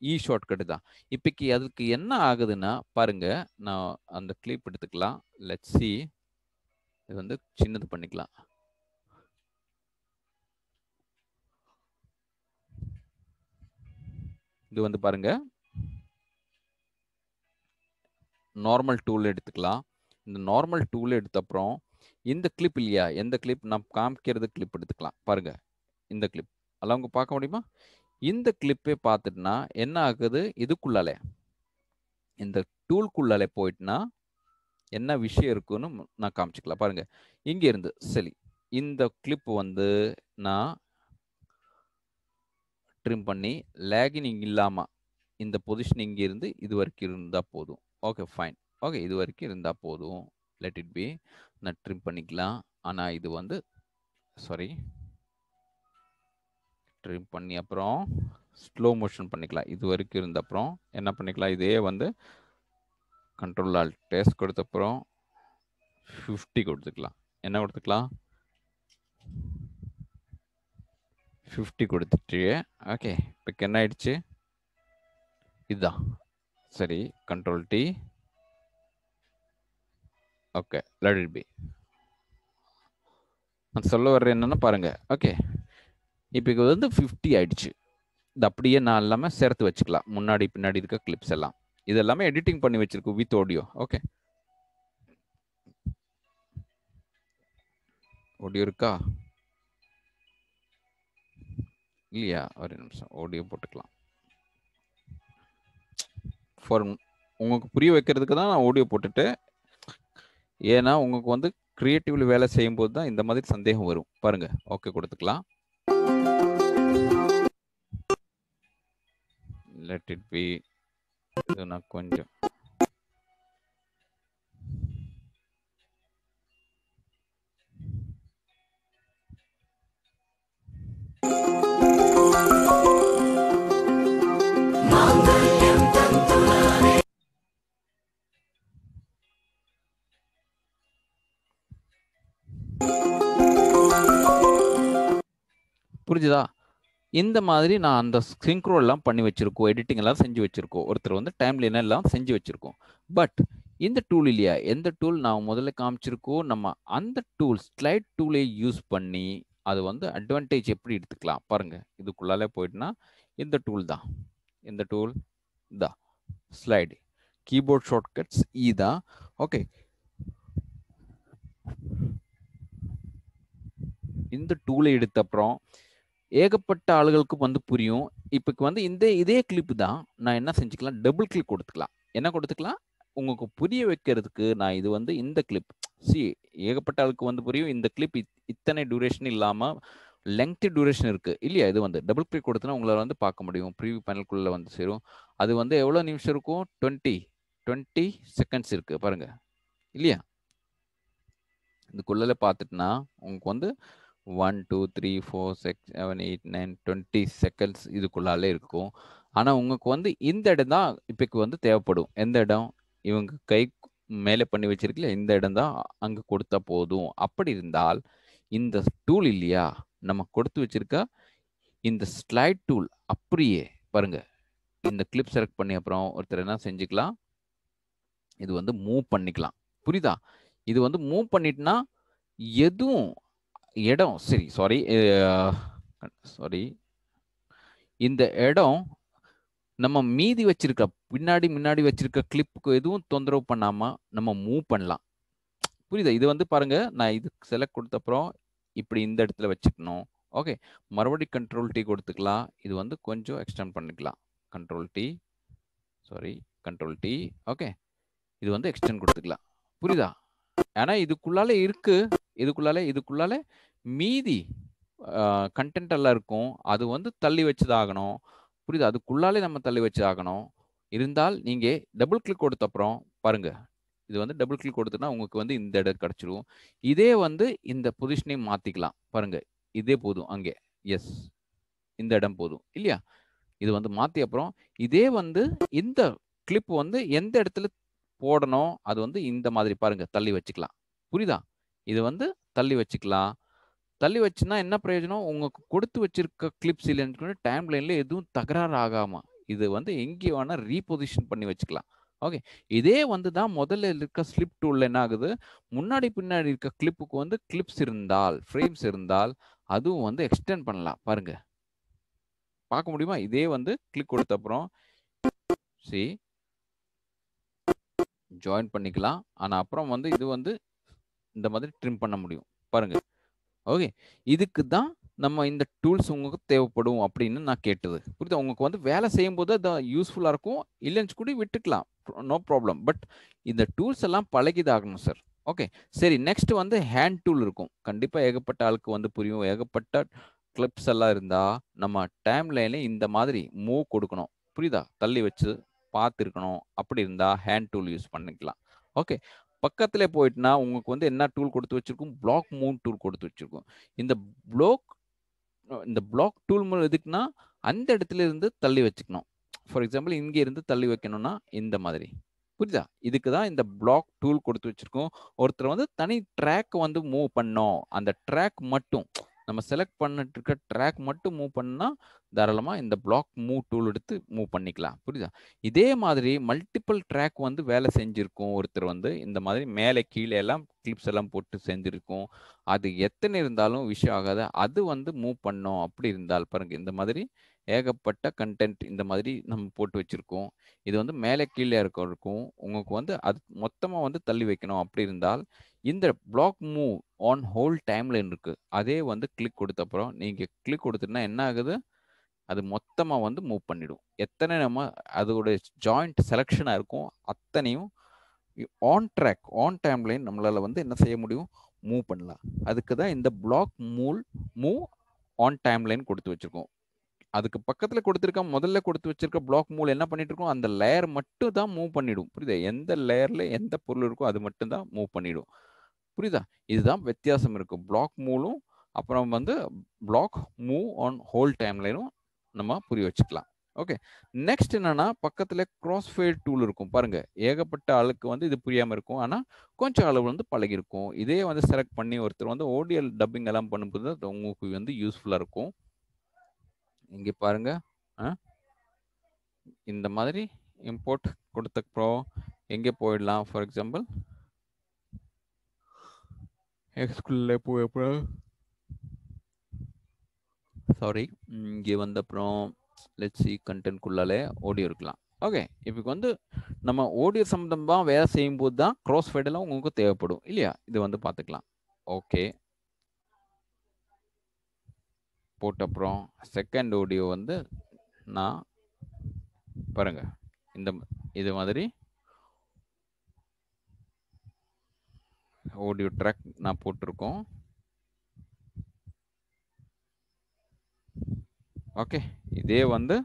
இ ஷார்ட்கட் தான் இப்போக்கு அதுக்கு என்ன ஆகுதுன்னா பாருங்கள் நான் அந்த கிளிப் எடுத்துக்கலாம் லெட் சி இது வந்து சின்னது பண்ணிக்கலாம் இது வந்து பாருங்கள் நார்மல் டூல் எடுத்துக்கலாம் இந்த நார்மல் டூல் எடுத்த அப்புறம் இந்த கிளிப் இல்லையா எந்த கிளிப் நான் காமிக்கிறது கிளிப் எடுத்துக்கலாம் பாருங்க இந்த கிளிப் அதெல்லாம் அவங்க பார்க்க முடியுமா இந்த கிளிப்பே பார்த்துட்டுனா என்ன ஆகுது இதுக்குள்ளாலே இந்த டூல்குள்ளாலே போயிட்டுனா என்ன விஷயம் இருக்குன்னு நான் காமிச்சிக்கலாம் பாருங்க இங்க இருந்து சரி இந்த கிளிப் வந்து நான் ட்ரிம் பண்ணி லேகினிங் இல்லாமல் இந்த பொசிஷன் இங்கே இருந்து இது வரைக்கும் இருந்தால் போதும் ஓகே ஃபைன் ஓகே இது வரைக்கும் இருந்தால் போதும் லெட் இட் பி நான் ட்ரிம் பண்ணிக்கலாம் ஆனால் இது வந்து சாரி ட்ரிம் பண்ணி அப்புறம் ஸ்லோ மோஷன் பண்ணிக்கலாம் இது வரைக்கும் இருந்த அப்புறம் என்ன பண்ணிக்கலாம் இதே வந்து கண்ட்ரோல் ஆல் டேஸ்ட் கொடுத்த அப்புறம் ஃபிஃப்டி கொடுத்துக்கலாம் என்ன கொடுத்துக்கலாம் ஃபிஃப்டி கொடுத்துட்டு ஓகே இப்போ என்ன ஆயிடுச்சு இதுதான் சரி control D okay let it be நான் சொல்ல வர்ற என்னென்னா பாருங்கள் ஓகே இப்போ இது வந்து ஃபிஃப்டி ஆயிடுச்சு இது அப்படியே நான் எல்லாமே சேர்த்து வச்சுக்கலாம் முன்னாடி பின்னாடி இருக்க கிளிப்ஸ் எல்லாம் இது எல்லாமே எடிட்டிங் பண்ணி வச்சிருக்கோம் வித் ஆடியோ ஓகே ஆடியோ இருக்கா இல்லையா ஒரு நிமிஷம் ஆடியோ போட்டுக்கலாம் ஃபார் உங்களுக்கு புரிய வைக்கிறதுக்கு தான் நான் ஆடியோ போட்டுட்டு ஏன்னா உங்களுக்கு வந்து கிரியேட்டிவ்லி வேலை செய்யும்போது தான் இந்த மாதிரி சந்தேகம் வரும் பாருங்க ஓகே கொடுத்துக்கலாம் லெட் இட் பி நான் கொஞ்சம் thank you புரிஞ்சுதா இந்த மாதிரி நான் அந்த சிங்க்ரோ எல்லாம் பண்ணி வச்சுருக்கோம் எடிட்டிங் எல்லாம் செஞ்சு வச்சுருக்கோம் ஒருத்தர் வந்து டைம் லைன் எல்லாம் செஞ்சு வச்சுருக்கோம் பட் இந்த டூல் இல்லையா எந்த டூல் நான் முதல்ல காமிச்சிருக்கோம் நம்ம அந்த டூல் ஸ்லைட் டூலே யூஸ் பண்ணி அது வந்து அட்வான்டேஜ் எப்படி எடுத்துக்கலாம் பாருங்கள் இதுக்குள்ளாலே போயிட்டுனா இந்த டூல் தான் இந்த டூல் e தான் ஸ்லைடு கீபோர்ட் ஷார்ட்கட்ஸ் இதா ஓகே இந்த டூலை எடுத்த அப்புறம் ஏகப்பட்ட ஆளுகளுக்கும் வந்து புரியும் இப்போக்கு வந்து இந்த இதே கிளிப்பு தான் நான் என்ன செஞ்சுக்கலாம் டபுள் கிளிக் கொடுத்துக்கலாம் என்ன கொடுத்துக்கலாம் உங்களுக்கு புரிய வைக்கிறதுக்கு நான் இது வந்து இந்த கிளிப் சி ஏகப்பட்ட ஆளுக்கு வந்து புரியும் இந்த கிளிப் இத்தனை டியூரேஷன் இல்லாமல் லெங்க்த் டியூரேஷன் இருக்குது இல்லையா இது வந்து டபுள் கிளிக் கொடுத்தனா உங்களால் வந்து பார்க்க முடியும் ப்ரீவியூ பேனல்குள்ளே வந்து சேரும் அது வந்து எவ்வளோ நிமிஷம் இருக்கும் டுவெண்ட்டி டுவெண்ட்டி செகண்ட்ஸ் இருக்குது பாருங்கள் இல்லையா இந்த குள்ளல பார்த்துட்டுனா உங்களுக்கு வந்து one two three four six seven eight nine twenty seconds இதுக்குள்ளாலே இருக்கும் ஆனால் உங்களுக்கு வந்து இந்த இடம் தான் இப்போக்கு வந்து தேவைப்படும் எந்த இடம் இவங்க கை மேலே பண்ணி வச்சிருக்கல இந்த இடம் தான் அங்கே கொடுத்தா போதும் அப்படி இருந்தால் இந்த டூல் இல்லையா நம்ம கொடுத்து வச்சிருக்க இந்த ஸ்லைட் டூல் அப்படியே பாருங்க இந்த கிளிப் செலக்ட் பண்ணி அப்புறம் ஒருத்தர் என்ன செஞ்சுக்கலாம் இது வந்து மூவ் பண்ணிக்கலாம் புரியுதா இது வந்து மூவ் பண்ணிட்டுனா எதுவும் இடம் சரி சாரி சாரி இந்த இடம் நம்ம மீதி வச்சிருக்க பின்னாடி முன்னாடி வச்சிருக்க கிளிப்புக்கு எதுவும் தொந்தரவு பண்ணாமல் நம்ம மூவ் பண்ணலாம் புரியுதா இது வந்து பாருங்க நான் இது செலக்ட் கொடுத்த அப்புறம் இப்படி இந்த இடத்துல வச்சுக்கணும் ஓகே மறுபடி கண்ட்ரோல் டி கொடுத்துக்கலாம் இது வந்து கொஞ்சம் எக்ஸ்டெண்ட் பண்ணிக்கலாம் control D sorry control D okay இது வந்து எக்ஸ்டெண்ட் கொடுத்துக்கலாம் புரியுதா ஏன்னா இதுக்குள்ளால இருக்கு இதுக்குள்ளால இதுக்குள்ளால மீதி கண்டென்ட் எல்லாம் இருக்கும் அது வந்து தள்ளி வச்சதாகணும் புரியுது அதுக்குள்ளாலே நம்ம தள்ளி வச்சதாகணும் இருந்தால் நீங்கள் டபுள் கிளிக் கொடுத்த அப்புறம் பாருங்க இது வந்து டபுள் கிளிக் கொடுத்துனா உங்களுக்கு வந்து இந்த இடம் கிடச்சிரும் இதே வந்து இந்த பொசிஷனையும் மாற்றிக்கலாம் பாருங்க இதே போதும் அங்கே எஸ் இந்த இடம் போதும் இல்லையா இது வந்து மாற்றி அப்புறம் இதே வந்து இந்த கிளிப் வந்து எந்த இடத்துல போடணும் அது வந்து இந்த மாதிரி பாருங்க தள்ளி வச்சுக்கலாம் புரியுதா இது வந்து தள்ளி வச்சுக்கலாம் தள்ளி வச்சுன்னா என்ன பிரயோஜனம் உங்களுக்கு கொடுத்து வச்சிருக்க கிளிப்ஸ் இல்லைன்னு டைம் லைன்ல எதுவும் தகராறு ஆகாம இது வந்து எங்கே வேணால் ரீபொசிஷன் பண்ணி வச்சுக்கலாம் ஓகே இதே வந்து தான் முதல்ல இருக்க ஸ்லிப் டூல் என்ன ஆகுது முன்னாடி பின்னாடி இருக்க கிளிப்புக்கு வந்து கிளிப்ஸ் இருந்தால் ஃப்ரேம்ஸ் இருந்தால் அதுவும் வந்து எக்ஸ்டெண்ட் பண்ணலாம் பாருங்க பார்க்க முடியுமா இதே வந்து கிளிக் கொடுத்த அப்புறம் சி ஜாயின் பண்ணிக்கலாம் ஆனால் அப்புறம் வந்து இது வந்து இந்த மாதிரி ட்ரிம் பண்ண முடியும் பாருங்கள் ஓகே இதுக்கு தான் நம்ம இந்த டூல்ஸ் உங்களுக்கு தேவைப்படும் அப்படின்னு நான் கேட்டது புரியுது உங்களுக்கு வந்து வேலை போது அது யூஸ்ஃபுல்லாக இருக்கும் இல்லைன்னு கூட விட்டுக்கலாம் நோ ப்ராப்ளம் பட் இந்த டூல்ஸ் எல்லாம் பழகிதாகணும் சார் ஓகே சரி நெக்ஸ்ட் வந்து ஹேண்ட் டூல் இருக்கும் கண்டிப்பாக ஏகப்பட்ட ஆளுக்கு வந்து புரியும் ஏகப்பட்ட கிளிப்ஸ் எல்லாம் இருந்தால் நம்ம டைம் லைனில் இந்த மாதிரி மூவ் கொடுக்கணும் புரியுதா தள்ளி வச்சு பார்த்துருக்கணும் அப்படி இருந்தால் ஹேண்ட் டூல் யூஸ் பண்ணிக்கலாம் ஓகே பக்கத்தில் போயிட்டுனா உங்களுக்கு வந்து என்ன டூல் கொடுத்து வச்சுருக்கோம் பிளாக் மூன் டூல் கொடுத்து வச்சுருக்கோம் இந்த பிளாக் இந்த பிளாக் டூல் மூலம் எதுக்குன்னா அந்த இடத்துல இருந்து தள்ளி வச்சுக்கணும் ஃபார் எக்ஸாம்பிள் இங்கே இருந்து தள்ளி வைக்கணும்னா இந்த மாதிரி புரியுதா இதுக்கு தான் இந்த பிளாக் டூல் கொடுத்து வச்சுருக்கோம் ஒருத்தர் வந்து தனி ட்ராக் வந்து மூவ் பண்ணோம் அந்த ட்ராக் மட்டும் நம்ம செலக்ட் பண்ணிட்டு இருக்க ட்ராக் மட்டும் மூவ் பண்ணால் தாராளமாக இந்த பிளாக் மூவ் டூல் எடுத்து மூவ் பண்ணிக்கலாம் புரியுதா இதே மாதிரி மல்டிபிள் ட்ராக் வந்து வேலை செஞ்சுருக்கும் ஒருத்தர் வந்து இந்த மாதிரி மேலே கீழே எல்லாம் கிளிப்ஸ் எல்லாம் போட்டு செஞ்சுருக்கும் அது எத்தனை இருந்தாலும் விஷயம் ஆகாத அது வந்து மூவ் பண்ணோம் அப்படி இருந்தால் பாருங்க இந்த மாதிரி ஏகப்பட்ட கண்டென்ட் இந்த மாதிரி நம்ம போட்டு வச்சுருக்கோம் இது வந்து மேலே கீழே இருக்க உங்களுக்கு வந்து அது மொத்தமாக வந்து தள்ளி வைக்கணும் அப்படி இருந்தால் இந்த பிளாக் மூவ் ஆன் ஹோல் டைமில் இருக்கு அதே வந்து கிளிக் கொடுத்த அப்புறம் நீங்கள் கிளிக் கொடுத்துனா என்ன ஆகுது அது மொத்தமாக வந்து மூவ் பண்ணிவிடும் எத்தனை நம்ம அதோட ஜாயிண்ட் செலெக்ஷனாக இருக்கும் அத்தனையும் ஆன் ட்ராக் ஆன் டைம்லையும் நம்மளால் வந்து என்ன செய்ய முடியும் மூவ் பண்ணலாம் அதுக்கு தான் இந்த பிளாக் மூல் மூவ் ஆன் டைம்லைன் கொடுத்து வச்சுருக்கோம் அதுக்கு பக்கத்தில் கொடுத்துருக்க முதல்ல கொடுத்து வச்சுருக்க பிளாக் மூல் என்ன பண்ணிட்டு இருக்கோம் அந்த லேயர் மட்டும் தான் மூவ் பண்ணிவிடும் புரியுது எந்த லேயரில் எந்த பொருள் இருக்கோ அது மட்டும் தான் மூவ் பண்ணிவிடும் புரியுதா இதுதான் வித்தியாசம் இருக்குது பிளாக் மூலும் அப்புறம் வந்து பிளாக் மூவ் ஆன் ஹோல் டைம்லையும் நம்ம புரிய வச்சுக்கலாம் ஓகே நெக்ஸ்ட் என்னன்னா பக்கத்துல கிராஸ் ஃபெயில் டூல் இருக்கும் பாருங்க ஏகப்பட்ட ஆளுக்கு வந்து இது புரியாம இருக்கும் ஆனா கொஞ்சம் அளவு வந்து பழகிருக்கும் இதே வந்து செலக்ட் பண்ணி ஒருத்தர் வந்து ஓடியல் டப்பிங் எல்லாம் பண்ணும்போது உங்களுக்கு வந்து யூஸ்ஃபுல்லா இருக்கும் இங்க பாருங்க இந்த மாதிரி இம்போர்ட் கொடுத்தப்போ எங்கே போயிடலாம் ஃபார் எக்ஸாம்பிள் எக்ஸ்குள்ளே போய் அப்புறம் சாரி இங்கே வந்த அப்புறம் லெட் சி கண்டென்ட்குள்ளாலே ஓடியோ இருக்கலாம் ஓகே இப்போ வந்து நம்ம ஓடியோ சம்மந்தமாக வேலை செய்யும் போது தான் க்ராஸ் ஃபைடெல்லாம் உங்களுக்கு தேவைப்படும் இல்லையா இது வந்து பார்த்துக்கலாம் ஓகே போட்ட அப்புறம் செகண்ட் ஓடியோ வந்து நான் பாருங்கள் இந்த இது மாதிரி ஆடியோ ட்ராக் நான் போட்டிருக்கோம் ஓகே இதே வந்து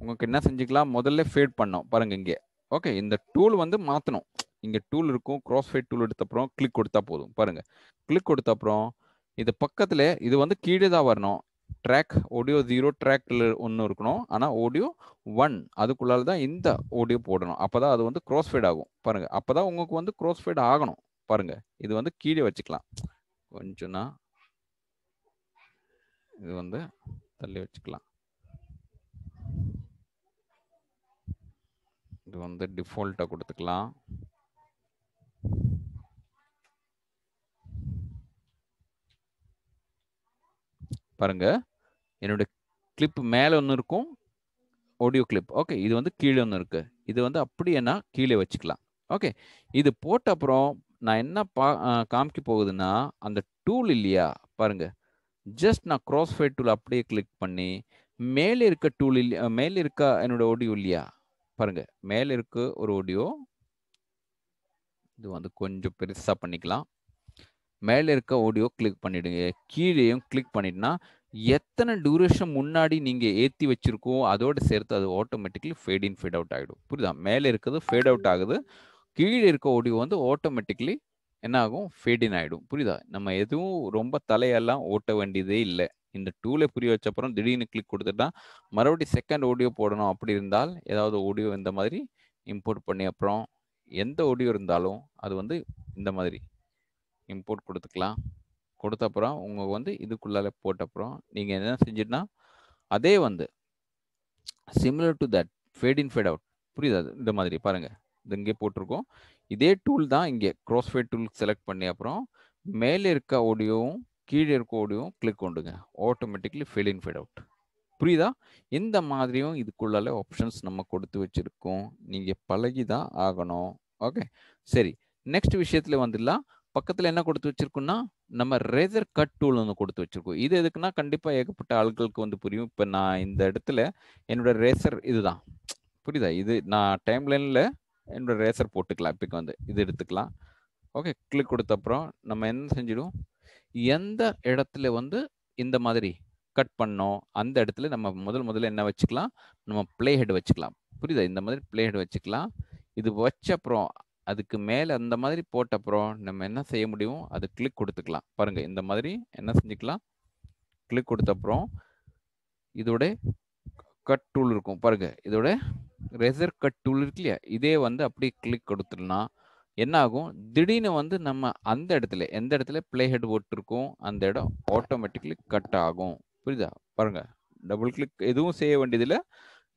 உங்களுக்கு என்ன செஞ்சுக்கலாம் முதல்ல ஃபேட் பண்ணோம் பாருங்க இங்கே ஓகே இந்த டூல் வந்து மாற்றணும் இங்கே டூல் இருக்கும் க்ராஸ் ஃபேட் டூல் எடுத்த அப்புறம் கிளிக் கொடுத்தா போதும் பாருங்கள் கிளிக் கொடுத்த அப்புறம் இது பக்கத்தில் இது வந்து கீழே தான் வரணும் ட்ராக் ஆடியோ ஜீரோ ட்ராக்ல ஒன்று இருக்கணும் ஆனால் ஆடியோ ஒன் அதுக்குள்ளால் தான் இந்த ஆடியோ போடணும் அப்போ தான் அது வந்து க்ரோஸ்ஃபைட் ஆகும் பாருங்கள் அப்போ தான் உங்களுக்கு வந்து க்ரோஸ்ஃபைட் ஆகணும் பாருங்கள் இது வந்து கீழே வச்சுக்கலாம் கொஞ்சம்னா இது வந்து தள்ளி வச்சுக்கலாம் இது வந்து டிஃபால்ட்டாக கொடுத்துக்கலாம் பாருங்கள் என்னுடைய கிளிப் மேலே ஒன்று இருக்கும் ஆடியோ கிளிப் ஓகே இது வந்து கீழே ஒன்று இருக்குது இது வந்து அப்படியேன்னா கீழே வச்சுக்கலாம் ஓகே இது போட்ட அப்புறம் நான் என்ன பா காமிக்க போகுதுன்னா அந்த டூல் இல்லையா பாருங்கள் ஜஸ்ட் நான் க்ராஸ் ஃபைட் டூல் அப்படியே கிளிக் பண்ணி மேலே இருக்க டூல் இல்லையா மேலே இருக்க என்னோட ஆடியோ இல்லையா பாருங்கள் மேலே இருக்க ஒரு ஆடியோ இது வந்து கொஞ்சம் பெருசாக பண்ணிக்கலாம் மேலே இருக்க ஆடியோ கிளிக் பண்ணிவிடுங்க கீழேயும் கிளிக் பண்ணிட்டுனா எத்தனை டியூரேஷன் முன்னாடி நீங்கள் ஏற்றி வச்சுருக்கோ அதோடு சேர்த்து அது automatically fade in fade out ஆகிடும் புரியுதா மேலே இருக்கிறது ஃபேட் அவுட் ஆகுது கீழே இருக்க ஆடியோ வந்து ஆட்டோமேட்டிக்லி என்ன ஆகும் ஃபேட் இன் ஆகிடும் புரியுதா நம்ம எதுவும் ரொம்ப தலையெல்லாம் ஓட்ட வேண்டியதே இல்லை இந்த டூலை புரிய வச்ச அப்புறம் திடீர்னு கிளிக் கொடுத்துட்டா மறுபடியும் செகண்ட் ஆடியோ போடணும் அப்படி இருந்தால் ஏதாவது ஆடியோ இந்த மாதிரி இம்போர்ட் பண்ணி அப்புறம் எந்த ஆடியோ இருந்தாலும் அது வந்து இந்த மாதிரி இம்போர்ட் கொடுத்துக்கலாம் கொடுத்த அப்புறம் உங்கள் வந்து இதுக்குள்ளால போட்ட அப்புறம் நீங்கள் என்ன செஞ்சுட்டுனா அதே வந்து similar to that fade in fade out புரியுதா இந்த மாதிரி பாருங்கள் இது இங்கே போட்டிருக்கோம் இதே டூல் தான் இங்கே க்ராஸ் ஃபேட் டூல் செலக்ட் பண்ணி அப்புறம் மேலே இருக்க ஆடியோவும் கீழே இருக்க ஆடியோவும் கிளிக் கொண்டுங்க automatically fade in fade out புரியுதா இந்த மாதிரியும் இதுக்குள்ளால ஆப்ஷன்ஸ் நம்ம கொடுத்து வச்சுருக்கோம் நீங்கள் பழகி தான் ஆகணும் ஓகே சரி நெக்ஸ்ட் விஷயத்தில் வந்துடலாம் பக்கத்தில் என்ன கொடுத்து வச்சிருக்கோம்னா நம்ம ரேசர் கட் டூல் ஒன்று கொடுத்து வச்சுருக்கோம் இது எதுக்குன்னா கண்டிப்பாக ஏகப்பட்ட ஆள்களுக்கு வந்து புரியும் இப்போ நான் இந்த இடத்துல என்னோடய ரேசர் இதுதான் புரியுதா இது நான் டைம் லைனில் என்னோட ரேசர் போட்டுக்கலாம் இப்போக்கு வந்து இது எடுத்துக்கலாம் ஓகே கிளிக் கொடுத்த அப்புறம் நம்ம என்ன செஞ்சிடும் எந்த இடத்துல வந்து இந்த மாதிரி கட் பண்ணோம் அந்த இடத்துல நம்ம முதல் முதல்ல என்ன வச்சுக்கலாம் நம்ம பிளே ஹெட் வச்சுக்கலாம் புரியுதா இந்த மாதிரி பிளே ஹெட் வச்சுக்கலாம் இது வச்ச அப்புறம் அதுக்கு மேலே அந்த மாதிரி போட்ட அப்புறம் நம்ம என்ன செய்ய முடியும் அது கிளிக் கொடுத்துக்கலாம் பாருங்கள் இந்த மாதிரி என்ன செஞ்சுக்கலாம் கிளிக் கொடுத்த அப்புறம் இதோட கட் டூல் இருக்கும் பாருங்கள் இதோட ரெசர் கட் டூல் இருக்கு இல்லையா இதே வந்து அப்படியே கிளிக் கொடுத்துடனா என்ன ஆகும் திடீர்னு வந்து நம்ம அந்த இடத்துல எந்த இடத்துல பிளே ஹெட் ஒட்டிருக்கோம் அந்த இடம் ஆட்டோமேட்டிக்லி கட் ஆகும் புரியுதா பாருங்க டபுள் கிளிக் எதுவும் செய்ய வேண்டியதில்லை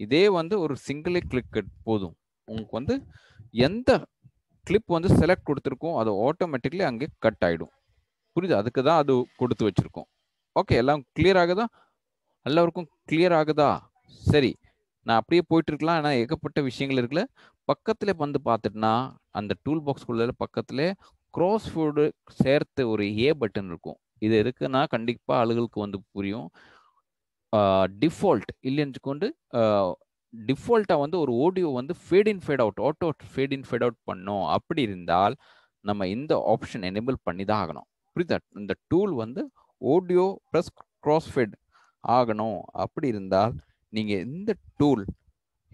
இதே வந்து ஒரு சிங்கிளே கிளிக் போதும் உங்களுக்கு வந்து எந்த கிளிப் வந்து செலக்ட் கொடுத்துருக்கோம் அது ஆட்டோமேட்டிக்லி அங்கே கட் ஆகிடும் புரியுது அதுக்கு தான் அது கொடுத்து வச்சுருக்கோம் ஓகே எல்லாம் கிளியர் ஆகுதா எல்லோருக்கும் கிளியர் ஆகுதா சரி நான் அப்படியே போயிட்டுருக்கலாம் இருக்கலாம் ஆனால் ஏகப்பட்ட விஷயங்கள் இருக்குல்ல பக்கத்தில் வந்து பார்த்துட்டுனா அந்த டூல் பாக்ஸ்குள்ள பக்கத்தில் க்ராஸ் ஃபோர்டு சேர்த்த ஒரு ஏ பட்டன் இருக்கும் இது இருக்குன்னா கண்டிப்பாக ஆளுகளுக்கு வந்து புரியும் டிஃபால்ட் இல்லைன்னு கொண்டு டிஃபால்ட்டாக வந்து ஒரு ஆடியோ வந்து fade in fade out auto fade in fade out பண்ணோம் அப்படி இருந்தால் நம்ம இந்த ஆப்ஷன் எனேபிள் பண்ணி தான் ஆகணும் புரியுதா இந்த டூல் வந்து ஆடியோ ப்ளஸ் க்ராஸ் ஃபேட் ஆகணும் அப்படி இருந்தால் நீங்கள் இந்த டூல்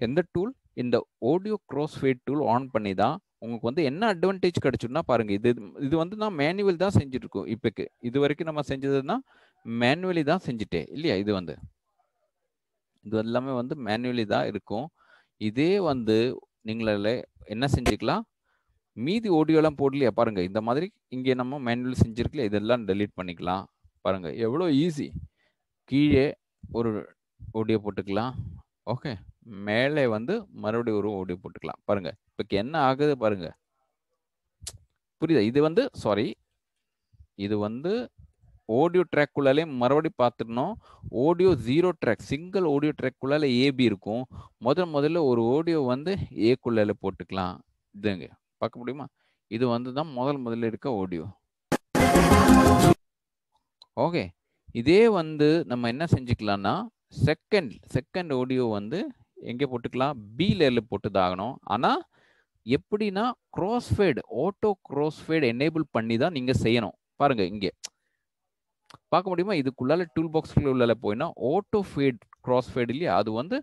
எந்த டூல் இந்த audio cross fade tool on பண்ணி தான் உங்களுக்கு வந்து என்ன அட்வான்டேஜ் கிடைச்சிருன்னா பாருங்கள் இது இது வந்து நான் மேனுவல் தான் செஞ்சுட்ருக்கோம் இப்போக்கு இது வரைக்கும் நம்ம செஞ்சதுன்னா மேனுவலி தான் செஞ்சுட்டேன் இல்லையா இது வந்து இது எல்லாமே வந்து மேனுவலி தான் இருக்கும் இதே வந்து நீங்களே என்ன செஞ்சுக்கலாம் மீதி ஓடியோலாம் போடலையே பாருங்க இந்த மாதிரி இங்கே நம்ம மேனுவலி செஞ்சுருக்கல இதெல்லாம் டெலீட் பண்ணிக்கலாம் பாருங்க எவ்வளோ ஈஸி கீழே ஒரு ஓடியோ போட்டுக்கலாம் ஓகே மேலே வந்து மறுபடியும் ஒரு ஓடியோ போட்டுக்கலாம் பாருங்க இப்போ என்ன ஆகுது பாருங்க புரியுதா இது வந்து சாரி இது வந்து ஆடியோ ட்ராக்குள்ளாலே மறுபடியும் பார்த்துட்டோம் audio zero track single audio ட்ராக்குள்ளால ஏபி இருக்கும் முதல் முதல்ல ஒரு ஆடியோ வந்து ஏக்குள்ளால போட்டுக்கலாம் இதுங்க பார்க்க முடியுமா இது வந்து தான் முதல் முதல்ல இருக்க ஆடியோ ஓகே இதே வந்து நம்ம என்ன செஞ்சுக்கலாம்னா செகண்ட் செகண்ட் ஆடியோ வந்து எங்கே போட்டுக்கலாம் பி லேயரில் போட்டுதாகணும் ஆனால் எப்படின்னா கிராஸ்ஃபேடு ஆட்டோ கிராஸ்ஃபேடு எனேபிள் பண்ணி தான் நீங்கள் செய்யணும் பாருங்கள் இங்கே பார்க்க முடியுமா இதுக்குள்ளால டூல் பாக்ஸ்க்குள்ள உள்ள போயினா ஆட்டோ ஃபேட் கிராஸ் ஃபேட் இல்லையா அது வந்து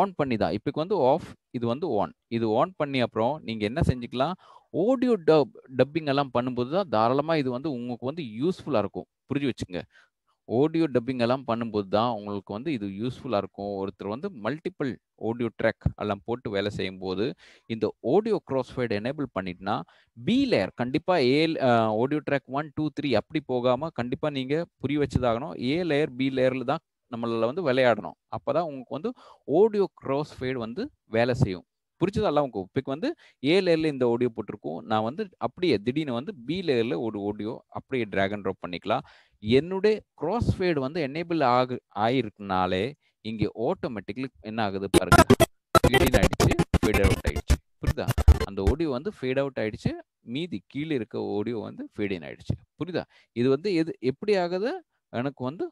ஆன் பண்ணி தான் இப்போ வந்து ஆஃப் இது வந்து ஆன் இது ஆன் பண்ணி அப்புறம் நீங்கள் என்ன செஞ்சுக்கலாம் ஆடியோ டப் டப்பிங் எல்லாம் பண்ணும்போது தான் தாராளமாக இது வந்து உங்களுக்கு வந்து யூஸ்ஃபுல்லாக இருக்கும் புரிஞ்சு வச்சுங்க ஆடியோ டப்பிங் எல்லாம் பண்ணும்போது தான் உங்களுக்கு வந்து இது யூஸ்ஃபுல்லாக இருக்கும் ஒருத்தர் வந்து மல்டிபிள் ஆடியோ ட்ராக் எல்லாம் போட்டு வேலை செய்யும்போது இந்த ஆடியோ க்ராஸ்ஃபைடு எனேபிள் பண்ணிட்டுனா பி லேயர் கண்டிப்பாக A audio track one two three அப்படி போகாமல் கண்டிப்பாக நீங்கள் புரிய வச்சதாகணும் ஏ லேயர் பி லேயரில் தான் நம்மளால் வந்து விளையாடணும் அப்போ தான் உங்களுக்கு வந்து ஆடியோ க்ராஸ்ஃபைடு வந்து வேலை செய்யும் புரிச்சதெல்லாம் உங்க இப்போ வந்து ஏ லேயரில் இந்த ஆடியோ போட்டிருக்கோம் நான் வந்து அப்படியே திடீர்னு வந்து பி லேயரில் ஒரு ஆடியோ அப்படியே ட்ராகன் ட்ராப் பண்ணிக்கலாம் என்னுடைய க்ராஸ் ஃபேடு வந்து எனேபிள் ஆகு ஆயிருக்குனாலே இங்கே ஆட்டோமேட்டிக்லி என்ன ஆகுது பாருங்க ஃபீடின் ஆகிடுச்சு ஃபேட் அவுட் ஆகிடுச்சு புரியுதா அந்த ஓடியோ வந்து ஃபேட் அவுட் ஆகிடுச்சு மீதி கீழே இருக்க ஆடியோ வந்து இன் ஆகிடுச்சு புரியுதா இது வந்து எது எப்படி ஆகுது எனக்கு வந்து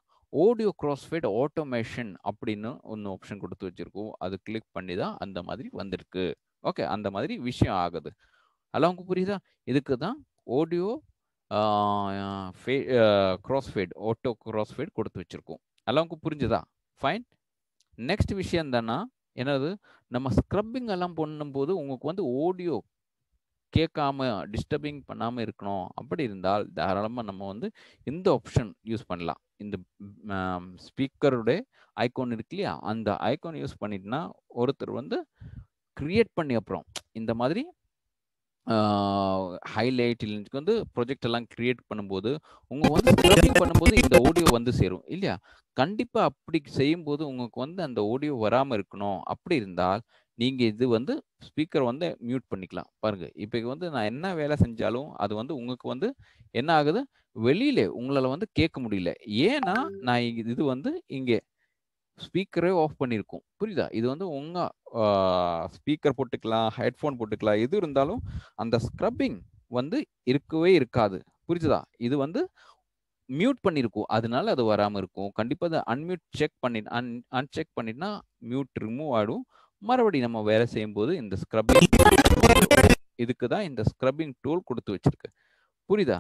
ஆடியோ ஃபேட் ஆட்டோமேஷன் அப்படின்னு ஒன்று ஆப்ஷன் கொடுத்து வச்சுருக்கோம் அது கிளிக் பண்ணி தான் அந்த மாதிரி வந்திருக்கு ஓகே அந்த மாதிரி விஷயம் ஆகுது அதெல்லாம் உங்களுக்கு புரியுதா இதுக்கு தான் ஆடியோ கிராஸ்ஃபீட் ஓட்டோ கிராஸ்ஃபீட் கொடுத்து வச்சுருக்கோம் எல்லாருக்கும் புரிஞ்சுதா ஃபைன் நெக்ஸ்ட் விஷயம் தானா என்னது நம்ம ஸ்க்ரப்பிங் எல்லாம் பண்ணும்போது உங்களுக்கு வந்து ஆடியோ கேட்காம டிஸ்டர்பிங் பண்ணாமல் இருக்கணும் அப்படி இருந்தால் தாராளமாக நம்ம வந்து இந்த ஆப்ஷன் யூஸ் பண்ணலாம் இந்த ஸ்பீக்கருடைய ஐக்கான் இருக்கு இல்லையா அந்த ஐக்கான் யூஸ் பண்ணிட்டுனா ஒருத்தர் வந்து க்ரியேட் பண்ணி அப்புறம் இந்த மாதிரி ஹைலைட் இல்லைன்னு வந்து ப்ரொஜெக்ட் எல்லாம் கிரியேட் பண்ணும்போது உங்க வந்து பண்ணும்போது இந்த ஆடியோ வந்து சேரும் இல்லையா கண்டிப்பா அப்படி செய்யும்போது உங்களுக்கு வந்து அந்த ஆடியோ வராம இருக்கணும் அப்படி இருந்தால் நீங்க இது வந்து ஸ்பீக்கர் வந்து மியூட் பண்ணிக்கலாம் பாருங்க இப்போ வந்து நான் என்ன வேலை செஞ்சாலும் அது வந்து உங்களுக்கு வந்து என்ன ஆகுது வெளியில உங்களால வந்து கேட்க முடியல ஏன்னா நான் இது வந்து இங்கே ஸ்பீக்கரே ஆஃப் பண்ணியிருக்கும் புரியுதா இது வந்து உங்கள் ஸ்பீக்கர் போட்டுக்கலாம் ஹெட்ஃபோன் போட்டுக்கலாம் எது இருந்தாலும் அந்த ஸ்க்ரப்பிங் வந்து இருக்கவே இருக்காது புரிஞ்சுதா இது வந்து மியூட் பண்ணியிருக்கும் அதனால அது வராமல் இருக்கும் கண்டிப்பாக அதை அன்மியூட் செக் பண்ணி அன் அன்செக் பண்ணினா மியூட் ரிமூவ் ஆகிடும் மறுபடி நம்ம வேலை செய்யும்போது இந்த ஸ்க்ரப்பிங் இதுக்கு தான் இந்த ஸ்க்ரப்பிங் டூல் கொடுத்து வச்சிருக்கு புரியுதா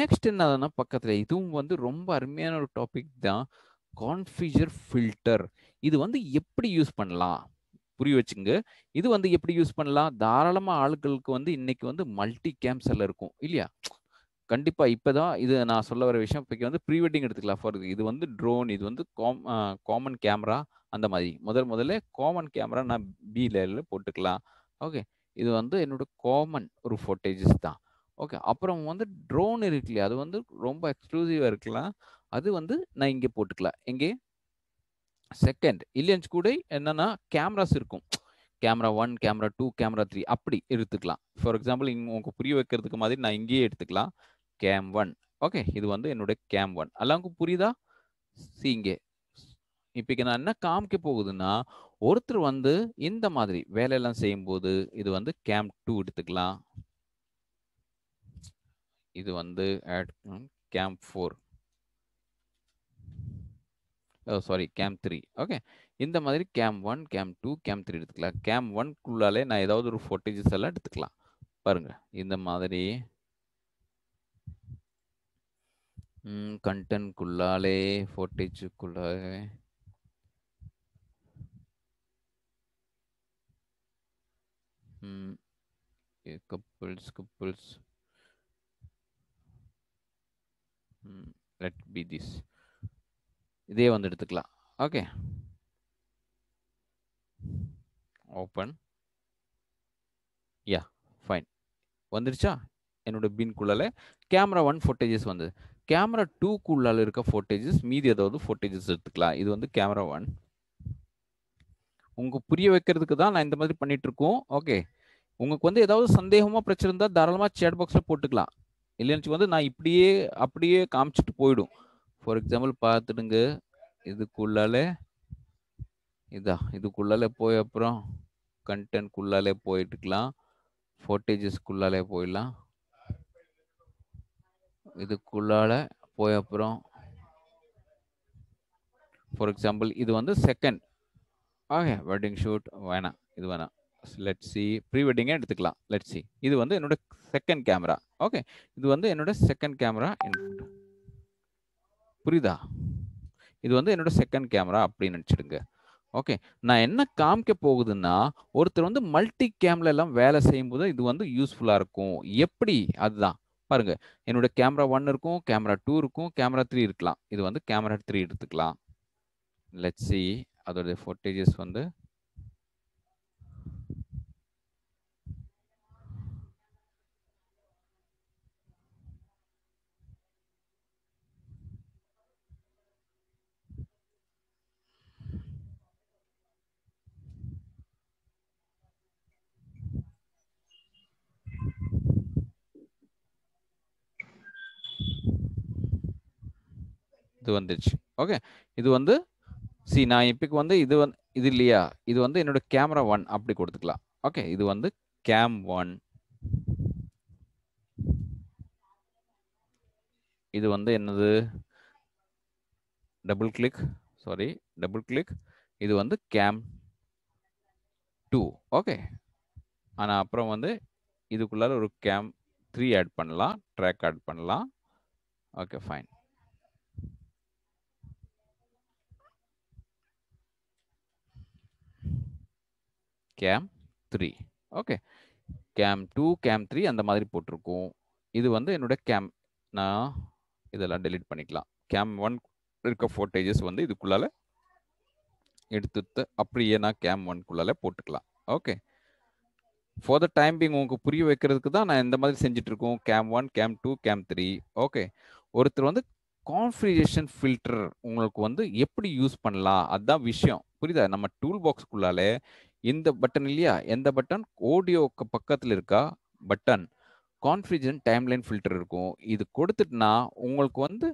நெக்ஸ்ட் என்னதுன்னா பக்கத்தில் இதுவும் வந்து ரொம்ப அருமையான ஒரு டாபிக் தான் கான்ஃபிஜர் ஃபில்டர் இது வந்து எப்படி யூஸ் பண்ணலாம் புரிய வச்சுங்க இது வந்து எப்படி யூஸ் பண்ணலாம் தாராளமாக ஆளுகளுக்கு வந்து இன்னைக்கு வந்து மல்டி கேம் இருக்கும் இல்லையா கண்டிப்பாக இப்போ தான் இது நான் சொல்ல வர விஷயம் இப்போ வந்து ப்ரீ வெட்டிங் எடுத்துக்கலாம் ஃபார் இது வந்து ட்ரோன் இது வந்து காம் காமன் கேமரா அந்த மாதிரி முதல் முதல்ல காமன் கேமரா நான் பி லேயரில் போட்டுக்கலாம் ஓகே இது வந்து என்னோட காமன் ஒரு ஃபோட்டேஜஸ் தான் ஓகே அப்புறம் வந்து ட்ரோன் இருக்கு இல்லையா அது வந்து ரொம்ப எக்ஸ்க்ளூசிவாக இருக்கலாம் அது வந்து நான் இங்கே போட்டுக்கலாம் எங்கே செகண்ட் இல்லியன்ஸ் கூட என்னன்னா கேமராஸ் இருக்கும் camera one camera two camera three அப்படி எடுத்துக்கலாம் ஃபார் எக்ஸாம்பிள் இங்கே உங்களுக்கு புரிய வைக்கிறதுக்கு மாதிரி நான் இங்கேயே எடுத்துக்கலாம் கேம் ஒன் ஓகே இது வந்து என்னுடைய கேம் ஒன் எல்லாருக்கும் புரியுதா சி இங்கே இப்போக்கு நான் என்ன காமிக்க போகுதுன்னா ஒருத்தர் வந்து இந்த மாதிரி வேலையெல்லாம் செய்யும்போது இது வந்து கேம் டூ எடுத்துக்கலாம் இது வந்து cam four sorry cam three okay இந்த மாதிரி cam one cam two cam three எடுத்துக்கலாம் கேம் ஒன்க்குள்ளாலே நான் ஏதாவது ஒரு ஃபோட்டேஜஸ் எல்லாம் எடுத்துக்கலாம் பாருங்கள் இந்த மாதிரி கண்டென்ட்குள்ளாலே ஃபோட்டேஜுக்குள்ளாலே couples couples let be this இதே வந்து எடுத்துக்கலாம் ஓகே ஓப்பன் யா ஃபைன் வந்துருச்சா என்னோட பின்குள்ளால கேமரா ஒன் ஃபோட்டேஜஸ் வந்தது கேமரா டூக்குள்ளால இருக்க ஃபோட்டேஜஸ் மீதி ஏதாவது ஃபோட்டேஜஸ் எடுத்துக்கலாம் இது வந்து கேமரா ஒன் உங்களுக்கு புரிய வைக்கிறதுக்கு தான் நான் இந்த மாதிரி பண்ணிகிட்ருக்கோம் ஓகே உங்களுக்கு வந்து ஏதாவது சந்தேகமாக பிரச்சனை இருந்தால் தாராளமாக சேட் பாக்ஸில் போட்டுக்கலாம் இல்லைன்னு வந்து நான் இப்படியே அப்படியே காமிச்சிட்டு போயிடும் ஃபார் எக்ஸாம்பிள் பார்த்துடுங்க இதுக்குள்ளாலே இதான் இதுக்குள்ளாலே போய் அப்புறம் கண்டென்ட்குள்ளாலே போயிட்டுக்கலாம் ஃபோட்டேஜஸ்க்குள்ளாலே போயிடலாம் இதுக்குள்ளால போய் அப்புறம் ஃபார் எக்ஸாம்பிள் இது வந்து செகண்ட் ஓகே வெட்டிங் ஷூட் வேணாம் இது வேணாம் லெட் சி ப்ரீ வெட்டிங்கே எடுத்துக்கலாம் லெட் சி இது வந்து என்னோட செகண்ட் கேமரா ஓகே இது வந்து என்னோட செகண்ட் கேமரா இன்புட் புரியுதா இது வந்து என்னோட செகண்ட் கேமரா அப்படின்னு நினச்சிடுங்க ஓகே நான் என்ன காமிக்க போகுதுன்னா ஒருத்தர் வந்து மல்டி கேம்ல எல்லாம் வேலை செய்யும்போது இது வந்து யூஸ்ஃபுல்லாக இருக்கும் எப்படி அதுதான் பாருங்க என்னோட கேமரா ஒன் இருக்கும் கேமரா டூ இருக்கும் கேமரா த்ரீ இருக்கலாம் இது வந்து கேமரா த்ரீ எடுத்துக்கலாம் லெட்ஸி அதோடைய ஃபோட்டேஜஸ் வந்து இது வந்துச்சு ஓகே இது வந்து சி நான் இப்போக்கு வந்து இது வந்து இது இல்லையா இது வந்து என்னோட கேமரா ஒன் அப்படி கொடுத்துக்கலாம் ஓகே இது வந்து கேம் ஒன் இது வந்து என்னது double click sorry double click இது வந்து கேம் டூ ஓகே ஆனால் அப்புறம் வந்து இதுக்குள்ளார ஒரு கேம் த்ரீ ஆட் பண்ணலாம் ட்ராக் ஆட் பண்ணலாம் okay fine cam three okay cam two cam three அந்த மாதிரி போட்டிருக்கும் இது வந்து என்னோட கேம் நான் இதெல்லாம் டெலிட் பண்ணிக்கலாம் கேம் ஒன் இருக்க ஃபோட்டேஜஸ் வந்து இதுக்குள்ளால எடுத்து அப்படியே நான் கேம் ஒன்குள்ளால போட்டுக்கலாம் okay for the time being உங்களுக்கு புரிய வைக்கிறதுக்கு தான் நான் இந்த மாதிரி செஞ்சுட்டு இருக்கோம் cam one cam two cam three okay ஒருத்தர் வந்து கான்ஃபிகரேஷன் ஃபில்டர் உங்களுக்கு வந்து எப்படி யூஸ் பண்ணலாம் அதுதான் விஷயம் புரியுதா நம்ம டூல் பாக்ஸ்க்குள்ளாலே இந்த பட்டன் இல்லையா எந்த பட்டன் ஆடியோக்கு பக்கத்தில் இருக்கா பட்டன் கான்ஃபிஜன் டைம்லைன் ஃபில்டர் இருக்கும் இது கொடுத்துட்டுனா உங்களுக்கு வந்து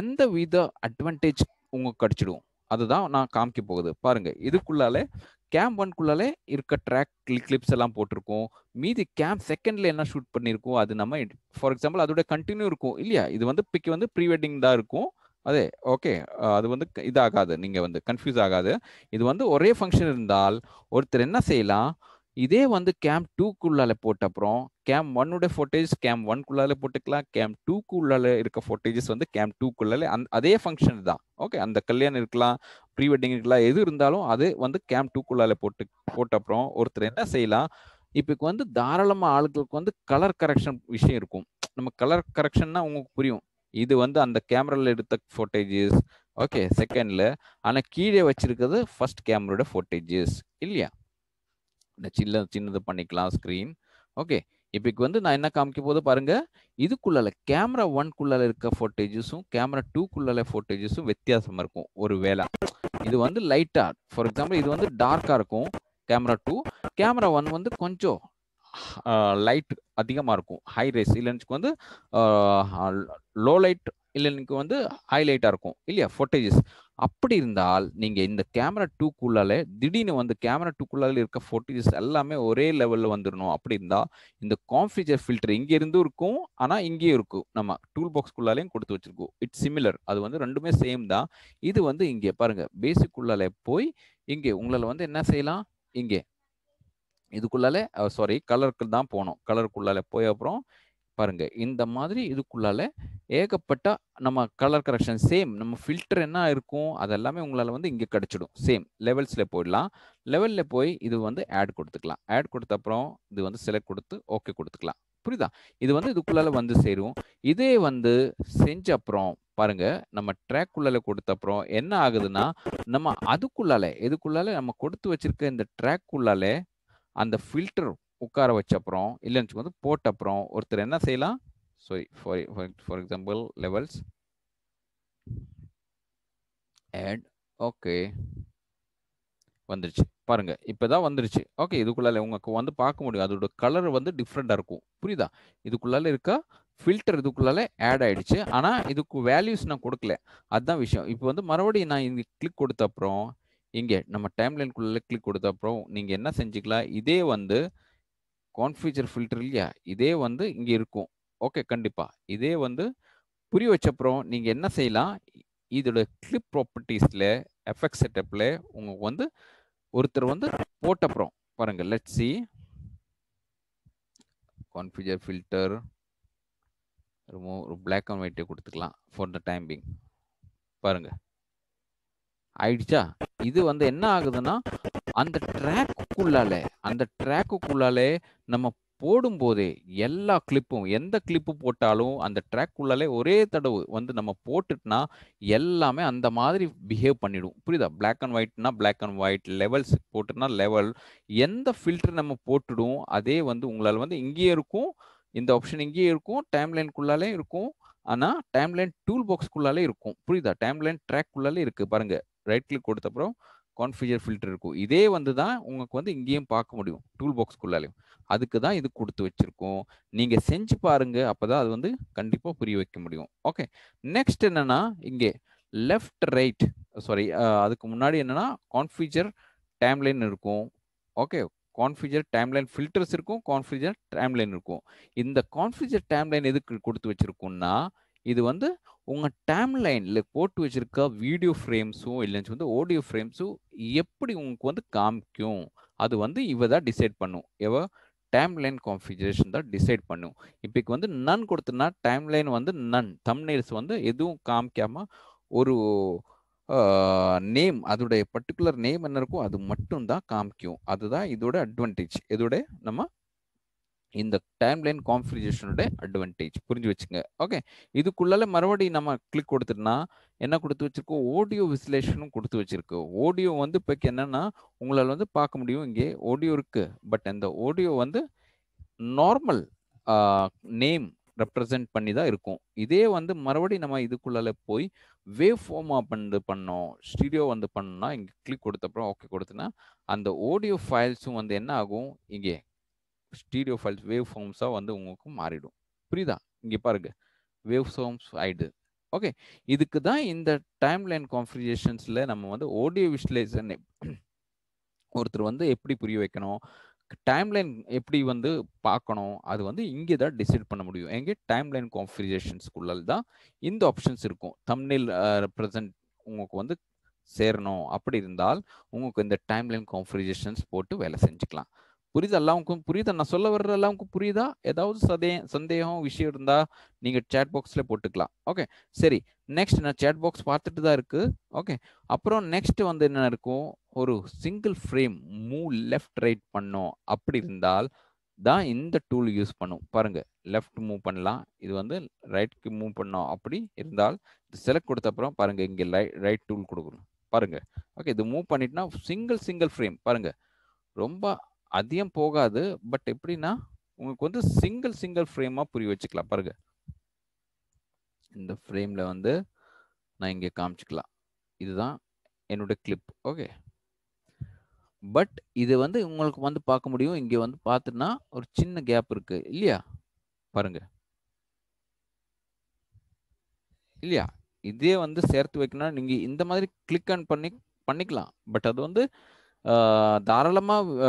எந்த வித அட்வான்டேஜ் உங்களுக்கு கிடச்சிடும் அதுதான் நான் காமிக்க போகுது பாருங்க இதுக்குள்ளாலே கேம் ஒன்குள்ளாலே இருக்க ட்ராக் கிளிப்ஸ் எல்லாம் போட்டிருக்கும் மீதி கேம் செகண்ட்ல என்ன ஷூட் பண்ணியிருக்கோம் அது நம்ம ஃபார் எக்ஸாம்பிள் அதோட கண்டினியூ இருக்கும் இல்லையா இது வந்து பிக் வந்து ப்ரீ வெட்டிங் தான் இருக்கும் அதே ஓகே அது வந்து இதாகாது நீங்கள் வந்து கன்ஃபியூஸ் ஆகாது இது வந்து ஒரே ஃபங்க்ஷன் இருந்தால் ஒருத்தர் என்ன செய்யலாம் இதே வந்து கேம் டூக்குள்ளால போட்ட அப்புறம் கேம் ஒன்னுடைய ஃபோட்டேஜ் கேம் ஒன்குள்ளால போட்டுக்கலாம் கேம் டூக்குள்ளால இருக்க ஃபோட்டேஜஸ் வந்து கேம் டூக்குள்ளாலே அந் அதே ஃபங்க்ஷன் தான் ஓகே அந்த கல்யாணம் இருக்கலாம் ப்ரீ வெட்டிங் இருக்கலாம் எது இருந்தாலும் அது வந்து கேம் டூக்குள்ளால போட்டு போட்ட அப்புறம் ஒருத்தர் என்ன செய்யலாம் இப்போ வந்து தாராளமாக ஆளுகளுக்கு வந்து கலர் கரெக்ஷன் விஷயம் இருக்கும் நம்ம கலர் கரெக்ஷன்னா உங்களுக்கு புரியும் இது வந்து அந்த கேமராவில் எடுத்த ஃபோட்டேஜஸ் ஓகே செகண்டில் ஆனால் கீழே வச்சிருக்கிறது ஃபர்ஸ்ட் கேமரோட ஃபோட்டேஜஸ் இல்லையா இந்த சின்ன சின்னது பண்ணிக்கலாம் ஸ்க்ரீன் ஓகே இப்போ வந்து நான் என்ன காமிக்க போது பாருங்க இதுக்குள்ளால கேமரா ஒன்குள்ளால இருக்க ஃபோட்டேஜஸும் கேமரா டூக்குள்ளால ஃபோட்டேஜஸும் வித்தியாசமா இருக்கும் ஒரு வேளை இது வந்து லைட்டா ஃபார் எக்ஸாம்பிள் இது வந்து டார்க்கா இருக்கும் கேமரா டூ கேமரா ஒன் வந்து கொஞ்சம் லைட் அதிகமாக இருக்கும் ஹை ரேஸ் இல்லைனுக்கு வந்து லோ லைட் இல்லைனுக்கு வந்து ஹைலைட்டாக இருக்கும் இல்லையா ஃபோட்டேஜஸ் அப்படி இருந்தால் நீங்கள் இந்த கேமரா டூக்குள்ளாலே திடீர்னு வந்து கேமரா டூக்குள்ளால இருக்க ஃபோட்டேஜஸ் எல்லாமே ஒரே லெவலில் வந்துடணும் அப்படி இருந்தால் இந்த காம்ஃபிஜர் ஃபில்டர் இங்கே இருந்தும் இருக்கும் ஆனால் இங்கேயும் இருக்கும் நம்ம டூல் பாக்ஸ்க்குள்ளாலேயும் கொடுத்து வச்சுருக்கோம் இட்ஸ் சிமிலர் அது வந்து ரெண்டுமே சேம் தான் இது வந்து இங்கே பாருங்கள் பேசிக்குள்ளாலே போய் இங்கே உங்களால் வந்து என்ன செய்யலாம் இங்கே இதுக்குள்ளாலே சாரி கலருக்கு தான் போனோம் கலருக்குள்ளால போய் அப்புறம் பாருங்க இந்த மாதிரி இதுக்குள்ளால ஏகப்பட்ட நம்ம கலர் கரெக்ஷன் சேம் நம்ம ஃபில்டர் என்ன இருக்கும் அதெல்லாமே உங்களால் வந்து இங்கே கிடச்சிடும் சேம் லெவல்ஸில் போயிடலாம் லெவலில் போய் இது வந்து ஆட் கொடுத்துக்கலாம் ஆட் கொடுத்த அப்புறம் இது வந்து செலக்ட் கொடுத்து ஓகே கொடுத்துக்கலாம் புரியுதா இது வந்து இதுக்குள்ளால வந்து சேரும் இதே வந்து செஞ்ச அப்புறம் பாருங்க நம்ம ட்ராக் கொடுத்த அப்புறம் என்ன ஆகுதுன்னா நம்ம அதுக்குள்ளால எதுக்குள்ளால நம்ம கொடுத்து வச்சிருக்க இந்த ட்ராக் அந்த ஃபில்டர் உட்கார வச்ச அப்புறம் இல்லைன்னு வந்து போட்ட அப்புறம் ஒருத்தர் என்ன செய்யலாம் sorry for for example levels and okay வந்துருச்சு பாருங்க தான் வந்துருச்சு ஓகே இதுக்குள்ளால உங்களுக்கு வந்து பார்க்க முடியும் அதோட கலர் வந்து டிஃப்ரெண்ட்டாக இருக்கும் புரியுதா இதுக்குள்ளால இருக்க ஃபில்டர் இதுக்குள்ளால ஆட் ஆகிடுச்சு ஆனால் இதுக்கு வேல்யூஸ் நான் கொடுக்கல அதுதான் விஷயம் இப்போ வந்து மறுபடியும் நான் இங்கே கிளிக் கொடுத்த அப்புறம் இங்கே நம்ம டைம்லைனுக்குள்ளே கிளிக் கொடுத்த அப்புறம் நீங்கள் என்ன செஞ்சுக்கலாம் இதே வந்து கான்ஃபியூச்சர் ஃபில்டர் இல்லையா இதே வந்து இங்கே இருக்கும் ஓகே கண்டிப்பாக இதே வந்து புரிய வச்சப்புறம் நீங்கள் என்ன செய்யலாம் இதோட கிளிப் ப்ராப்பர்ட்டிஸில் எஃபெக்ட் செட்டப்பில் உங்களுக்கு வந்து ஒருத்தர் வந்து போட்டப்புறம் பாருங்கள் லெட் சி கான்ஃபியூச்சர் ஃபில்டர் ரொம்ப ஒரு பிளாக் அண்ட் ஒயிட்டே கொடுத்துக்கலாம் ஃபார் த டைம் பிங் பாருங்கள் ஆயிடுச்சா இது வந்து என்ன ஆகுதுன்னா அந்த ட்ராக்குக்குள்ளாலே அந்த ட்ராக்குக்குள்ளாலே நம்ம போடும்போதே எல்லா கிளிப்பும் எந்த கிளிப்பு போட்டாலும் அந்த ட்ராக்குள்ளாலே ஒரே தடவு வந்து நம்ம போட்டுட்டுனா எல்லாமே அந்த மாதிரி பிஹேவ் பண்ணிடும் புரியுதா பிளாக் அண்ட் ஒயிட்னா பிளாக் அண்ட் ஒயிட் லெவல்ஸ் போட்டுனா லெவல் எந்த ஃபில்டர் நம்ம போட்டுடும் அதே வந்து உங்களால் வந்து இங்கேயே இருக்கும் இந்த ஆப்ஷன் இங்கேயே இருக்கும் டைம் லைன்குள்ளாலே இருக்கும் ஆனால் டைம் லைன் டூல் பாக்ஸ்க்குள்ளாலே இருக்கும் புரியுதா டைம் லைன் ட்ராக்குள்ளாலே இருக்குது பாருங்கள் ரைட் கிளிக் கொடுத்த அப்புறம் கான்ஃபிகர் ஃபில்டர் இருக்கும் இதே வந்து தான் உங்களுக்கு வந்து இங்கேயும் பார்க்க முடியும் டூல் பாக்ஸ்க்குள்ளாலையும் அதுக்கு தான் இது கொடுத்து வச்சுருக்கோம் நீங்கள் செஞ்சு பாருங்கள் அப்போ தான் அது வந்து கண்டிப்பாக புரிய வைக்க முடியும் ஓகே நெக்ஸ்ட் என்னென்னா இங்கே லெஃப்ட் ரைட் சாரி அதுக்கு முன்னாடி என்னென்னா கான்ஃபிஜர் டைம்லைன் இருக்கும் ஓகே கான்ஃபிஜர் டைம்லைன் ஃபில்டர்ஸ் இருக்கும் கான்ஃபிஜர் டைம்லைன் இருக்கும் இந்த கான்ஃபிஜர் டைம்லைன் எதுக்கு கொடுத்து வச்சுருக்கோம்னா இது வந்து உங்கள் டைம் லைனில் போட்டு வச்சுருக்க வீடியோ ஃப்ரேம்ஸும் இல்லைன்னு வந்து ஆடியோ ஃப்ரேம்ஸும் எப்படி உங்களுக்கு வந்து காமிக்கும் அது வந்து இவ தான் டிசைட் பண்ணும் எவ டைம் லைன் கான்ஃபிகரேஷன் தான் டிசைட் பண்ணும் இப்போக்கு வந்து நன் கொடுத்தனா டைம் லைன் வந்து நன் தம்னேல்ஸ் வந்து எதுவும் காமிக்காமல் ஒரு நேம் அதோடைய பர்டிகுலர் நேம் என்ன இருக்கோ அது மட்டும் தான் காமிக்கும் அதுதான் இதோட அட்வான்டேஜ் இதோட நம்ம இந்த டைம்லைன் கான்ஃபிகரேஷனோட அட்வான்டேஜ் புரிஞ்சு வச்சுங்க ஓகே இதுக்குள்ளால மறுபடியும் நம்ம கிளிக் கொடுத்துட்டா என்ன கொடுத்து வச்சிருக்கோம் ஆடியோ விசிலேஷனும் கொடுத்து வச்சிருக்கோம் ஆடியோ வந்து இப்போ என்னன்னா உங்களால் வந்து பார்க்க முடியும் இங்கே ஓடியோ இருக்கு பட் அந்த ஓடியோ வந்து நார்மல் நேம் ரெப்ரசன்ட் பண்ணி தான் இருக்கும் இதே வந்து மறுபடியும் நம்ம இதுக்குள்ளால போய் வேவ் ஃபார்மா பண்ணு பண்ணோம் ஸ்டீடியோ வந்து பண்ணோம்னா இங்கே கிளிக் கொடுத்த ஓகே கொடுத்தனா அந்த ஓடியோ ஃபைல்ஸும் வந்து என்ன ஆகும் இங்கே ஸ்டீரியோ ஃபைல்ஸ் வேவ் ஃபார்ம்ஸாக வந்து உங்களுக்கு மாறிடும் புரியுதா இங்கே பாருங்க வேவ் ஃபார்ம்ஸ் ஆயிடுது ஓகே இதுக்கு தான் இந்த டைம் லைன் கான்ஃபிகேஷன்ஸில் நம்ம வந்து ஆடியோ விஷுவலைசேஷன் ஒருத்தர் வந்து எப்படி புரிய வைக்கணும் டைம்லைன் எப்படி வந்து பார்க்கணும் அது வந்து இங்கே தான் டிசைட் பண்ண முடியும் எங்கே டைம்லைன் கான்ஃபிகரேஷன்ஸ்குள்ளல் தான் இந்த ஆப்ஷன்ஸ் இருக்கும் தமிழில் ப்ரெசன்ட் உங்களுக்கு வந்து சேரணும் அப்படி இருந்தால் உங்களுக்கு இந்த டைம்லைன் கான்ஃபிகேஷன்ஸ் போட்டு வேலை செஞ்சுக்கலாம் புரியுது எல்லாருக்கும் புரியுது நான் சொல்ல வர்ற எல்லாருக்கும் புரியுதா ஏதாவது சதே சந்தேகம் விஷயம் இருந்தால் நீங்கள் சேட் பாக்ஸில் போட்டுக்கலாம் ஓகே சரி நெக்ஸ்ட் நான் சேட் பாக்ஸ் பார்த்துட்டு தான் இருக்குது ஓகே அப்புறம் நெக்ஸ்ட் வந்து என்ன இருக்கும் ஒரு single frame move left right பண்ணோம் அப்படி இருந்தால் தான் இந்த டூல் யூஸ் பண்ணும் பாருங்கள் லெஃப்ட் மூவ் பண்ணலாம் இது வந்து ரைட்டுக்கு மூவ் பண்ணோம் அப்படி இருந்தால் செலக்ட் கொடுத்த அப்புறம் பாருங்கள் இங்கே ரைட் டூல் கொடுக்கணும் பாருங்கள் ஓகே இது மூவ் பண்ணிட்டுனா சிங்கிள் சிங்கிள் ஃப்ரேம் பாருங்கள் ரொம்ப அதிகம் போகாது பட் எப்படின்னா உங்களுக்கு வந்து சிங்கிள் சிங்கிள் ஃப்ரேமாக புரிய வச்சுக்கலாம் பாருங்க இந்த ஃப்ரேமில் வந்து நான் இங்கே காமிச்சிக்கலாம் இதுதான் என்னோட கிளிப் ஓகே பட் இது வந்து உங்களுக்கு வந்து பார்க்க முடியும் இங்கே வந்து பார்த்துன்னா ஒரு சின்ன கேப் இருக்கு இல்லையா பாருங்க இல்லையா இதே வந்து சேர்த்து வைக்கணும்னா நீங்கள் இந்த மாதிரி கிளிக் அண்ட் பண்ணி பண்ணிக்கலாம் பட் அது வந்து தாராளமாக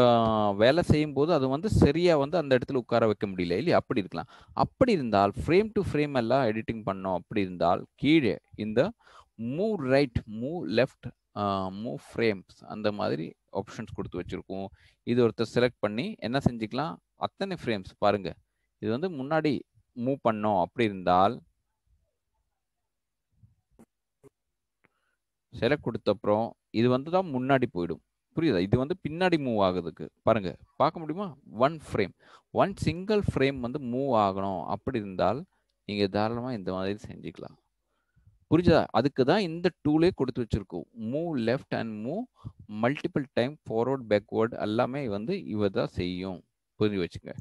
வேலை செய்யும் போது அது வந்து சரியாக வந்து அந்த இடத்துல உட்கார வைக்க முடியல இல்லையா அப்படி இருக்கலாம் அப்படி இருந்தால் ஃப்ரேம் டு ஃப்ரேம் எல்லாம் எடிட்டிங் பண்ணோம் அப்படி இருந்தால் கீழே இந்த move right move left move frames அந்த மாதிரி ஆப்ஷன்ஸ் கொடுத்து வச்சுருக்கோம் இது ஒருத்தர் செலக்ட் பண்ணி என்ன செஞ்சுக்கலாம் அத்தனை ஃப்ரேம்ஸ் பாருங்கள் இது வந்து முன்னாடி மூவ் பண்ணோம் அப்படி இருந்தால் செலக்ட் கொடுத்த அப்புறம் இது வந்து தான் முன்னாடி போயிடும் புரியுதா இது வந்து பின்னாடி மூவ் ஆகுதுக்கு பாருங்க பார்க்க முடியுமா one frame one single frame வந்து மூவ் ஆகணும் அப்படி இருந்தால் நீங்கள் தாராளமாக இந்த மாதிரி செஞ்சுக்கலாம் புரிஞ்சதா அதுக்கு தான் இந்த டூலே கொடுத்து வச்சுருக்கோம் move left and move multiple time forward backward எல்லாமே வந்து இவர் தான் செய்யும் புரிஞ்சு வச்சுங்க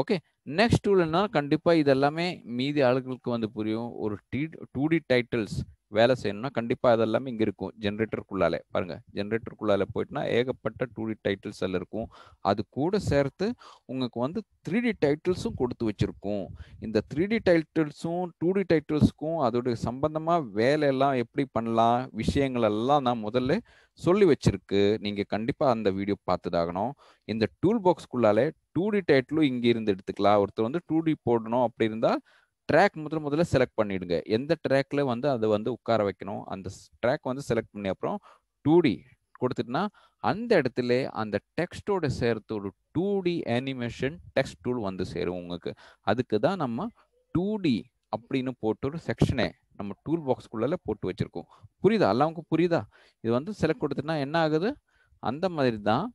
ஓகே நெக்ஸ்ட் டூல்னா கண்டிப்பாக இதெல்லாமே மீதி ஆளுகளுக்கு வந்து புரியும் ஒரு டி டூ டி டைட்டில்ஸ் வேலை செய்யணும்னா கண்டிப்பாக அதெல்லாமே இங்கே இருக்கும் ஜென்ரேட்டருக்குள்ளாலே பாருங்கள் ஜென்ரேட்டருக்குள்ளாலே போயிட்டுனா ஏகப்பட்ட டூ டி டைட்டில்ஸ் எல்லாம் இருக்கும் அது கூட சேர்த்து உங்களுக்கு வந்து த்ரீ டி டைட்டில்ஸும் கொடுத்து வச்சுருக்கோம் இந்த த்ரீ டி டைட்டில்ஸும் டூ டி டைட்டில்ஸுக்கும் அதோடைய சம்பந்தமாக வேலையெல்லாம் எப்படி பண்ணலாம் விஷயங்கள் எல்லாம் நான் முதல்ல சொல்லி வச்சிருக்கு நீங்கள் கண்டிப்பாக அந்த வீடியோ பார்த்துதாகணும் இந்த டூல் பாக்ஸ்க்குள்ளாலே டூ டி டைட்டிலும் இங்கே இருந்து எடுத்துக்கலாம் ஒருத்தர் வந்து டூ டி போடணும் அப்படி இருந்தால் ட்ராக் முதல் முதல்ல செலக்ட் பண்ணிடுங்க எந்த ட்ராக்ல வந்து அதை வந்து உட்கார வைக்கணும் அந்த ட்ராக் வந்து செலக்ட் பண்ணி அப்புறம் டூ டி கொடுத்துட்டுனா அந்த இடத்துல அந்த டெக்ஸ்டோட சேர்த்து ஒரு two D animation text tool வந்து சேரும் உங்களுக்கு அதுக்கு தான் நம்ம டூ டி அப்படின்னு போட்டு ஒரு செக்ஷனே நம்ம டூல் பாக்ஸ்க்குள்ளே போட்டு வச்சுருக்கோம் புரியுதா எல்லாருக்கும் புரியுதா இது வந்து செலக்ட் கொடுத்துட்டுனா என்ன ஆகுது அந்த மாதிரி தான்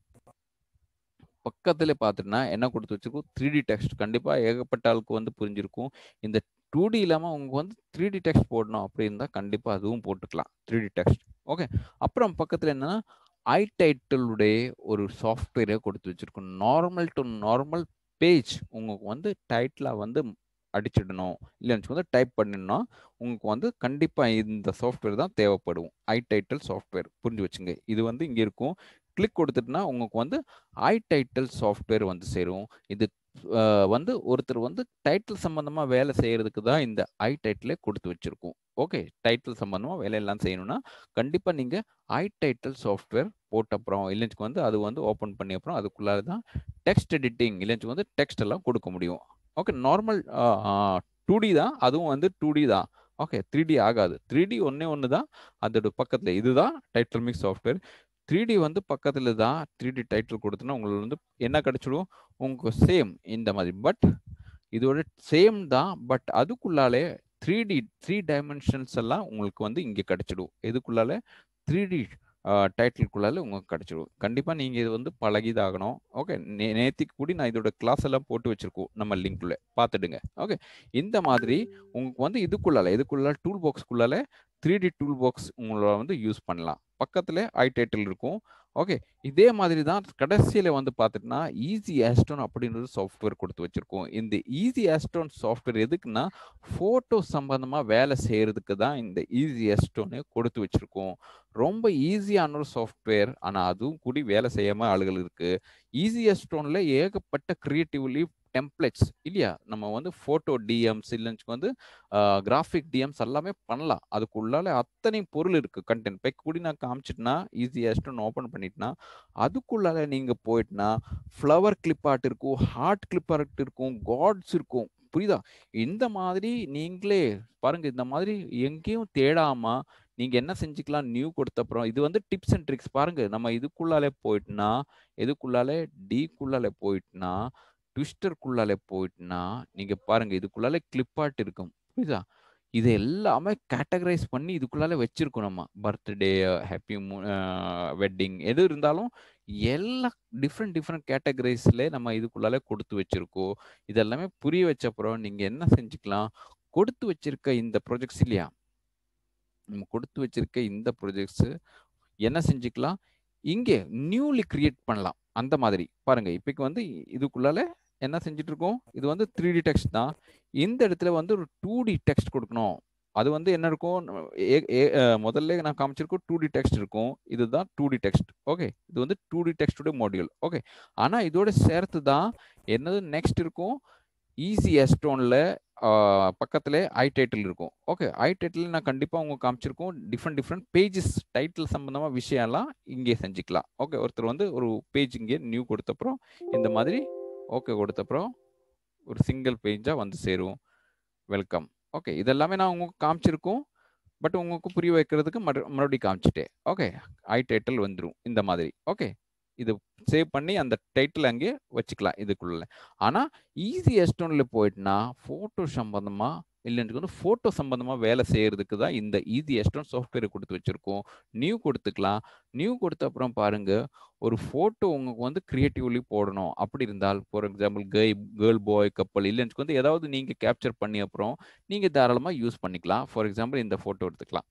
பக்கத்தில் பார்த்துட்டுனா என்ன கொடுத்து வச்சுருக்கோம் த்ரீ டி டெக்ஸ்ட் கண்டிப்பாக ஏகப்பட்ட ஆளுக்கு வந்து புரிஞ்சிருக்கும் இந்த டூ டி இல்லாமல் உங்களுக்கு வந்து த்ரீ டி டெக்ஸ்ட் போடணும் அப்படி இருந்தால் கண்டிப்பாக அதுவும் போட்டுக்கலாம் த்ரீ டி டெக்ஸ்ட் ஓகே அப்புறம் பக்கத்தில் என்னென்னா ஐ டைட்டிலுடைய ஒரு சாஃப்ட்வேரை கொடுத்து வச்சுருக்கோம் நார்மல் டு நார்மல் பேஜ் உங்களுக்கு வந்து டைட்டிலாக வந்து அடிச்சிடணும் இல்லைன்னு வந்து டைப் பண்ணணும்னா உங்களுக்கு வந்து கண்டிப்பாக இந்த சாஃப்ட்வேர் தான் தேவைப்படும் ஐ டைட்டில் சாஃப்ட்வேர் புரிஞ்சு வச்சுங்க இது வந்து இங்கே இருக்கும் கிளிக் கொடுத்துட்டுனா உங்களுக்கு வந்து ஐ டைட்டில் சாஃப்ட்வேர் வந்து சேரும் இது வந்து ஒருத்தர் வந்து டைட்டில் சம்மந்தமாக வேலை செய்கிறதுக்கு தான் இந்த ஐ டைட்டிலே கொடுத்து வச்சுருக்கோம் ஓகே டைட்டில் சம்மந்தமாக வேலையெல்லாம் செய்யணும்னா கண்டிப்பாக நீங்கள் ஐ டைட்டில் சாஃப்ட்வேர் போட்ட அப்புறம் இல்லைன்னு வந்து அது வந்து ஓப்பன் பண்ணி அப்புறம் அதுக்குள்ளார தான் டெக்ஸ்ட் எடிட்டிங் இல்லைன்னு வந்து டெக்ஸ்ட் எல்லாம் கொடுக்க முடியும் ஓகே நார்மல் டூ டி தான் அதுவும் வந்து டூ டி தான் ஓகே த்ரீ டி ஆகாது த்ரீ டி ஒன்றே ஒன்று தான் அதோட பக்கத்தில் இதுதான் title mix software three D வந்து பக்கத்தில் தான் த்ரீ டி டைட்டில் கொடுத்தோன்னா உங்களுக்கு வந்து என்ன கிடச்சிடும் உங்களுக்கு சேம் இந்த மாதிரி பட் இதோட சேம் தான் பட் அதுக்குள்ளாலே த்ரீ டி த்ரீ டைமென்ஷன்ஸ் எல்லாம் உங்களுக்கு வந்து இங்கே கிடச்சிடும் எதுக்குள்ளாலே த்ரீ டி டைட்டில்குள்ளால உங்களுக்கு கிடச்சிடும் கண்டிப்பாக நீங்கள் இது வந்து பழகிதாகணும் ஓகே நே நேற்றுக்கு கூடி நான் இதோட கிளாஸ் எல்லாம் போட்டு வச்சுருக்கோம் நம்ம லிங்க்குள்ளே பார்த்துடுங்க ஓகே இந்த மாதிரி உங்களுக்கு வந்து இதுக்குள்ளால இதுக்குள்ளால டூல் பாக்ஸ்க்குள்ளால த்ரீ டி டூல் பாக்ஸ் உங்களோட வந்து யூஸ் பண்ணலாம் பக்கத்தில் ஐ டைட்டில் இருக்கும் ஓகே இதே மாதிரி தான் கடைசியில் வந்து பார்த்துட்டுனா ஈஸி ஆஸ்டோன் அப்படின்றது சாஃப்ட்வேர் கொடுத்து வச்சுருக்கோம் இந்த ஈஸி ஆஸ்டோன் சாஃப்ட்வேர் எதுக்குன்னா ஃபோட்டோ சம்பந்தமாக வேலை செய்கிறதுக்கு தான் இந்த ஈஸி ஆஸ்டோனு கொடுத்து வச்சுருக்கோம் ரொம்ப ஈஸியான ஒரு சாஃப்ட்வேர் ஆனால் அதுவும் கூடி வேலை செய்யாமல் ஆளுகள் இருக்குது ஈஸி ஆஸ்டோனில் ஏகப்பட்ட க்ரியேட்டிவ்லி டெம்ப்ளெட்ஸ் இல்லையா நம்ம வந்து ஃபோட்டோ டிஎம்ஸ் இல்லைன்னு வந்து கிராஃபிக் டிஎம்ஸ் எல்லாமே பண்ணலாம் அதுக்குள்ளால அத்தனை பொருள் இருக்குது கண்டென்ட் பைக் கூடி நான் காமிச்சிட்டுனா ஈஸியாக நான் ஓப்பன் பண்ணிட்டுனா அதுக்குள்ளால நீங்கள் போயிட்டுனா ஃப்ளவர் கிளிப் ஆர்ட் இருக்கும் ஹார்ட் கிளிப் ஆர்ட் இருக்கும் காட்ஸ் இருக்கும் புரியுதா இந்த மாதிரி நீங்களே பாருங்க இந்த மாதிரி எங்கேயும் தேடாம நீங்க என்ன செஞ்சுக்கலாம் நியூ கொடுத்த அப்புறம் இது வந்து டிப்ஸ் அண்ட் ட்ரிக்ஸ் பாருங்க நம்ம இதுக்குள்ளாலே போயிட்டுனா எதுக்குள்ளாலே டிக்குள்ளாலே போயிட்டுனா ட்விஸ்டருக்குள்ளாலே போயிட்டுனா நீங்கள் பாருங்கள் இதுக்குள்ளாலே கிளிப்பாட் இருக்கும் புரியுதா இது எல்லாமே கேட்டகரைஸ் பண்ணி இதுக்குள்ளாலே வச்சுருக்கோம் நம்ம பர்த்டே ஹாப்பி வெட்டிங் எது இருந்தாலும் எல்லா டிஃப்ரெண்ட் டிஃப்ரெண்ட் கேட்டகரைஸில் நம்ம இதுக்குள்ளாலே கொடுத்து வச்சுருக்கோம் இதெல்லாமே புரிய வச்ச அப்புறம் என்ன செஞ்சுக்கலாம் கொடுத்து வச்சிருக்க இந்த ப்ரொஜெக்ட்ஸ் இல்லையா நம்ம கொடுத்து வச்சுருக்க இந்த ப்ரொஜெக்ட்ஸு என்ன செஞ்சுக்கலாம் இங்கே நியூலி கிரியேட் பண்ணலாம் அந்த மாதிரி பாருங்கள் இப்போக்கு வந்து இதுக்குள்ளால என்ன செஞ்சுட்டு இருக்கோம் இது வந்து த்ரீ டி டெக்ஸ்ட் தான் இந்த இடத்துல வந்து ஒரு டூ டி டெக்ஸ்ட் கொடுக்கணும் அது வந்து என்ன இருக்கும் முதல்ல நான் காமிச்சிருக்கோம் டூ டி டெக்ஸ்ட் இருக்கும் இதுதான் டூ டி டெக்ஸ்ட் ஓகே இது வந்து டூ டி டெக்ஸ்டோட மாடியூல் ஓகே ஆனால் இதோட சேர்த்து தான் என்னது நெக்ஸ்ட் இருக்கும் ஈஸி எஸ்டோனில் பக்கத்தில் ஐ டைட்டில் இருக்கும் ஓகே ஐ டைட்டில் நான் கண்டிப்பாக அவங்க காமிச்சிருக்கோம் டிஃப்ரெண்ட் டிஃப்ரெண்ட் பேஜஸ் டைட்டில் சம்மந்தமாக விஷயம்லாம் இங்கே செஞ்சுக்கலாம் ஓகே ஒருத்தர் வந்து ஒரு பேஜ் இங்கே நியூ கொடுத்தப்பறம் இந்த மாதிரி ஓகே கொடுத்தப்புறம் ஒரு சிங்கிள் பேஜாக வந்து சேரும் வெல்கம் ஓகே இதெல்லாமே நான் உங்களுக்கு காமிச்சிருக்கோம் பட் உங்களுக்கு புரிய வைக்கிறதுக்கு மறுபடியும் காமிச்சிட்டேன் ஓகே ஐ டைட்டில் வந்துடும் இந்த மாதிரி ஓகே இது சேவ் பண்ணி அந்த டைட்டில் அங்கேயே வச்சுக்கலாம் இதுக்குள்ள ஆனால் ஈஸி எஸ்டோனில் போயிட்டுனா ஃபோட்டோ சம்பந்தமாக இல்லைன்னு வந்து ஃபோட்டோ சம்மந்தமாக வேலை செய்கிறதுக்கு தான் இந்த ஈஸி எஸ்டன் சாஃப்ட்வேர் கொடுத்து வச்சுருக்கோம் நியூ கொடுத்துக்கலாம் நியூ கொடுத்த அப்புறம் பாருங்கள் ஒரு ஃபோட்டோ உங்களுக்கு வந்து க்ரியேட்டிவ்லி போடணும் அப்படி இருந்தால் for example guy girl boy couple இல்லைன்னு வந்து ஏதாவது நீங்கள் கேப்சர் பண்ணி அப்புறம் நீங்கள் தாராளமாக யூஸ் பண்ணிக்கலாம் ஃபார் எக்ஸாம்பிள் இந்த ஃபோட்டோ எடுத்துக்கலாம்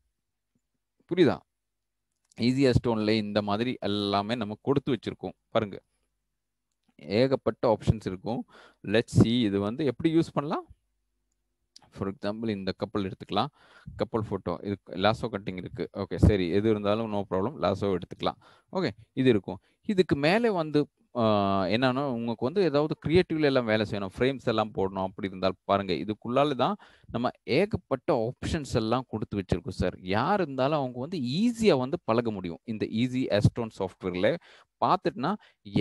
புரியுதா ஈஸியாக ஸ்டோனில் இந்த மாதிரி எல்லாமே நம்ம கொடுத்து வச்சுருக்கோம் பாருங்கள் ஏகப்பட்ட ஆப்ஷன்ஸ் இருக்கும் லெட் சி இது வந்து எப்படி யூஸ் பண்ணலாம் ஃபார் எக்ஸாம்பிள் இந்த கப்பல் எடுத்துக்கலாம் கப்பல் ஃபோட்டோ இது லாசோ கட்டிங் இருக்குது ஓகே சரி எது இருந்தாலும் நோ ப்ராப்ளம் லாசோ எடுத்துக்கலாம் ஓகே இது இருக்கும் இதுக்கு மேலே வந்து என்னன்னா உங்களுக்கு வந்து ஏதாவது கிரியேட்டிவ்ல எல்லாம் வேலை செய்யணும் ஃப்ரேம்ஸ் எல்லாம் போடணும் அப்படி இருந்தால் பாருங்க இதுக்குள்ளால தான் நம்ம ஏகப்பட்ட ஆப்ஷன்ஸ் எல்லாம் கொடுத்து வச்சிருக்கோம் சார் யார் இருந்தாலும் அவங்க வந்து ஈஸியா வந்து பழக முடியும் இந்த ஈஸி அஸ்டோன் சாஃப்ட்வேர்ல பார்த்துட்டுனா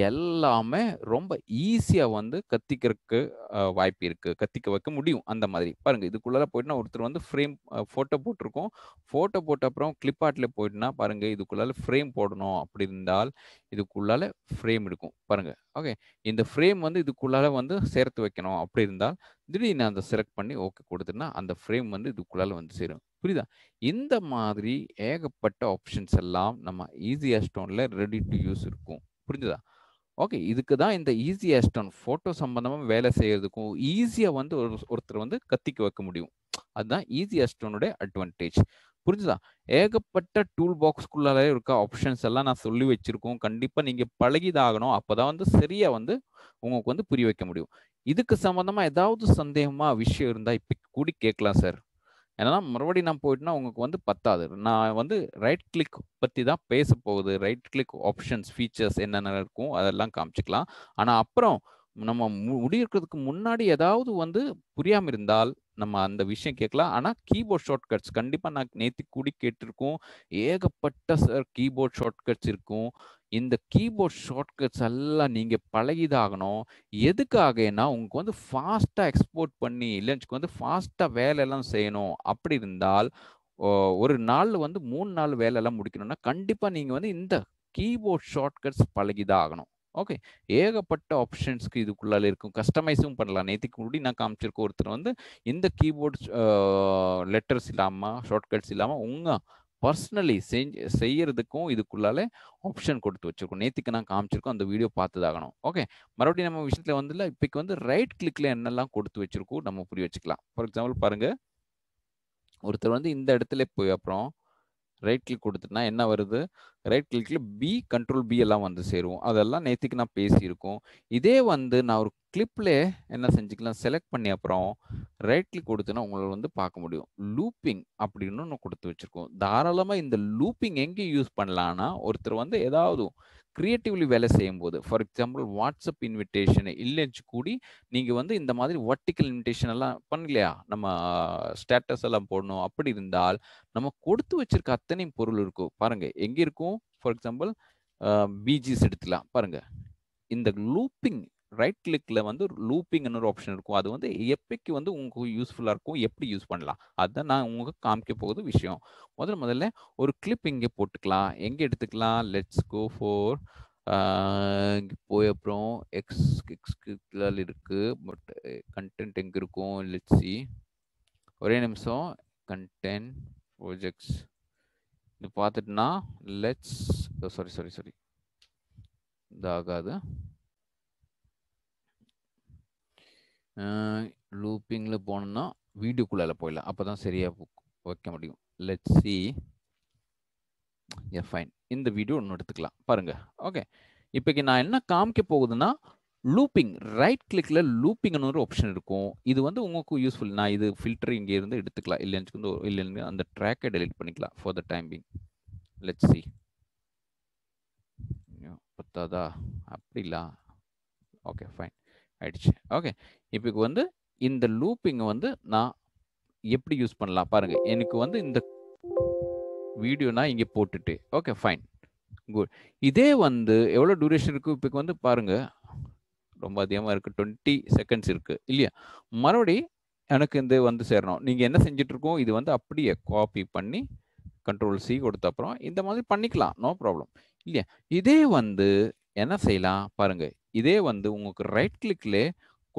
எல்லாமே ரொம்ப ஈஸியாக வந்து கத்திக்கிறதுக்கு வாய்ப்பு இருக்குது கத்திக்க வைக்க முடியும் அந்த மாதிரி பாருங்கள் இதுக்குள்ளே போயிட்டுனா ஒருத்தர் வந்து ஃப்ரேம் ஃபோட்டோ போட்டிருக்கோம் ஃபோட்டோ போட்ட அப்புறம் கிளிப் ஆர்ட்ல போயிட்டுனா பாருங்கள் இதுக்குள்ளால ஃப்ரேம் போடணும் அப்படி இருந்தால் இதுக்குள்ளால ஃப்ரேம் இருக்கும் பாருங்க ஓகே இந்த ஃப்ரேம் வந்து இதுக்குள்ளால வந்து சேர்த்து வைக்கணும் அப்படி இருந்தால் திடீர்னு அந்த செலக்ட் பண்ணி ஓகே கொடுத்துனா அந்த ஃப்ரேம் வந்து இதுக்குள்ளால வந்து சேரும் புரியுதா இந்த மாதிரி ஏகப்பட்ட ஆப்ஷன்ஸ் எல்லாம் நம்ம ஈஸி ஆஸ்டோனில் ரெடி டு யூஸ் இருக்கும் புரிஞ்சுதா ஓகே இதுக்கு தான் இந்த ஈஸி ஆஸ்டோன் ஃபோட்டோ சம்பந்தமாக வேலை செய்யறதுக்கும் ஈஸியாக வந்து ஒரு ஒருத்தர் வந்து கத்திக்க வைக்க முடியும் அதுதான் ஈஸி ஆஸ்டோனுடைய அட்வான்டேஜ் புரிஞ்சுதா ஏகப்பட்ட டூல் பாக்ஸ்க்குள்ளாலே இருக்க ஆப்ஷன்ஸ் எல்லாம் நான் சொல்லி வச்சிருக்கோம் கண்டிப்பாக நீங்கள் பழகிதாகணும் அப்போ தான் வந்து சரியாக வந்து உங்களுக்கு வந்து புரிய வைக்க முடியும் இதுக்கு சம்மந்தமாக ஏதாவது சந்தேகமாக விஷயம் இருந்தால் இப்போ கூடி கேட்கலாம் சார் ஏன்னா மறுபடியும் நான் போயிட்டுனா உங்களுக்கு வந்து பத்தாது நான் வந்து ரைட் கிளிக் பற்றி தான் பேச போகுது ரைட் கிளிக் ஆப்ஷன்ஸ் ஃபீச்சர்ஸ் என்னென்ன இருக்கும் அதெல்லாம் காமிச்சிக்கலாம் ஆனால் அப்புறம் நம்ம முடியிருக்கிறதுக்கு முன்னாடி ஏதாவது வந்து புரியாமல் இருந்தால் நம்ம அந்த விஷயம் கேட்கலாம் ஆனால் கீபோர்ட் ஷார்ட்கட்ஸ் கண்டிப்பாக நான் நேற்று கூடி கேட்டிருக்கோம் ஏகப்பட்ட சார் கீபோர்ட் ஷார்ட்கட்ஸ் இருக்கும் இந்த கீபோர்ட் ஷார்ட்கட்ஸ் எல்லாம் நீங்கள் பழகிதாகணும் எதுக்காகனா உங்களுக்கு வந்து ஃபாஸ்ட்டாக எக்ஸ்போர்ட் பண்ணி இல்லைன்னு வந்து ஃபாஸ்ட்டாக வேலையெல்லாம் செய்யணும் அப்படி இருந்தால் ஒரு நாள் வந்து மூணு நாள் வேலையெல்லாம் முடிக்கணும்னா கண்டிப்பாக நீங்கள் வந்து இந்த கீபோர்ட் ஷார்ட்கட்ஸ் பழகிதான் ஆகணும் ஓகே ஏகப்பட்ட ஆப்ஷன்ஸ்க்கு இதுக்குள்ளால இருக்கும் கஸ்டமைஸும் பண்ணலாம் நேற்றுக்கு முன்னாடி நான் காமிச்சிருக்க ஒருத்தர் வந்து இந்த கீபோர்ட் லெட்டர்ஸ் இல்லாமல் ஷார்ட்கட்ஸ் இல்லாமல் உங்கள் பர்சனலி செஞ்சு செய்யறதுக்கும் இதுக்குள்ளாலே ஆப்ஷன் கொடுத்து வச்சுருக்கோம் நேற்றுக்கு நான் காமிச்சிருக்கோம் அந்த வீடியோ பார்த்துதாகணும் ஓகே மறுபடியும் நம்ம விஷயத்தில் வந்து இல்லை இப்போக்கு வந்து ரைட் கிளிக்கில் என்னெல்லாம் கொடுத்து வச்சுருக்கோம் நம்ம புரிய வச்சுக்கலாம் ஃபார் எக்ஸாம்பிள் பாருங்கள் ஒருத்தர் வந்து இந்த இடத்துல போய் அப்புறம் ரைட் கிளிக் கொடுத்துட்டா என்ன வருது ரைட் கிளிக்கில் பி கண்ட்ரோல் பி எல்லாம் வந்து சேருவோம் அதெல்லாம் நேற்றுக்கு நான் பேசியிருக்கோம் இதே வந்து நான் ஒரு கிளிப்பில் என்ன செஞ்சுக்கலாம் செலக்ட் பண்ணி அப்புறம் ரைட் கிளிக் கொடுத்தோன்னா உங்களால் வந்து பார்க்க முடியும் லூப்பிங் அப்படின்னு ஒன்று கொடுத்து வச்சுருக்கோம் தாராளமாக இந்த லூப்பிங் எங்கே யூஸ் பண்ணலான்னா ஒருத்தர் வந்து ஏதாவது கிரியேட்டிவ்லி வேலை செய்யும் போது ஃபார் எக்ஸாம்பிள் வாட்ஸ்அப் இன்விடேஷனை இல்லைன்னு கூடி நீங்கள் வந்து இந்த மாதிரி வர்டிக்கல் இன்விடேஷன் எல்லாம் பண்ணலையா நம்ம ஸ்டேட்டஸ் எல்லாம் போடணும் அப்படி இருந்தால் நம்ம கொடுத்து வச்சிருக்க அத்தனை பொருள் இருக்கும் பாருங்க எங்கே இருக்கும் ஃபார் எக்ஸாம்பிள் பிஜிஸ் எடுத்துக்கலாம் பாருங்க இந்த லூப்பிங் ரைட் கிளிக்கில் வந்து லூப்பிங்னு ஒரு ஆப்ஷன் இருக்கும் அது வந்து எப்பைக்கு வந்து உங்களுக்கு யூஸ்ஃபுல்லாக இருக்கும் எப்படி யூஸ் பண்ணலாம் அதுதான் நான் உங்களுக்கு காமிக்க போகுது விஷயம் முதல்ல முதல்ல ஒரு கிளிப் இங்கே போட்டுக்கலாம் எங்கே எடுத்துக்கலாம் லெட்ஸ் கோ ஃபோர் இங்கே போய் அப்புறம் எக்ஸ் எக்ஸ் கிளிக்கில் இருக்குது பட் கண்டென்ட் எங்கே இருக்கும் லெட்ஸி ஒரே நிமிஷம் கண்டென்ட் ப்ரோஜெக்ட்ஸ் இது பார்த்துட்டுனா லெட்ஸ் சாரி சாரி சாரி இதாகாது லூப்பிங்கில் போனோம்னா வீடியோக்குள்ளே போயிடலாம் அப்போ தான் சரியாக வைக்க முடியும் லெட் சி ஏ ஃபைன் இந்த வீடியோ ஒன்று எடுத்துக்கலாம் பாருங்கள் ஓகே இப்போக்கு நான் என்ன காமிக்க போகுதுன்னா லூப்பிங் ரைட் கிளிக்கில் லூப்பிங்னு ஒரு ஆப்ஷன் இருக்கும் இது வந்து உங்களுக்கு யூஸ்ஃபுல் நான் இது ஃபில்டர் இங்கே இருந்து எடுத்துக்கலாம் இல்லைன்னு வந்து இல்லைன்னு அந்த ட்ராக்கை டெலிட் பண்ணிக்கலாம் for the timing let see பத்தாதா அப்படிலாம் ஓகே ஃபைன் ஆயிடுச்சு ஓகே இப்போ வந்து இந்த லூப்பிங்கை வந்து நான் எப்படி யூஸ் பண்ணலாம் பாருங்கள் எனக்கு வந்து இந்த வீடியோ நான் இங்கே போட்டுட்டு ஓகே ஃபைன் குட் இதே வந்து எவ்வளோ டூரேஷன் இருக்குது இப்போ வந்து பாருங்கள் ரொம்ப அதிகமாக இருக்குது டுவெண்ட்டி செகண்ட்ஸ் இருக்குது இல்லையா மறுபடி எனக்கு இந்த வந்து சேரணும் நீங்கள் என்ன செஞ்சிட்ருக்கோம் இது வந்து அப்படியே காப்பி பண்ணி கண்ட்ரோல் சி கொடுத்த அப்புறம் இந்த மாதிரி பண்ணிக்கலாம் நோ ப்ராப்ளம் இல்லையா இதே வந்து என்ன செய்யலாம் பாருங்கள் இதே வந்து உங்களுக்கு ரைட் கிளிக்லேயே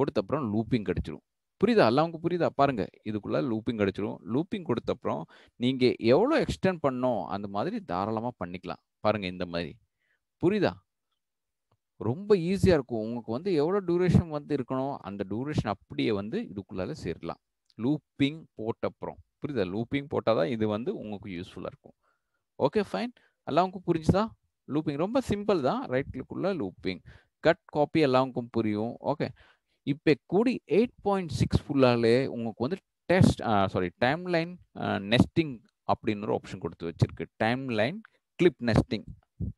கொடுத்த அப்புறம் லூப்பிங் கிடச்சிடும் புரியுதா எல்லாவுக்கு புரியுதா பாருங்கள் இதுக்குள்ளே லூப்பிங் கிடச்சிடும் லூப்பிங் கொடுத்த அப்புறம் நீங்கள் எவ்வளோ எக்ஸ்டெண்ட் பண்ணோம் அந்த மாதிரி தாராளமாக பண்ணிக்கலாம் பாருங்கள் இந்த மாதிரி புரியுதா ரொம்ப ஈஸியாக இருக்கும் உங்களுக்கு வந்து எவ்வளோ டூரேஷன் வந்து இருக்கணும் அந்த டூரேஷன் அப்படியே வந்து இதுக்குள்ளால சேரலாம் லூப்பிங் போட்டப்புறம் புரியுதா லூப்பிங் போட்டால் தான் இது வந்து உங்களுக்கு யூஸ்ஃபுல்லாக இருக்கும் ஓகே ஃபைன் எல்லாவுக்கும் புரிஞ்சுதா லூப்பிங் ரொம்ப சிம்பிள் தான் ரைட் கிளிக்குள்ளே லூப்பிங் கட் காப்பி எல்லாருக்கும் புரியும் ஓகே இப்போ கூடி எயிட் பாயிண்ட் சிக்ஸ் ஃபுல்லாலே உங்களுக்கு வந்து test sorry timeline nesting அப்படின்னு ஒரு ஆப்ஷன் கொடுத்து வச்சிருக்கு timeline clip nesting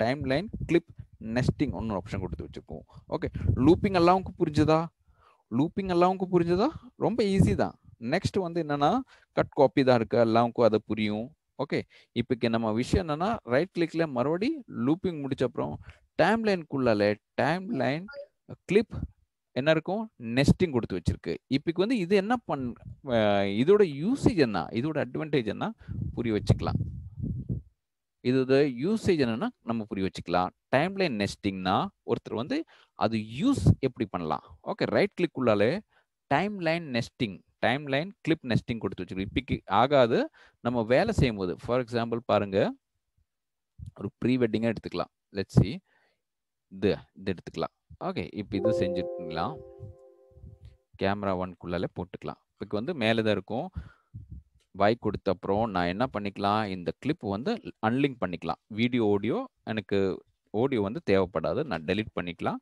timeline clip nesting ஒன்று ஆப்ஷன் கொடுத்து வச்சுருக்கோம் ஓகே லூப்பிங் எல்லாம் புரிஞ்சுதா லூப்பிங் எல்லாம் புரிஞ்சுதா ரொம்ப ஈஸி தான் நெக்ஸ்ட் வந்து என்னன்னா கட் காப்பி தான் இருக்கு எல்லாவுக்கும் அது புரியும் ஓகே இப்போக்கு நம்ம விஷயம் என்னன்னா ரைட் கிளிக்ல மறுபடி லூப்பிங் முடிச்ச அப்புறம் டைம் லைன்குள்ளால டைம் லைன் கிளிப் என்ன இருக்கும் நெஸ்டிங் கொடுத்து வச்சிருக்கு இப்போ வந்து இது என்ன பண் இதோட யூசேஜ் என்ன இதோட அட்வான்டேஜ் என்ன புரிய வச்சுக்கலாம் இதோட யூசேஜ் என்னன்னா நம்ம புரிய வச்சுக்கலாம் டைம்லைன் நெஸ்டிங்னா ஒருத்தர் வந்து அது யூஸ் எப்படி பண்ணலாம் ஓகே ரைட் கிளிக் உள்ளாலே line nesting timeline clip nesting கொடுத்து வச்சுருக்கோம் இப்போக்கு ஆகாது நம்ம வேலை செய்யும் போது ஃபார் எக்ஸாம்பிள் பாருங்க ஒரு ப்ரீ வெட்டிங்காக எடுத்துக்கலாம் லெட்ஸி இது இது எடுத்துக்கலாம் ஓகே இப்போ இது செஞ்சுட்டுங்களா கேமரா ஒன்குள்ளாலே போட்டுக்கலாம் இப்போ வந்து மேலே தான் இருக்கும் பைக் கொடுத்த அப்புறம் நான் என்ன பண்ணிக்கலாம் இந்த கிளிப் வந்து அன்லிங்க் பண்ணிக்கலாம் வீடியோ ஆடியோ எனக்கு ஆடியோ வந்து தேவைப்படாது நான் டெலிட் பண்ணிக்கலாம்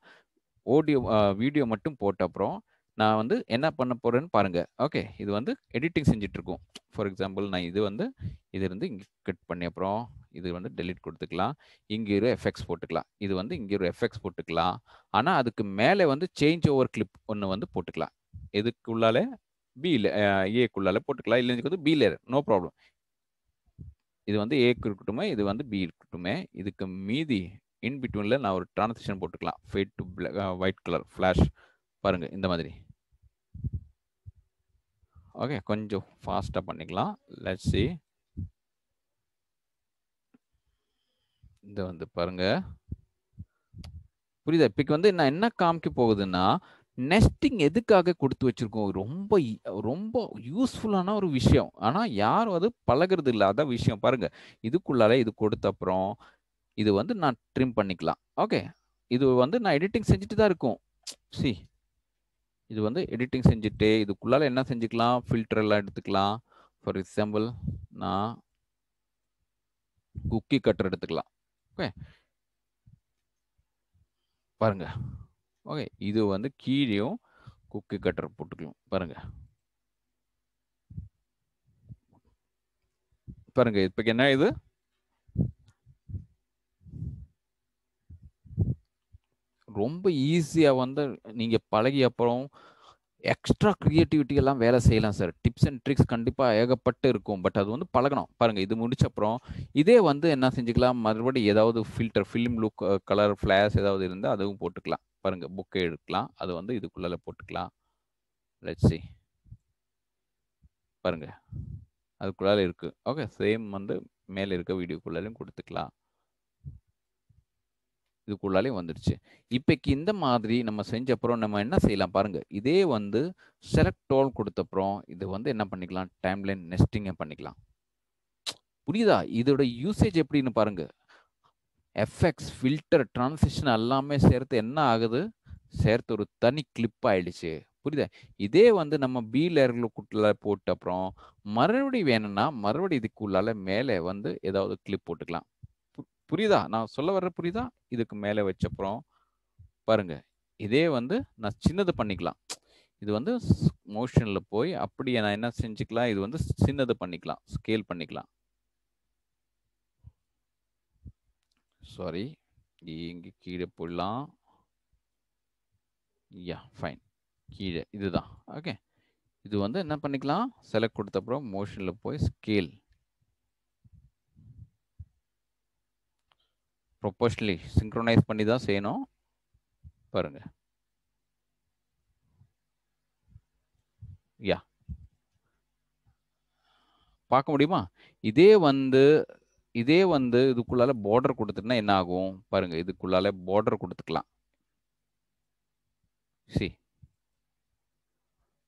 ஆடியோ வீடியோ மட்டும் போட்ட அப்புறம் நான் வந்து என்ன பண்ண போறேன்னு பாருங்க ஓகே இது வந்து எடிட்டிங் செஞ்சுட்டு ஃபார் எக்ஸாம்பிள் நான் இது வந்து இது இருந்து இங்கே கட் பண்ணி அப்புறம் இது வந்து டெலிட் கொடுத்துக்கலாம் இங்கே ஒரு எஃப்எக்ஸ் போட்டுக்கலாம் இது வந்து இங்கே ஒரு எஃப்எக்ஸ் போட்டுக்கலாம் ஆனால் அதுக்கு மேலே வந்து சேஞ்ச் ஓவர் கிளிப் ஒன்று வந்து போட்டுக்கலாம் எதுக்குள்ளால பியில் ஏக்குள்ளால போட்டுக்கலாம் இல்லை வந்து லேயர் நோ ப்ராப்ளம் இது வந்து ஏக்கு இருக்கட்டுமே இது வந்து பி இருக்கட்டுமே இதுக்கு மீதி இன் நான் ஒரு டிரான்சிஷன் போட்டுக்கலாம் fade to white colour flash பாருங்க இந்த மாதிரி ஓகே கொஞ்சம் ஃபாஸ்ட்டாக பண்ணிக்கலாம் லெட் சி இந்த வந்து பாருங்க புரியுதா இப்போ வந்து நான் என்ன காமிக்க போகுதுன்னா நெஸ்டிங் எதுக்காக கொடுத்து வச்சிருக்கோம் ரொம்ப ரொம்ப யூஸ்ஃபுல்லான ஒரு விஷயம் ஆனால் யாரும் அது பழகிறது இல்லாத விஷயம் பாருங்க இதுக்குள்ளால இது கொடுத்த அப்புறம் இது வந்து நான் ட்ரிம் பண்ணிக்கலாம் ஓகே இது வந்து நான் எடிட்டிங் செஞ்சுட்டு தான் இருக்கும் சி இது வந்து எடிட்டிங் செஞ்சுட்டு இதுக்குள்ளால என்ன செஞ்சுக்கலாம் ஃபில்டர் எல்லாம் எடுத்துக்கலாம் ஃபார் எக்ஸாம்பிள் நான் குக்கி கட்டர் எடுத்துக்கலாம் ஓகே பாருங்க ஓகே இது வந்து கீழேயும் குக்கி கட்டர் போட்டுக்கலாம் பாருங்க பாருங்க இப்போ என்ன இது ரொம்ப ஈஸியாக வந்து நீங்கள் பழகி அப்புறம் எக்ஸ்ட்ரா க்ரியேட்டிவிட்டி எல்லாம் வேலை செய்யலாம் சார் டிப்ஸ் அண்ட் ட்ரிக்ஸ் கண்டிப்பாக ஏகப்பட்டு இருக்கும் பட் அது வந்து பழகணும் பாருங்கள் இது முடிச்ச அப்புறம் இதே வந்து என்ன செஞ்சுக்கலாம் மறுபடியும் ஏதாவது filter film look colour flash ஏதாவது இருந்தால் அதுவும் போட்டுக்கலாம் பாருங்கள் புக்கை எடுக்கலாம் அது வந்து இதுக்குள்ளே போட்டுக்கலாம் லட்சி பாருங்கள் அதுக்குள்ளால இருக்குது ஓகே சேம் வந்து மேலே இருக்க வீடியோக்குள்ளாலையும் கொடுத்துக்கலாம் இதுக்குள்ளாலே வந்துடுச்சு இப்போக்கு இந்த மாதிரி நம்ம செஞ்ச அப்புறம் நம்ம என்ன செய்யலாம் பாருங்கள் இதே வந்து செலக்ட் ஆல் கொடுத்தப்புறம் இது வந்து என்ன பண்ணிக்கலாம் டைம்லைன் நெஸ்டிங்கை பண்ணிக்கலாம் புரியுதா இதோட யூசேஜ் எப்படின்னு பாருங்கள் எஃப்எக்ஸ் ஃபில்டர் டிரான்சிஷன் எல்லாமே சேர்த்து என்ன ஆகுது சேர்த்து ஒரு தனி கிளிப் ஆயிடுச்சு புரியுதா இதே வந்து நம்ம பி குட்டில் போட்ட அப்புறம் மறுபடியும் வேணும்னா மறுபடியும் இதுக்குள்ளால மேலே வந்து ஏதாவது கிளிப் போட்டுக்கலாம் புரியுதா நான் சொல்ல வர்ற புரியுதா இதுக்கு மேலே வச்சப்புறம் பாருங்க இதே வந்து நான் சின்னது பண்ணிக்கலாம் இது வந்து மோஷனில் போய் அப்படி நான் என்ன செஞ்சுக்கலாம் இது வந்து சின்னது பண்ணிக்கலாம் ஸ்கேல் பண்ணிக்கலாம் சாரி இங்கே கீழே போடலாம் யா ஃபைன் கீழே இதுதான் ஓகே இது வந்து என்ன பண்ணிக்கலாம் செலக்ட் கொடுத்தப்புறம் மோஷனில் போய் ஸ்கேல் ப்ரொபோஷனலி சிங்க்ரோனைஸ் பண்ணி தான் செய்யணும் பாருங்கள் யா பார்க்க முடியுமா இதே வந்து இதே வந்து இதுக்குள்ளால பார்டர் கொடுத்துட்டுனா என்ன ஆகும் பாருங்க இதுக்குள்ளால பார்டர் கொடுத்துக்கலாம் சி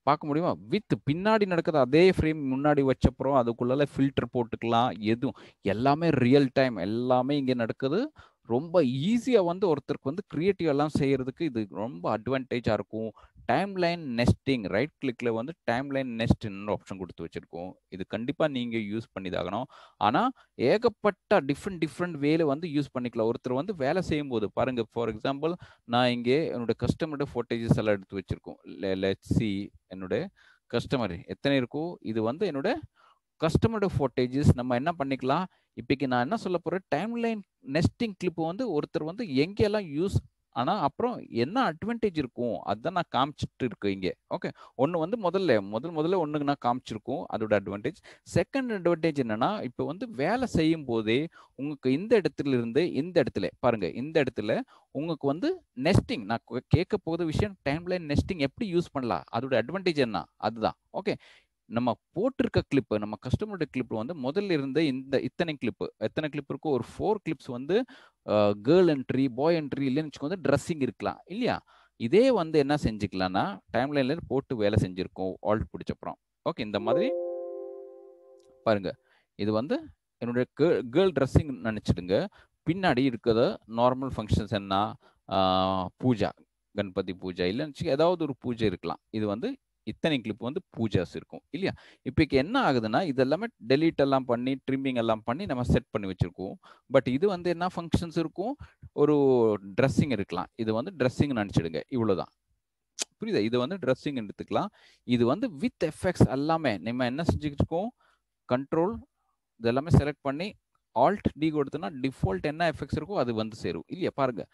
பார்க்க முடியுமா வித் பின்னாடி நடக்கிற அதே ஃப்ரேம் முன்னாடி வச்சப்புறம் அதுக்குள்ளே ஃபில்டர் போட்டுக்கலாம் எதுவும் எல்லாமே ரியல் டைம் எல்லாமே இங்கே நடக்குது ரொம்ப ஈஸியாக வந்து ஒருத்தருக்கு வந்து க்ரியேட்டிவ் எல்லாம் செய்கிறதுக்கு இது ரொம்ப அட்வான்டேஜாக இருக்கும் டைம்லைன் நெஸ்டிங் ரைட் கிளிக்கில் வந்து டைம்லைன் நெஸ்ட்னு ஆப்ஷன் கொடுத்து வச்சுருக்கோம் இது கண்டிப்பாக நீங்கள் யூஸ் பண்ணிதாகணும் ஆனால் ஏகப்பட்ட டிஃப்ரெண்ட் டிஃப்ரெண்ட் வேலை வந்து யூஸ் பண்ணிக்கலாம் ஒருத்தர் வந்து வேலை செய்யும் போது பாருங்கள் ஃபார் எக்ஸாம்பிள் நான் இங்கே என்னோட கஸ்டமரோட ஃபோட்டேஜஸ் எல்லாம் எடுத்து வச்சுருக்கோம் சி என்னுடைய கஸ்டமர் எத்தனை இருக்கோ இது வந்து என்னுடைய கஸ்டமரோட ஃபோட்டேஜஸ் நம்ம என்ன பண்ணிக்கலாம் இப்போக்கு நான் என்ன சொல்ல போகிறேன் டைம்லைன் நெஸ்டிங் கிளிப்பு வந்து ஒருத்தர் வந்து எங்கெல்லாம் யூஸ் ஆனால் அப்புறம் என்ன அட்வான்டேஜ் இருக்கும் அதுதான் நான் காமிச்சிட்டு இருக்கேன் இங்கே ஓகே ஒன்று வந்து முதல்ல முதல் முதல்ல ஒன்றுக்கு நான் காமிச்சிருக்கோம் அதோட அட்வான்டேஜ் செகண்ட் அட்வான்டேஜ் என்னன்னா இப்போ வந்து வேலை செய்யும் போதே உங்களுக்கு இந்த இடத்துல இருந்து இந்த இடத்துல பாருங்க இந்த இடத்துல உங்களுக்கு வந்து நெஸ்டிங் நான் கேட்க போகிற விஷயம் டைம்ல நெஸ்டிங் எப்படி யூஸ் பண்ணலாம் அதோட அட்வான்டேஜ் என்ன அதுதான் ஓகே நம்ம போட்டிருக்க கிளிப்பு நம்ம கஸ்டமரோட கிளிப் வந்து முதல்ல இருந்த இந்த இத்தனை கிளிப்பு எத்தனை கிளிப் இருக்கோ ஒரு ஃபோர் கிளிப்ஸ் வந்து கேர்ள் என்ட்ரி பாய் என்ட்ரி இல்லைன்னு வந்து ட்ரெஸ்ஸிங் இருக்கலாம் இல்லையா இதே வந்து என்ன செஞ்சுக்கலாம்னா டைம் லைன்ல போட்டு வேலை செஞ்சுருக்கோம் ஆல்ட் பிடிச்சப்புறம் ஓகே இந்த மாதிரி பாருங்க இது வந்து என்னுடைய கேர்ள் ட்ரெஸ்ஸிங் நினச்சிடுங்க பின்னாடி இருக்கிற நார்மல் ஃபங்க்ஷன்ஸ் என்ன பூஜா கணபதி பூஜா இல்லைன்னு ஏதாவது ஒரு பூஜை இருக்கலாம் இது வந்து இத்தனை கிளிப் வந்து பூஜாஸ் இருக்கும் இல்லையா இப்போ என்ன ஆகுதுன்னா இதெல்லாமே டெலீட் எல்லாம் பண்ணி ட்ரிம்மிங் எல்லாம் பண்ணி நம்ம செட் பண்ணி வச்சுருக்கோம் பட் இது வந்து என்ன ஃபங்க்ஷன்ஸ் இருக்கும் ஒரு ட்ரெஸ்ஸிங் இருக்கலாம் இது வந்து ட்ரெஸ்ஸிங் நினச்சிடுங்க இவ்வளோதான் புரியுதா இது வந்து ட்ரெஸ்ஸிங் எடுத்துக்கலாம் இது வந்து வித் எஃபெக்ட்ஸ் எல்லாமே நம்ம என்ன செஞ்சுக்கிட்டுருக்கோம் கண்ட்ரோல் இதெல்லாமே செலக்ட் பண்ணி ஆல்ட் டி கொடுத்தோன்னா டிஃபால்ட் என்ன எஃபெக்ட்ஸ் இருக்கோ அது வந்து சேரும் இல்லையா பாருங்கள்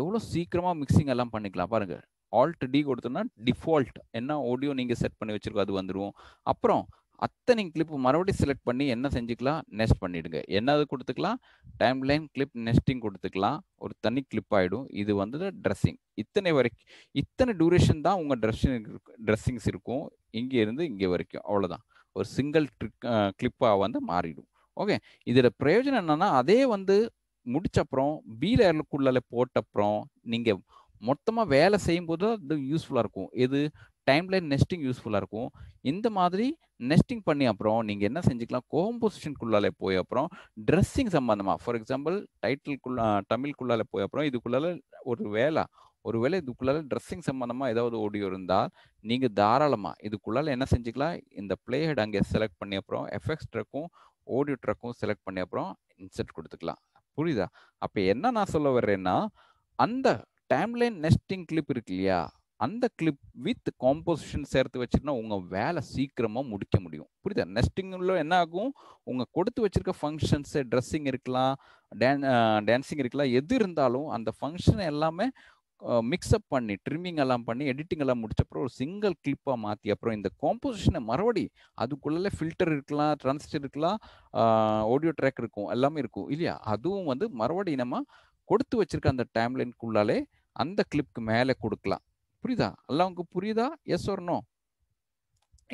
எவ்வளோ சீக்கிரமாக மிக்சிங் எல்லாம் பண்ணிக்கலாம் பாருங்கள் ஆல்ட் டி கொடுத்தோம்னா டிஃபால்ட் என்ன ஆடியோ நீங்கள் செட் பண்ணி வச்சுருக்கோ அது வந்துடுவோம் அப்புறம் அத்தனை கிளிப் மறுபடியும் செலக்ட் பண்ணி என்ன செஞ்சுக்கலாம் நெஸ்ட் என்ன என்னது கொடுத்துக்கலாம் டைம் லைன் கிளிப் நெஸ்டிங் கொடுத்துக்கலாம் ஒரு தனி கிளிப் ஆகிடும் இது வந்து ட்ரெஸ்ஸிங் இத்தனை வரைக்கும் இத்தனை டியூரேஷன் தான் உங்கள் ட்ரெஸ்ஸிங் ட்ரெஸ்ஸிங்ஸ் இருக்கும் இங்கே இருந்து இங்கே வரைக்கும் அவ்வளோதான் ஒரு சிங்கிள் ட்ரிக் கிளிப்பாக வந்து மாறிடும் ஓகே இதில் பிரயோஜனம் என்னென்னா அதே வந்து முடிச்ச அப்புறம் பி போட்ட அப்புறம் நீங்கள் மொத்தமாக வேலை செய்யும்போது அது யூஸ்ஃபுல்லாக இருக்கும் எது டைம்லைன் நெஸ்டிங் யூஸ்ஃபுல்லாக இருக்கும் இந்த மாதிரி நெஸ்டிங் பண்ணி அப்புறம் நீங்கள் என்ன செஞ்சுக்கலாம் கோம்போசிஷனுக்குள்ளாலே போய் அப்புறம் ட்ரெஸ்ஸிங் சம்மந்தமாக ஃபார் எக்ஸாம்பிள் டைட்டில்குள்ளா தமிழ்க்குள்ளாலே போய் அப்புறம் இதுக்குள்ளால ஒரு வேலை ஒரு வேலை இதுக்குள்ளால ட்ரெஸ்ஸிங் சம்மந்தமாக ஏதாவது ஓடியோ இருந்தால் நீங்கள் தாராளமாக இதுக்குள்ளால என்ன செஞ்சுக்கலாம் இந்த பிளேஹெட் அங்கே செலக்ட் பண்ணி அப்புறம் எஃபெக்ட்ஸ் ட்ரக்கும் ஆடியோ ட்ரக்கும் செலக்ட் பண்ணி அப்புறம் இன்செர்ட் கொடுத்துக்கலாம் புரியுதா அப்போ என்ன நான் சொல்ல வர்றேன்னா அந்த டைம்லைன் நெஸ்டிங் கிளிப் இருக்கு இல்லையா அந்த கிளிப் வித் காம்போசிஷன் சேர்த்து வச்சுருந்தா உங்கள் வேலை சீக்கிரமாக முடிக்க முடியும் புரியுதா நெஸ்டிங்குள்ள என்ன ஆகும் உங்கள் கொடுத்து வச்சுருக்க ஃபங்க்ஷன்ஸு ட்ரெஸ்ஸிங் இருக்கலாம் டேன் டான்ஸிங் இருக்கலாம் எது இருந்தாலும் அந்த ஃபங்க்ஷன் எல்லாமே மிக்ஸ்அப் பண்ணி ட்ரிம்மிங் எல்லாம் பண்ணி எடிட்டிங் எல்லாம் முடிச்ச அப்புறம் ஒரு சிங்கிள் கிளிப்பாக மாற்றி அப்புறம் இந்த காம்போசிஷனை மறுபடி அதுக்குள்ளே ஃபில்டர் இருக்கலாம் ட்ரான்ஸ்டர் இருக்கலாம் ஆடியோ ட்ராக் இருக்கும் எல்லாமே இருக்கும் இல்லையா அதுவும் வந்து மறுபடி நம்ம கொடுத்து வச்சுருக்க அந்த டைம்லைனுக்குள்ளாலே அந்த கிளிப்க்கு மேலே கொடுக்கலாம் புரியுதா அல்லவங்க புரியுதா எஸ் வரணும்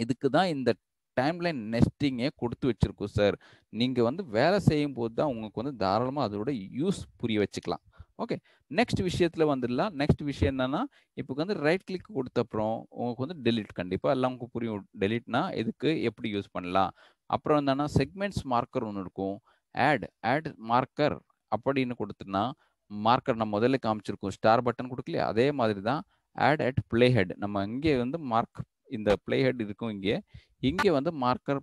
இதுக்கு தான் இந்த டைம்லைன் நெஸ்டிங்கே கொடுத்து வச்சுருக்கோம் சார் நீங்கள் வந்து வேலை செய்யும் போது தான் உங்களுக்கு வந்து தாராளமாக அதோட யூஸ் புரிய வச்சுக்கலாம் ஓகே நெக்ஸ்ட் விஷயத்தில் வந்துடலாம் நெக்ஸ்ட் விஷயம் என்னென்னா இப்போ வந்து ரைட் கிளிக் கொடுத்த அப்புறம் உங்களுக்கு வந்து டெலிட் கண்டிப்பாக எல்லாம் உங்களுக்கு புரியும் டெலிட்னா இதுக்கு எப்படி யூஸ் பண்ணலாம் அப்புறம் என்னென்னா செக்மெண்ட்ஸ் மார்க்கர் ஒன்று இருக்கும் ஆட் ஆட் மார்க்கர் அப்படின்னு கொடுத்தோன்னா மார்க்கர் நம்ம முதல்ல காமிச்சிருக்கோம் ஸ்டார் பட்டன் கொடுக்கலையே அதே மாதிரி தான் ஆட் அட் பிளே ஹெட் நம்ம இங்கே வந்து மார்க் இந்த பிளே ஹெட் இருக்கும் இங்கே இங்கே வந்து மார்க்கர்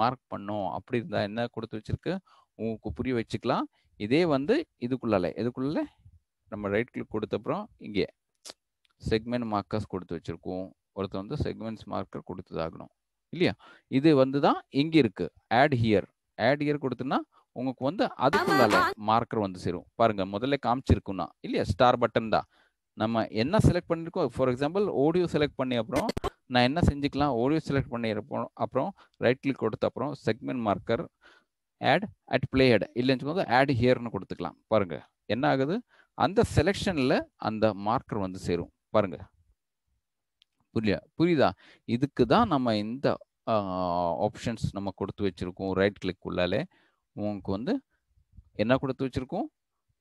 மார்க் பண்ணோம் அப்படி இருந்தால் என்ன கொடுத்து வச்சிருக்கு உங்களுக்கு புரிய வச்சுக்கலாம் இதே வந்து இதுக்குள்ளே இதுக்குள்ள நம்ம ரைட் கிளிக் கொடுத்தப்புறம் இங்கே செக்மெண்ட் மார்க்கர்ஸ் கொடுத்து வச்சுருக்கோம் ஒருத்தர் வந்து செக்மெண்ட்ஸ் மார்க்கர் கொடுத்ததாகணும் இல்லையா இது வந்து தான் இங்கே இருக்குது ஆட் ஹியர் ஆட் ஹியர் கொடுத்தோன்னா உங்களுக்கு வந்து அதுக்குள்ளால மார்க்கர் வந்து சேரும் பாருங்க முதல்ல காமிச்சிருக்கும்னா இல்லையா ஸ்டார் பட்டன் தான் நம்ம என்ன செலக்ட் பண்ணிருக்கோம் ஃபார் எக்ஸாம்பிள் ஆடியோ செலக்ட் பண்ணி அப்புறம் நான் என்ன செஞ்சுக்கலாம் ஆடியோ செலக்ட் பண்ணி அப்புறம் ரைட் கிளிக் கொடுத்த அப்புறம் segment marker add at play add இல்லைன்னு ஆட் ஹியர்னு கொடுத்துக்கலாம் பாருங்க என்ன ஆகுது அந்த செலெக்ஷனில் அந்த மார்க்கர் வந்து சேரும் பாருங்க புரியல புரியுதா இதுக்கு தான் நம்ம இந்த ஆப்ஷன்ஸ் நம்ம கொடுத்து வச்சுருக்கோம் ரைட் கிளிக் உள்ளாலே உங்களுக்கு வந்து என்ன கொடுத்து வச்சுருக்கோம்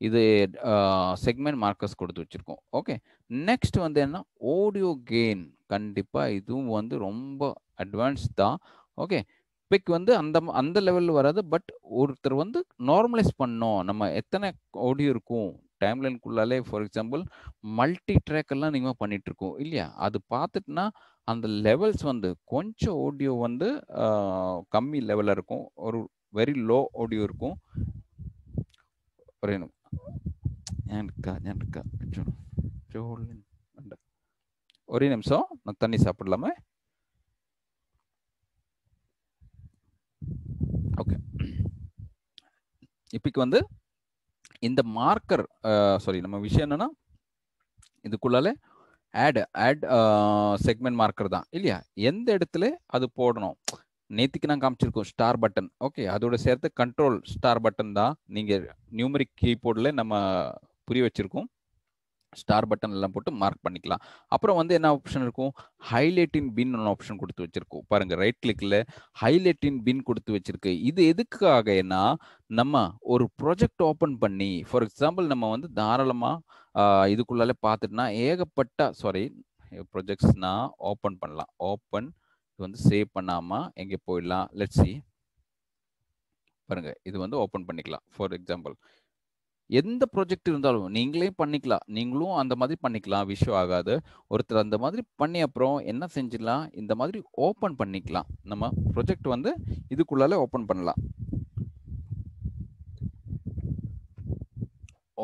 இது செக்மெண்ட் மார்க்கர்ஸ் கொடுத்து வச்சுருக்கோம் ஓகே நெக்ஸ்ட் வந்து என்ன ஆடியோ கெயின் கண்டிப்பாக இதுவும் வந்து ரொம்ப அட்வான்ஸ் தான் ஓகே பிக் வந்து அந்த அந்த லெவலில் வராது பட் ஒருத்தர் வந்து நார்மலைஸ் பண்ணோம் நம்ம எத்தனை ஆடியோ இருக்கும் டைம்லைனுக்குள்ளாலே ஃபார் எக்ஸாம்பிள் மல்டி ட்ராக்கெல்லாம் நீங்கள் பண்ணிட்டு இருக்கோம் இல்லையா அது பார்த்துட்டுனா அந்த லெவல்ஸ் வந்து கொஞ்சம் ஆடியோ வந்து கம்மி லெவலில் இருக்கும் ஒரு வெரி லோ ஆடியோ இருக்கும் ஒரே எனக்கா ஒரே நிமிஷம் நான் தண்ணி சாப்பிடலாமே ஓகே இப்போ வந்து இந்த மார்க்கர் சாரி நம்ம விஷயம் என்னன்னா இதுக்குள்ளாலே ஆட் ஆட் செக்மெண்ட் மார்க்கர் தான் இல்லையா எந்த இடத்துல அது போடணும் நேற்றுக்கு நான் காமிச்சிருக்கோம் ஸ்டார் பட்டன் ஓகே அதோட சேர்த்து கண்ட்ரோல் ஸ்டார் பட்டன் தான் நீங்கள் நியூமரிக் கீபோர்டில் நம்ம புரிய வச்சுருக்கோம் ஸ்டார் பட்டன் எல்லாம் போட்டு மார்க் பண்ணிக்கலாம் அப்புறம் வந்து என்ன ஆப்ஷன் இருக்கும் ஹைலைட்டின் பின் ஒன்று ஆப்ஷன் கொடுத்து வச்சிருக்கோம் பாருங்க ரைட் கிளிக்கில் ஹைலைட்டின் பின் கொடுத்து வச்சிருக்கு இது எதுக்காகனா நம்ம ஒரு ப்ராஜெக்ட் ஓப்பன் பண்ணி ஃபார் எக்ஸாம்பிள் நம்ம வந்து தாராளமாக இதுக்குள்ளாலே பார்த்துட்டுனா ஏகப்பட்ட சாரி ப்ரொஜெக்ட்ஸ்னா ஓப்பன் பண்ணலாம் ஓப்பன் இது வந்து சேவ் பண்ணாமல் எங்கே போயிடலாம் லெட் சி பாருங்க இது வந்து ஓப்பன் பண்ணிக்கலாம் ஃபார் எக்ஸாம்பிள் எந்த ப்ராஜெக்ட் இருந்தாலும் நீங்களே பண்ணிக்கலாம் நீங்களும் அந்த மாதிரி பண்ணிக்கலாம் விஷயம் ஆகாது ஒருத்தர் அந்த மாதிரி பண்ணி அப்புறம் என்ன செஞ்சிடலாம் இந்த மாதிரி ஓப்பன் பண்ணிக்கலாம் நம்ம ப்ரொஜெக்ட் வந்து இதுக்குள்ளாலே ஓப்பன் பண்ணலாம்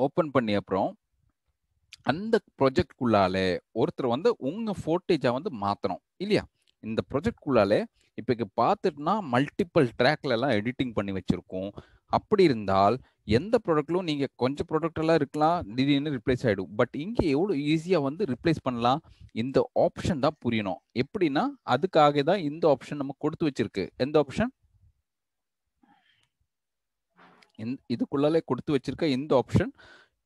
ஓப்பன் பண்ணி அப்புறம் அந்த ப்ரொஜெக்ட்குள்ளாலே ஒருத்தர் வந்து உங்கள் ஃபோட்டேஜாக வந்து மாற்றணும் இல்லையா இந்த ப்ரொஜெக்ட் குள்ளாலே இப்போ பார்த்துட்டுனா மல்டிபிள் ட்ராக்ல எல்லாம் எடிட்டிங் பண்ணி வச்சுருக்கோம் அப்படி இருந்தால் எந்த ப்ராடக்ட்லும் நீங்கள் கொஞ்சம் ப்ராடக்டெல்லாம் இருக்கலாம் திடீர்னு ரிப்ளேஸ் ஆகிடும் பட் இங்கே எவ்வளோ ஈஸியாக வந்து ரிப்ளேஸ் பண்ணலாம் இந்த ஆப்ஷன் தான் புரியணும் எப்படின்னா அதுக்காக தான் இந்த ஆப்ஷன் நம்ம கொடுத்து வச்சுருக்கு எந்த ஆப்ஷன் இதுக்குள்ளாலே கொடுத்து வச்சிருக்க இந்த ஆப்ஷன்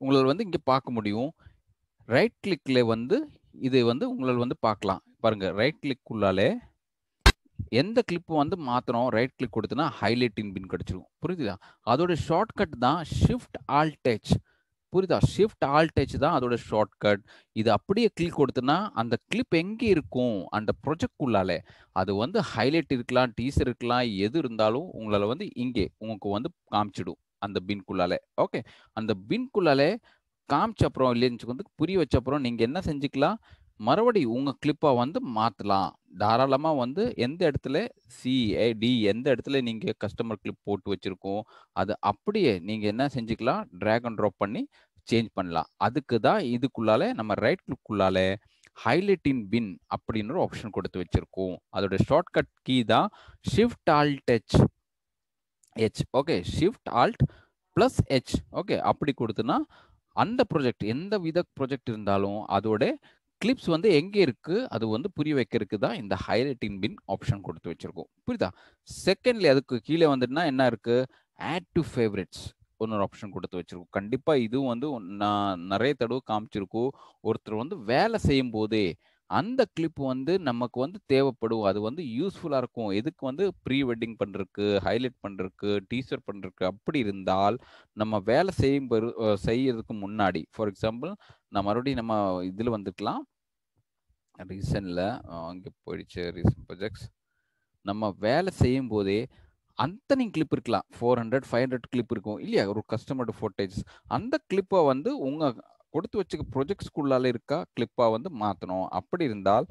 உங்களை வந்து இங்கே பார்க்க முடியும் ரைட் கிளிக்கில் வந்து இது வந்து உங்களால் வந்து பார்க்கலாம் பாருங்கள் ரைட் கிளிக் உள்ளாலே எந்த கிளிப்பு வந்து மாற்றணும் ரைட் கிளிக் கொடுத்தனா ஹைலைட்டிங் பின் கிடச்சிடும் புரியுதா அதோட ஷார்ட்கட் தான் ஷிஃப்ட் ஆல் டச் புரியுதா ஷிஃப்ட் ஆல் டச் தான் அதோட ஷார்ட்கட் இது அப்படியே கிளிக் கொடுத்தனா அந்த கிளிப் எங்கே இருக்கும் அந்த ப்ரொஜெக்ட் உள்ளாலே அது வந்து ஹைலைட் இருக்கலாம் டீசர் இருக்கலாம் எது இருந்தாலும் உங்களால் வந்து இங்கே உங்களுக்கு வந்து காமிச்சிடும் அந்த பின்குள்ளாலே ஓகே அந்த பின்குள்ளாலே காமிச்ச அப்புறம் இல்லைன்னு வந்து புரிய அப்புறம் நீங்கள் என்ன செஞ்சுக்கலாம் மறுபடி உங்கள் கிளிப்பை வந்து மாற்றலாம் தாராளமாக வந்து எந்த இடத்துல சிஏ டி எந்த இடத்துல நீங்கள் கஸ்டமர் கிளிப் போட்டு வச்சுருக்கோம் அது அப்படியே நீங்கள் என்ன செஞ்சுக்கலாம் ட்ராக் அண்ட் ட்ராப் பண்ணி சேஞ்ச் பண்ணலாம் அதுக்கு தான் இதுக்குள்ளாலே நம்ம ரைட் கிளிக்குள்ளால ஹைலைட் இன் பின் அப்படின்னு ஒரு ஆப்ஷன் கொடுத்து வச்சுருக்கோம் அதோட ஷார்ட்கட் கீ தான் shift alt H H okay shift alt plus H okay அப்படி கொடுத்துனா அந்த ப்ரொஜெக்ட் எந்த வித ப்ரொஜெக்ட் இருந்தாலும் அதோட கிளிப்ஸ் வந்து எங்கே இருக்குது அது வந்து புரிய வைக்கிறதுக்கு தான் இந்த ஹைலைட்டிங் பின் ஆப்ஷன் கொடுத்து வச்சுருக்கோம் புரியுதா செகண்ட்லி அதுக்கு கீழே வந்துட்டுனா என்ன இருக்குது ஆட் டு ஃபேவரட்ஸ் இன்னொரு ஆப்ஷன் கொடுத்து வச்சுருக்கோம் கண்டிப்பாக இதுவும் வந்து நான் நிறைய தடவை காமிச்சிருக்கோம் ஒருத்தர் வந்து வேலை செய்யும் போதே அந்த கிளிப் வந்து நமக்கு வந்து தேவைப்படும் அது வந்து யூஸ்ஃபுல்லாக இருக்கும் எதுக்கு வந்து ப்ரீ வெட்டிங் பண்ணுறதுக்கு ஹைலைட் பண்ணுறதுக்கு டீசர் பண்ணுறதுக்கு அப்படி இருந்தால் நம்ம வேலை செய்யும் செய்யறதுக்கு முன்னாடி ஃபார் எக்ஸாம்பிள் நான் மறுபடியும் நம்ம இதில் வந்துக்கலாம் ரீசனில் அங்கே போயிடுச்சு ரீசன் ப்ரொஜெக்ட்ஸ் நம்ம வேலை செய்யும் போதே அத்தனை கிளிப் இருக்கலாம் four hundred five hundred clip இருக்கும் இல்லையா ஒரு கஸ்டமர் ஃபோட்டேஜ் அந்த கிளிப்பை வந்து உங்கள் கொடுத்து வச்சுக்க ப்ரொஜெக்ட்ஸ்குள்ளால இருக்கா கிளிப்பாக வந்து மாற்றணும் அப்படி இருந்தால்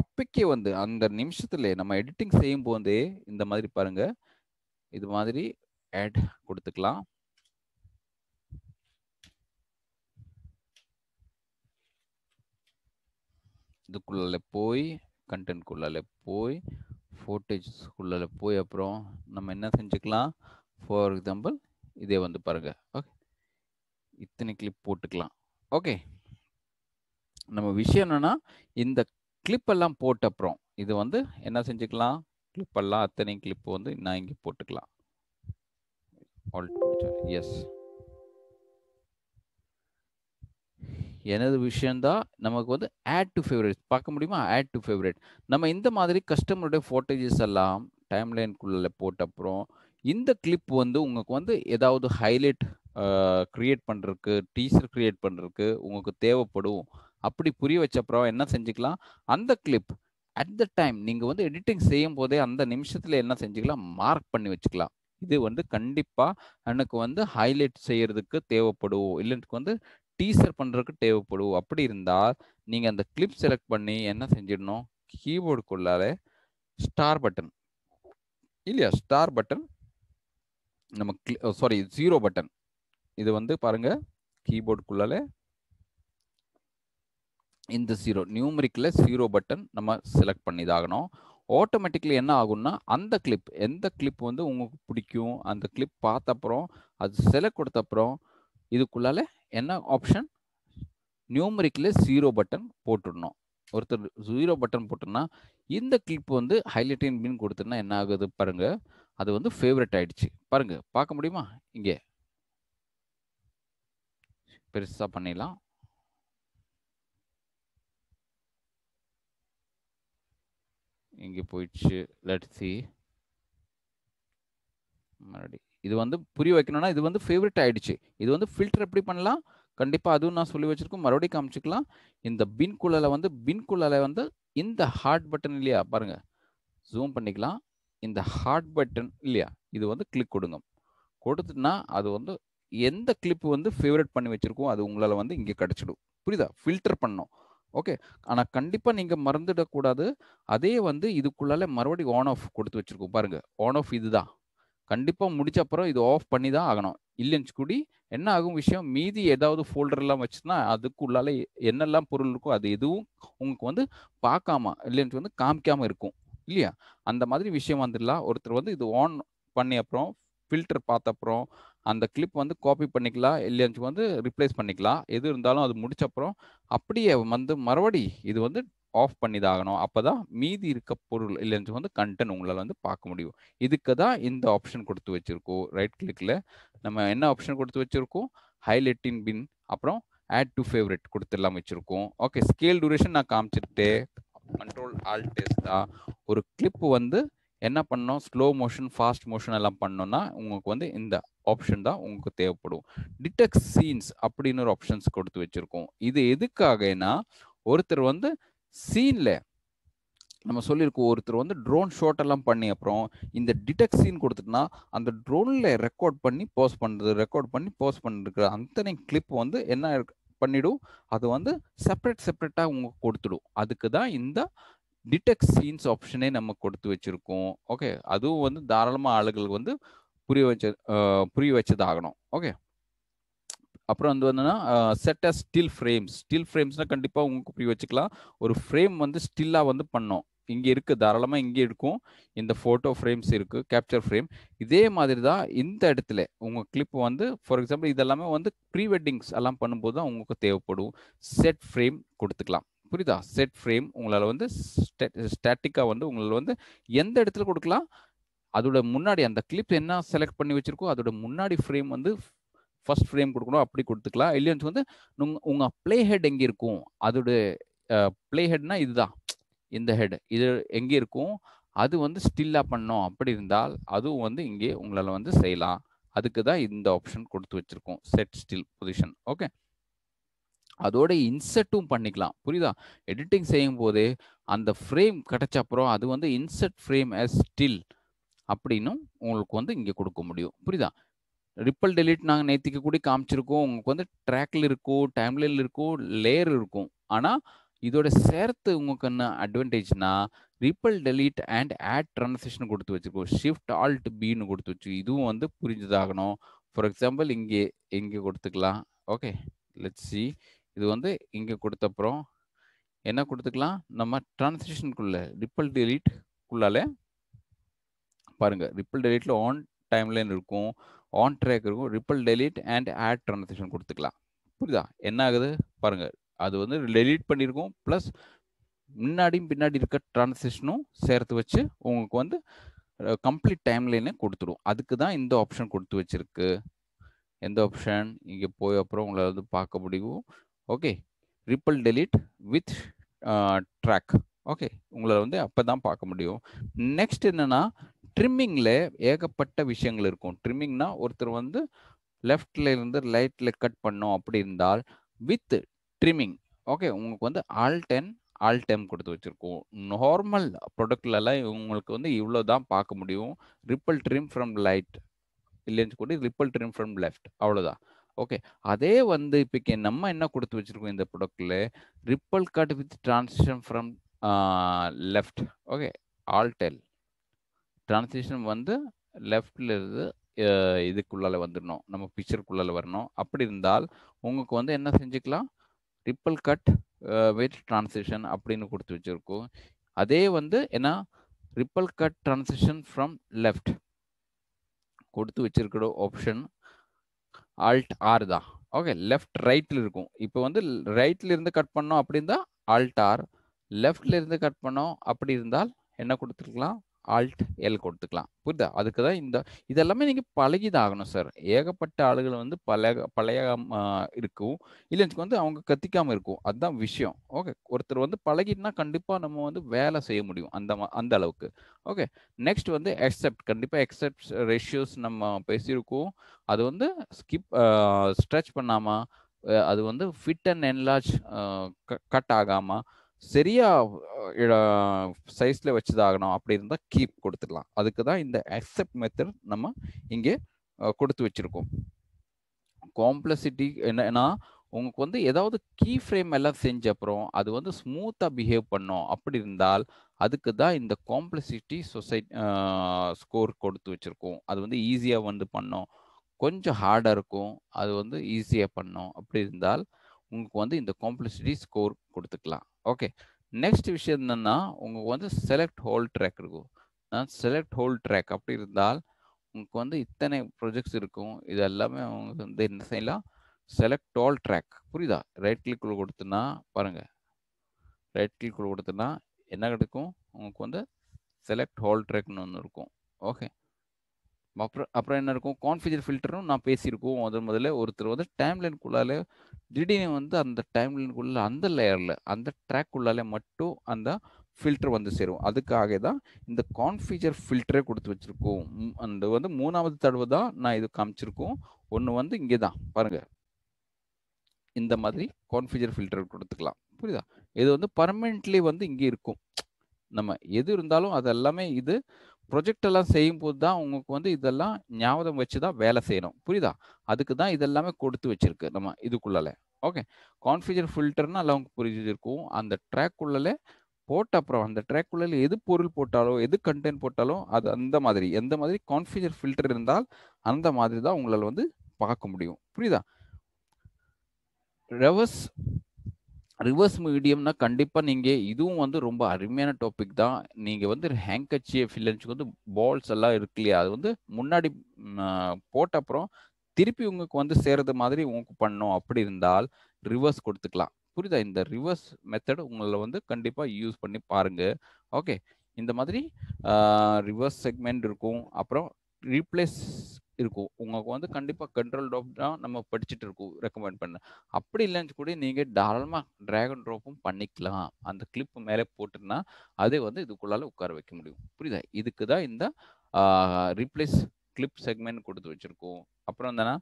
அப்பக்கே வந்து அந்த நிமிஷத்துல நம்ம எடிட்டிங் செய்யும் போதே இந்த மாதிரி பாருங்க இது மாதிரி ஆட் கொடுத்துக்கலாம் இதுக்குள்ள போய் கண்டென்ட்குள்ள போய் ஃபோட்டேஜ்ஸ்குள்ள போய் அப்புறம் நம்ம என்ன செஞ்சுக்கலாம் ஃபார் எக்ஸாம்பிள் இதே வந்து பாருங்க ஓகே இத்தனை கிளிப் போட்டுக்கலாம் ஓகே நம்ம விஷயம் என்னென்னா இந்த கிளிப் எல்லாம் போட்ட அப்புறம் இது வந்து என்ன செஞ்சுக்கலாம் கிளிப் எல்லாம் அத்தனை கிளிப் வந்து நான் இங்கே போட்டுக்கலாம் எஸ் எனது விஷயந்தான் நமக்கு வந்து ஆட் டு ஃபேவரேட் பார்க்க முடியுமா ஆட் டு ஃபேவரேட் நம்ம இந்த மாதிரி கஸ்டமருடைய ஃபோட்டேஜஸ் எல்லாம் டைம்லைனுக்குள்ளே போட்ட அப்புறம் இந்த கிளிப் வந்து உங்களுக்கு வந்து ஏதாவது ஹைலைட் க்ரியேட் பண்ணுறதுக்கு டீச்சர் க்ரியேட் பண்ணுறதுக்கு உங்களுக்கு தேவைப்படும் அப்படி புரிய வச்சப்புறம் என்ன செஞ்சுக்கலாம் அந்த கிளிப் அட் த டைம் நீங்கள் வந்து எடிட்டிங் செய்யும் போதே அந்த நிமிஷத்தில் என்ன செஞ்சுக்கலாம் மார்க் பண்ணி வச்சுக்கலாம் இது வந்து கண்டிப்பாக எனக்கு வந்து ஹைலைட் செய்கிறதுக்கு தேவைப்படும் இல்லை எனக்கு வந்து டீசர் பண்ணுறதுக்கு தேவைப்படும் அப்படி இருந்தால் நீங்கள் அந்த கிளிப் செலக்ட் பண்ணி என்ன செஞ்சிடணும் கீபோர்டுக்குள்ளாலே ஸ்டார் பட்டன் இல்லையா ஸ்டார் பட்டன் நம்ம சாரி ஜீரோ பட்டன் இது வந்து பாருங்க கீபோர்டுக்குள்ளால இந்த ஜீரோ நியூமரிக்கில் ஜீரோ பட்டன் நம்ம செலக்ட் பண்ணிதாகணும் ஆட்டோமேட்டிக்லி என்ன ஆகும்னா அந்த கிளிப் எந்த கிளிப் வந்து உங்களுக்கு பிடிக்கும் அந்த கிளிப் பார்த்த அப்புறம் அது செலக்ட் கொடுத்த அப்புறம் இதுக்குள்ளால என்ன ஆப்ஷன் நியூமரிக்கில் ஜீரோ பட்டன் போட்டுடணும் ஒருத்தர் ஜீரோ பட்டன் போட்டோம்னா இந்த கிளிப் வந்து ஹைலைட்டின் பின் கொடுத்தோன்னா என்ன ஆகுது பாருங்கள் அது வந்து ஃபேவரட் ஆயிடுச்சு பாருங்கள் பார்க்க முடியுமா இங்கே பெருசாக பண்ணிடலாம் இங்கே போயிடுச்சு லெட் சி மறுபடி இது வந்து புரிய வைக்கணும்னா இது வந்து ஃபேவரட் ஆகிடுச்சு இது வந்து ஃபில்டர் எப்படி பண்ணலாம் கண்டிப்பாக அதுவும் நான் சொல்லி வச்சுருக்கோம் மறுபடியும் காமிச்சிக்கலாம் இந்த பின் குழலை வந்து பின் குழலை வந்து இந்த ஹார்ட் பட்டன் இல்லையா பாருங்க ஜூம் பண்ணிக்கலாம் இந்த ஹார்ட் பட்டன் இல்லையா இது வந்து கிளிக் கொடுங்க கொடுத்துட்டுனா அது வந்து எந்த கிளிப் வந்து ஃபேவரட் பண்ணி வச்சுருக்கோம் அது உங்களால் வந்து இங்கே கிடச்சிடும் புரியுதா ஃபில்டர் பண்ணோம் ஓகே ஆனால் கண்டிப்பாக நீங்கள் மறந்துடக்கூடாது அதே வந்து இதுக்குள்ளால மறுபடியும் ஆன் ஆஃப் கொடுத்து வச்சுருக்கோம் பாருங்கள் ஆன் ஆஃப் இதுதான் கண்டிப்பாக முடிச்ச அப்புறம் இது ஆஃப் பண்ணி தான் ஆகணும் இல்லைன்னு கூடி என்ன ஆகும் விஷயம் மீதி ஏதாவது ஃபோல்டர்லாம் வச்சுன்னா அதுக்குள்ளால என்னெல்லாம் பொருள் இருக்கோ அது எதுவும் உங்களுக்கு வந்து பார்க்காம இல்லைன்னு வந்து காமிக்காமல் இருக்கும் இல்லையா அந்த மாதிரி விஷயம் வந்துடலாம் ஒருத்தர் வந்து இது ஆன் பண்ணி அப்புறம் ஃபில்டர் பார்த்த அப்புறம் அந்த கிளிப் வந்து காப்பி பண்ணிக்கலாம் இல்லையாச்சும் வந்து ரிப்ளேஸ் பண்ணிக்கலாம் எது இருந்தாலும் அது முடிச்சப்புறம் அப்படியே வந்து மறுபடி இது வந்து ஆஃப் பண்ணி தான் ஆகணும் அப்போ தான் மீதி இருக்க பொருள் இல்லைன்னு வந்து கண்டென்ட் உங்களால் வந்து பார்க்க முடியும் இதுக்கு தான் இந்த ஆப்ஷன் கொடுத்து வச்சுருக்கோம் ரைட் கிளிக்கில் நம்ம என்ன ஆப்ஷன் கொடுத்து வச்சுருக்கோம் ஹைலைட்டின் பின் அப்புறம் ஆட் டு ஃபேவரட் கொடுத்துடலாம் வச்சுருக்கோம் ஓகே ஸ்கேல் டூரேஷன் நான் காமிச்சிட்டு கண்ட்ரோல் ஆல் டெஸ்ட்டாக ஒரு கிளிப் வந்து என்ன பண்ணோம் ஸ்லோ மோஷன் ஃபாஸ்ட் மோஷன் எல்லாம் பண்ணோம்னா உங்களுக்கு வந்து இந்த ஆப்ஷன் தான் உங்களுக்கு தேவைப்படும் டிடெக்ட் சீன்ஸ் அப்படின்னு ஒரு ஆப்ஷன்ஸ் கொடுத்து வச்சுருக்கோம் இது எதுக்காகனா ஒருத்தர் வந்து சீனில் நம்ம சொல்லியிருக்கோம் ஒருத்தர் வந்து ட்ரோன் ஷாட் எல்லாம் பண்ணி அப்புறம் இந்த டிடெக்ட் சீன் கொடுத்துட்டுனா அந்த ட்ரோனில் ரெக்கார்ட் பண்ணி போஸ்ட் பண்ணுறது ரெக்கார்ட் பண்ணி போஸ்ட் பண்ணிருக்கிற அத்தனை கிளிப் வந்து என்ன பண்ணிடும் அது வந்து செப்பரேட் செப்பரேட்டாக உங்களுக்கு கொடுத்துடும் அதுக்கு தான் இந்த டிடெக்ட் சீன்ஸ் ஆப்ஷனே நம்ம கொடுத்து வச்சுருக்கோம் ஓகே அதுவும் வந்து தாராளமாக ஆளுகளுக்கு வந்து புரிய வச்ச புரிய வச்சதாகணும் ஓகே அப்புறம் வந்து என்னன்னா set as still frames still ஃப்ரேம்ஸ்னால் கண்டிப்பாக உங்களுக்கு புரிய வச்சுக்கலாம் ஒரு ஃப்ரேம் வந்து ஸ்டில்லாக வந்து பண்ணோம் இங்கே இருக்குது தாராளமாக இங்கே இருக்கும் இந்த ஃபோட்டோ ஃப்ரேம்ஸ் இருக்குது கேப்சர் ஃப்ரேம் இதே மாதிரி தான் இந்த இடத்துல உங்கள் கிளிப் வந்து ஃபார் எக்ஸாம்பிள் இதெல்லாமே வந்து ப்ரீ வெட்டிங்ஸ் எல்லாம் பண்ணும்போது தான் உங்களுக்கு தேவைப்படும் செட் ஃப்ரேம் கொடுத்துக்கலாம் புரியுதா செட் ஃப்ரேம் உங்களால் வந்து ஸ்டாட்டிக்காக வந்து உங்களை வந்து எந்த இடத்துல கொடுக்கலாம் அதோட முன்னாடி அந்த கிளிப் என்ன செலக்ட் பண்ணி வச்சுருக்கோ அதோட முன்னாடி ஃப்ரேம் வந்து ஃபர்ஸ்ட் ஃப்ரேம் கொடுக்கணும் அப்படி கொடுத்துக்கலாம் இல்லையா வந்து உங்கள் ப்ளே ஹெட் எங்கே இருக்கும் அதோட ப்ளே ஹெட்னா இதுதான் இந்த ஹெட் இது எங்கே இருக்கும் அது வந்து ஸ்டில்லாக பண்ணோம் அப்படி இருந்தால் அதுவும் வந்து இங்கே உங்களால் வந்து செய்யலாம் அதுக்கு தான் இந்த ஆப்ஷன் கொடுத்து வச்சுருக்கோம் செட் ஸ்டில் பொசிஷன் ஓகே அதோட இன்செர்ட்டும் பண்ணிக்கலாம் புரியுதா எடிட்டிங் செய்யும் போது அந்த ஃப்ரேம் கிடைச்ச அப்புறம் அது வந்து இன்செர்ட் ஃப்ரேம் ஆஸ் ஸ்டில் அப்படின்னும் உங்களுக்கு வந்து இங்கே கொடுக்க முடியும் புரியுதா ரிப்பல் டெலிட் நாங்கள் நேற்றுக்கு கூட காமிச்சிருக்கோம் உங்களுக்கு வந்து ட்ராக்ல இருக்கும் டைம்லைன் இருக்கும் லேயர் இருக்கும் ஆனால் இதோட சேர்த்து உங்களுக்கு என்ன அட்வான்டேஜ்னா ripple delete and add transition கொடுத்து வச்சுருக்கோம் ஷிஃப்ட் ஆல்ட் பின்னு கொடுத்து வச்சு இதுவும் வந்து புரிஞ்சதாகணும் ஃபார் எக்ஸாம்பிள் இங்கே இங்கே கொடுத்துக்கலாம் ஓகே லெட்ஸ் இது வந்து இங்கே கொடுத்தப்புறம் என்ன கொடுத்துக்கலாம் நம்ம டிரான்ஸ்லேஷனுக்குள்ள ரிப்பல் டெலீட் குள்ளாலே பாருங்கள் ரிப்பல் டெலீட்டில் ஆன் டைம்லைன் இருக்கும் ஆன் ட்ராக் இருக்கும் ripple delete and add translation கொடுத்துக்கலாம் புரியுதா என்ன ஆகுது பாருங்கள் அது வந்து டெலீட் பண்ணியிருக்கோம் ப்ளஸ் முன்னாடியும் பின்னாடி இருக்க டிரான்ஸ்லேஷனும் சேர்த்து வச்சு உங்களுக்கு வந்து கம்ப்ளீட் டைம்லைனே கொடுத்துடும் அதுக்கு தான் இந்த ஆப்ஷன் கொடுத்து வச்சிருக்கு எந்த ஆப்ஷன் இங்கே போய் அப்புறம் உங்களை வந்து பார்க்க முடியும் okay ripple delete with track okay உங்களை வந்து அப்போ தான் பார்க்க முடியும் நெக்ஸ்ட் என்னென்னா ட்ரிம்மிங்கில் ஏகப்பட்ட விஷயங்கள் இருக்கும் ட்ரிம்மிங்னா ஒருத்தர் வந்து லெஃப்டில் இருந்து லைட்டில் கட் பண்ணோம் அப்படி இருந்தால் வித் ட்ரிம்மிங் ஓகே உங்களுக்கு வந்து ஆல் டென் ஆல் டைம் கொடுத்து வச்சுருக்கோம் நார்மல் ப்ராடக்ட்லலாம் உங்களுக்கு வந்து இவ்வளோ தான் பார்க்க முடியும் ரிப்பல் ட்ரிம் ஃப்ரம் லைட் இல்லைன்னு சொல்லி ரிப்பல் ட்ரிம் ஃப்ரம் லெஃப்ட் அவ்வளோதான் ஓகே அதே வந்து இப்போ நம்ம என்ன கொடுத்து வச்சுருக்கோம் இந்த ப்ராடக்ட்ல ripple cut with transition from left okay alt del transition வந்து லெஃப்ட்ல இருந்து இதுக்குள்ளால வந்துடணும் நம்ம பிக்சருக்குள்ளால் வரணும் அப்படி இருந்தால் உங்களுக்கு வந்து என்ன செஞ்சுக்கலாம் ரிப்பல் கட் வித் டிரான்சிஷன் அப்படின்னு கொடுத்து வச்சுருக்கோம் அதே வந்து என்ன ripple cut transition from left கொடுத்து வச்சுருக்கிற ஆப்ஷன் ஆல்ட் ஆர் தான் ஓகே லெஃப்ட் ரைட்டில் இருக்கும் இப்போ வந்து ரைட்டில் இருந்து கட் பண்ணோம் அப்படி இருந்தால் ஆல்ட் ஆர் லெஃப்டில் இருந்து கட் பண்ணோம் அப்படி இருந்தால் என்ன கொடுத்துருக்கலாம் ஆல்ட் எல் கொடுத்துக்கலாம் புரியுதா அதுக்கு தான் இந்த இதெல்லாமே நீங்கள் பழகிதாகணும் சார் ஏகப்பட்ட ஆளுகள் வந்து பழக பழைய இருக்கும் இல்லை வந்து அவங்க கத்திக்காமல் இருக்கும் அதுதான் விஷயம் ஓகே ஒருத்தர் வந்து பழகிட்டுனா கண்டிப்பாக நம்ம வந்து வேலை செய்ய முடியும் அந்த அந்த அளவுக்கு ஓகே நெக்ஸ்ட் வந்து எக்ஸப்ட் கண்டிப்பாக எக்ஸப்ட் ரேஷியோஸ் நம்ம பேசியிருக்கோம் அது வந்து ஸ்கிப் ஸ்ட்ரெச் பண்ணாமல் அது வந்து ஃபிட் அண்ட் என்லாஜ் கட் ஆகாமல் சரியா சைஸ்ல வச்சுதாகணும் அப்படி இருந்தால் கீப் கொடுத்துடலாம் அதுக்கு தான் இந்த அக்செப்ட் மெத்தட் நம்ம இங்கே கொடுத்து வச்சிருக்கோம் காம்ப்ளசிட்டி என்னன்னா உங்களுக்கு வந்து ஏதாவது கீ ஃப்ரேம் எல்லாம் செஞ்ச அப்புறம் அது வந்து ஸ்மூத்தாக பிஹேவ் பண்ணோம் அப்படி இருந்தால் அதுக்கு தான் இந்த காம்ப்ளசிட்டி சொசைட் ஸ்கோர் கொடுத்து வச்சுருக்கோம் அது வந்து ஈஸியாக வந்து பண்ணும் கொஞ்சம் ஹார்டாக இருக்கும் அது வந்து ஈஸியாக பண்ணும் அப்படி இருந்தால் உங்களுக்கு வந்து இந்த காம்ப்ளசிட்டி ஸ்கோர் கொடுத்துக்கலாம் ஓகே நெக்ஸ்ட் விஷயம் என்னென்னா உங்களுக்கு வந்து செலக்ட் ஹோல் ட்ராக் இருக்கும் செலக்ட் ஹோல் ட்ராக் அப்படி இருந்தால் உங்களுக்கு வந்து இத்தனை ப்ரொஜெக்ட்ஸ் இருக்கும் இது எல்லாமே உங்களுக்கு வந்து என்ன செய்யலாம் செலக்ட் ஆல் ட்ராக் புரியுதா ரைட் கிளிக் கொடுத்தனா பாருங்கள் ரைட் கிளிக் கொடுத்தனா என்ன கிடைக்கும் உங்களுக்கு வந்து செலக்ட் ஹோல் ட்ராக்னு ஒன்று இருக்கும் ஓகே அப்புறம் அப்புறம் என்ன இருக்கும் கான்ஃபிஜர் ஃபில்டரும் நான் பேசியிருக்கோம் அதன் முதல்ல ஒருத்தர் வந்து டைம்லைனுக்குள்ளாலே திடீர்னு வந்து அந்த டைம்லைனுக்குள்ள அந்த லேயரில் அந்த ட்ராக்குள்ளாலே மட்டும் அந்த ஃபில்டர் வந்து சேரும் அதுக்காக தான் இந்த கான்ஃபிஜர் ஃபில்டரே கொடுத்து வச்சுருக்கோம் அந்த வந்து மூணாவது தடவை தான் நான் இது காமிச்சிருக்கோம் ஒன்று வந்து இங்கே தான் பாருங்கள் இந்த மாதிரி கான்ஃபிஜர் ஃபில்டர் கொடுத்துக்கலாம் புரியுதா இது வந்து பர்மனெண்ட்லி வந்து இங்கே இருக்கும் நம்ம எது இருந்தாலும் அது எல்லாமே இது ப்ரொஜெக்ட் எல்லாம் செய்யும் போது தான் உங்களுக்கு வந்து இதெல்லாம் ஞாபகம் வச்சு தான் வேலை செய்யணும் புரியுதா அதுக்கு தான் இதெல்லாமே கொடுத்து வச்சிருக்கு நம்ம இதுக்குள்ளால ஓகே கான்ஃபிஜர் ஃபில்டர்னு எல்லாம் புரிஞ்சிருக்கும் அந்த ட்ராக் போட்ட அப்புறம் அந்த ட்ராக் எது பொருள் போட்டாலோ எது கண்டென்ட் போட்டாலோ அது அந்த மாதிரி எந்த மாதிரி கான்ஃபிஜர் ஃபில்டர் இருந்தால் அந்த மாதிரி தான் உங்களால் வந்து பார்க்க முடியும் புரியுதா ரெவர்ஸ் ரிவர்ஸ் மீடியம்னா கண்டிப்பாக நீங்கள் இதுவும் வந்து ரொம்ப அருமையான டாபிக் தான் நீங்கள் வந்து ஹேங்கச்சிஎஃப் ஃபில்லன்ஸுக்கு வந்து பால்ஸ் எல்லாம் இருக்கு இல்லையா அது வந்து முன்னாடி போட்ட அப்புறம் திருப்பி உங்களுக்கு வந்து சேர்றது மாதிரி உங்களுக்கு பண்ணும் அப்படி இருந்தால் ரிவர்ஸ் கொடுத்துக்கலாம் புரியுதா இந்த ரிவர்ஸ் மெத்தட் உங்களை வந்து கண்டிப்பாக யூஸ் பண்ணி பாருங்க ஓகே இந்த மாதிரி ரிவர்ஸ் செக்மெண்ட் இருக்கும் அப்புறம் ரீப்ளேஸ் இருக்கும் உங்களுக்கு வந்து கண்டிப்பாக கண்ட்ரோல் ட்ராப் தான் நம்ம படிச்சுட்டு இருக்கோம் ரெக்கமெண்ட் பண்ண அப்படி இல்லைன்னு கூட நீங்கள் தாராளமாக ட்ராகன் ட்ராப்பும் பண்ணிக்கலாம் அந்த கிளிப் மேலே போட்டுனா அதே வந்து இதுக்குள்ளால உட்கார வைக்க முடியும் புரியுதா இதுக்கு தான் இந்த ரீப்ளேஸ் கிளிப் செக்மெண்ட் கொடுத்து வச்சுருக்கோம் அப்புறம் என்னன்னா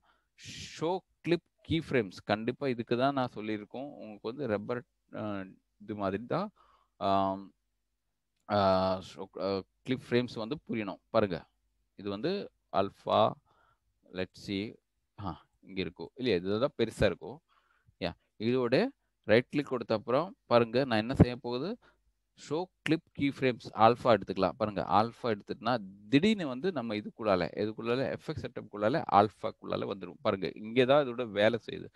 ஷோ கிளிப் கீ ஃப்ரேம்ஸ் கண்டிப்பாக இதுக்கு தான் நான் சொல்லியிருக்கோம் உங்களுக்கு வந்து ரப்பர் இது மாதிரி தான் கிளிப் ஃப்ரேம்ஸ் வந்து புரியணும் பாருங்கள் இது வந்து அல்ஃபா லெட் சி ஆ இங்கே இருக்கும் இல்லையா இதுதான் பெருசாக இருக்கும் யா இதோட ரைட் கிளிக் கொடுத்த அப்புறம் பாருங்கள் நான் என்ன செய்ய போகுது show clip key frames alpha எடுத்துக்கலாம் பாருங்கள் ஆல்ஃபா எடுத்துட்டுனா திடீர்னு வந்து நம்ம இதுக்குள்ளால இதுக்குள்ளால எஃபெக்ட் செட்டப்குள்ளால ஆல்ஃபாக்குள்ளால வந்துடும் பாருங்கள் இங்கே தான் இதோட வேலை செய்யுது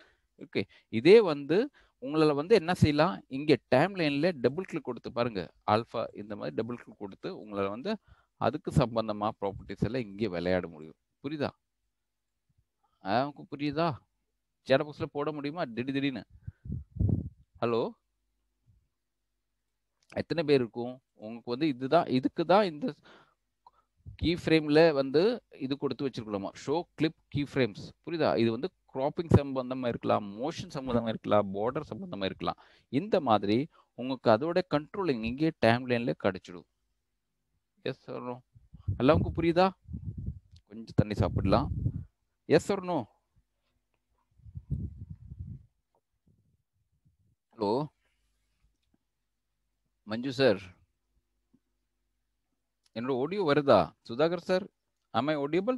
ஓகே இதே வந்து உங்களால் வந்து என்ன செய்யலாம் இங்கே டைம் லைனில் டபுள் கிளிக் கொடுத்து பாருங்கள் ஆல்ஃபா இந்த மாதிரி டபுள் கிளிக் கொடுத்து உங்களால் வந்து அதுக்கு சம்பந்தமாக ப்ராப்பர்ட்டிஸ் எல்லாம் இங்கே விளையாட முடியும் புரியுதா அவனுக்கு புரியுதா சேட பாக்ஸில் போட முடியுமா திடீர் திடீர்னு ஹலோ எத்தனை பேர் இருக்கும் உங்களுக்கு வந்து இதுதான் இதுக்கு தான் இந்த கீ ஃப்ரேமில் வந்து இது கொடுத்து வச்சுருக்கலாமா ஷோ கிளிப் கீ ஃப்ரேம்ஸ் புரியுதா இது வந்து க்ராப்பிங் சம்பந்தமாக இருக்கலாம் மோஷன் சம்பந்தமாக இருக்கலாம் பார்டர் சம்பந்தமாக இருக்கலாம் இந்த மாதிரி உங்களுக்கு அதோட கண்ட்ரோலிங் இங்கே டைம் லைனில் கிடச்சிடும் எஸ் சொல்கிறோம் எல்லாருக்கும் புரியுதா கொஞ்சம் தண்ணி சாப்பிடலாம் yes or no hello manju sir என்னோட ஆடியோ வருதா Sudhakar sir am i audible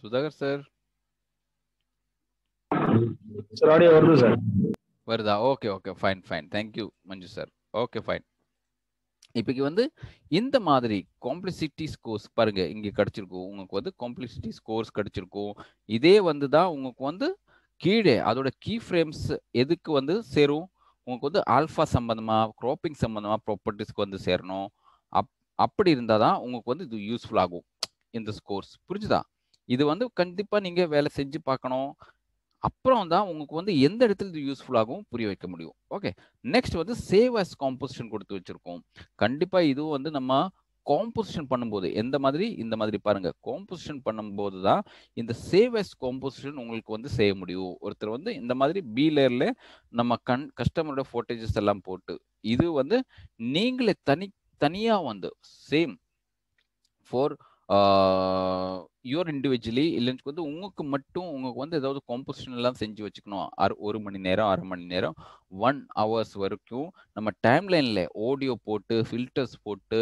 Sudhakar sir sir audio வருது சார் வருதா okay okay fine fine thank you Manju sir okay fine இப்போக்கு வந்து இந்த மாதிரி காம்ப்ளிசிட்டி ஸ்கோர்ஸ் பாருங்க இங்கே கிடச்சிருக்கும் உங்களுக்கு வந்து காம்ப்ளிசிட்டி ஸ்கோர்ஸ் கிடச்சிருக்கும் இதே வந்து தான் உங்களுக்கு வந்து கீழே அதோட கீ ஃப்ரேம்ஸ் எதுக்கு வந்து சேரும் உங்களுக்கு வந்து ஆல்ஃபா சம்மந்தமாக க்ராப்பிங் சம்மந்தமாக ப்ராப்பர்ட்டிஸ்க்கு வந்து சேரணும் அப் அப்படி இருந்தால் தான் உங்களுக்கு வந்து இது யூஸ்ஃபுல் ஆகும் இந்த ஸ்கோர்ஸ் புரிஞ்சுதா இது வந்து கண்டிப்பாக நீங்கள் வேலை செஞ்சு பார்க்கணும் அப்புறம் தான் உங்களுக்கு வந்து எந்த இடத்துல இது யூஸ்ஃபுல்லாகவும் புரிய வைக்க முடியும் ஓகே நெக்ஸ்ட் வந்து சேவ் அஸ் காம்போசிஷன் கொடுத்து வச்சுருக்கோம் கண்டிப்பாக இதுவும் வந்து நம்ம காம்போசிஷன் பண்ணும்போது எந்த மாதிரி இந்த மாதிரி பாருங்கள் காம்போசிஷன் பண்ணும்போது தான் இந்த சேவ் அஸ் காம்போசிஷன் உங்களுக்கு வந்து செய்ய முடியும் ஒருத்தர் வந்து இந்த மாதிரி பி லேயரில் நம்ம கண் கஸ்டமரோட ஃபோட்டேஜஸ் எல்லாம் போட்டு இது வந்து நீங்களே தனி தனியாக வந்து சேம் ஃபார் யூர் இண்டிவிஜுவலி இல்லைன்னு வந்து உங்களுக்கு மட்டும் உங்களுக்கு வந்து ஏதாவது கம்போசிஷன் எல்லாம் செஞ்சு வச்சுக்கணும் அரை ஒரு மணி நேரம் அரை மணி நேரம் ஒன் ஹவர்ஸ் வரைக்கும் நம்ம டைம் லைனில் ஆடியோ போட்டு ஃபில்டர்ஸ் போட்டு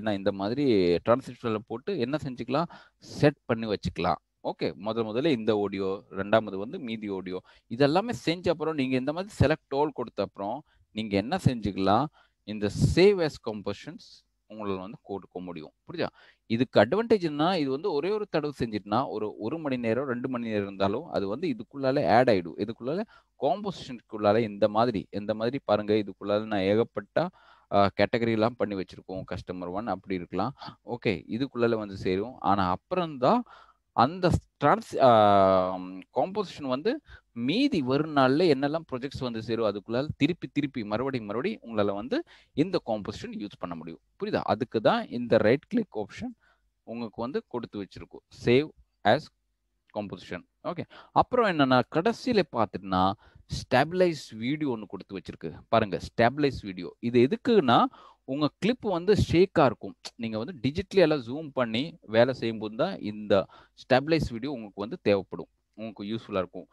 என்ன இந்த மாதிரி டிரான்ஸ்லேட்டரில் போட்டு என்ன செஞ்சுக்கலாம் செட் பண்ணி வச்சுக்கலாம் ஓகே முதல் முதல்ல இந்த ஆடியோ ரெண்டாவது வந்து மீதி ஆடியோ இதெல்லாமே செஞ்ச அப்புறம் நீங்கள் இந்த மாதிரி செலக்ட் டோல் கொடுத்த அப்புறம் நீங்கள் என்ன செஞ்சுக்கலாம் இந்த சேவ் எஸ் கம்போஷன்ஸ் உங்களால் வந்து கொடுக்க முடியும் புரியுதா இதுக்கு அட்வான்டேஜ்னா இது வந்து ஒரே ஒரு தடவை செஞ்சுட்டுனா ஒரு ஒரு மணி நேரம் ரெண்டு மணி நேரம் இருந்தாலும் அது வந்து இதுக்குள்ளால ஆட் ஆகிடும் இதுக்குள்ளால காம்போசிஷனுக்குள்ளால இந்த மாதிரி இந்த மாதிரி பாருங்க இதுக்குள்ளால நான் ஏகப்பட்ட கேட்டகரிலாம் பண்ணி வச்சுருக்கோம் கஸ்டமர் ஒன் அப்படி இருக்கலாம் ஓகே இதுக்குள்ளால வந்து சேரும் ஆனால் அப்புறம்தான் அந்த ட்ரான்ஸ் காம்போசிஷன் வந்து மீதி வரும் நாளில் என்னெல்லாம் ப்ரொஜெக்ட்ஸ் வந்து சேரும் அதுக்குள்ள திருப்பி திருப்பி மறுபடியும் மறுபடியும் உங்களால் வந்து இந்த காம்போசிஷன் யூஸ் பண்ண முடியும் புரியுதா அதுக்கு தான் இந்த ரைட் கிளிக் ஆப்ஷன் உங்களுக்கு வந்து கொடுத்து வச்சிருக்கும் சேவ் ஆஸ் காம்போசிஷன் ஓகே அப்புறம் என்னன்னா கடைசியில் பார்த்துட்டுன்னா ஸ்டேபிளைஸ் வீடியோ ஒன்று கொடுத்து வச்சிருக்கு பாருங்க ஸ்டேபிளைஸ் வீடியோ இது எதுக்குன்னா உங்கள் கிளிப் வந்து ஷேக்காக இருக்கும் நீங்கள் வந்து டிஜிட்டலி எல்லாம் ஜூம் பண்ணி வேலை செய்யும்போது தான் இந்த ஸ்டேபிளைஸ் வீடியோ உங்களுக்கு வந்து தேவைப்படும் உங்களுக்கு யூஸ்ஃபுல்லாக இருக்கும்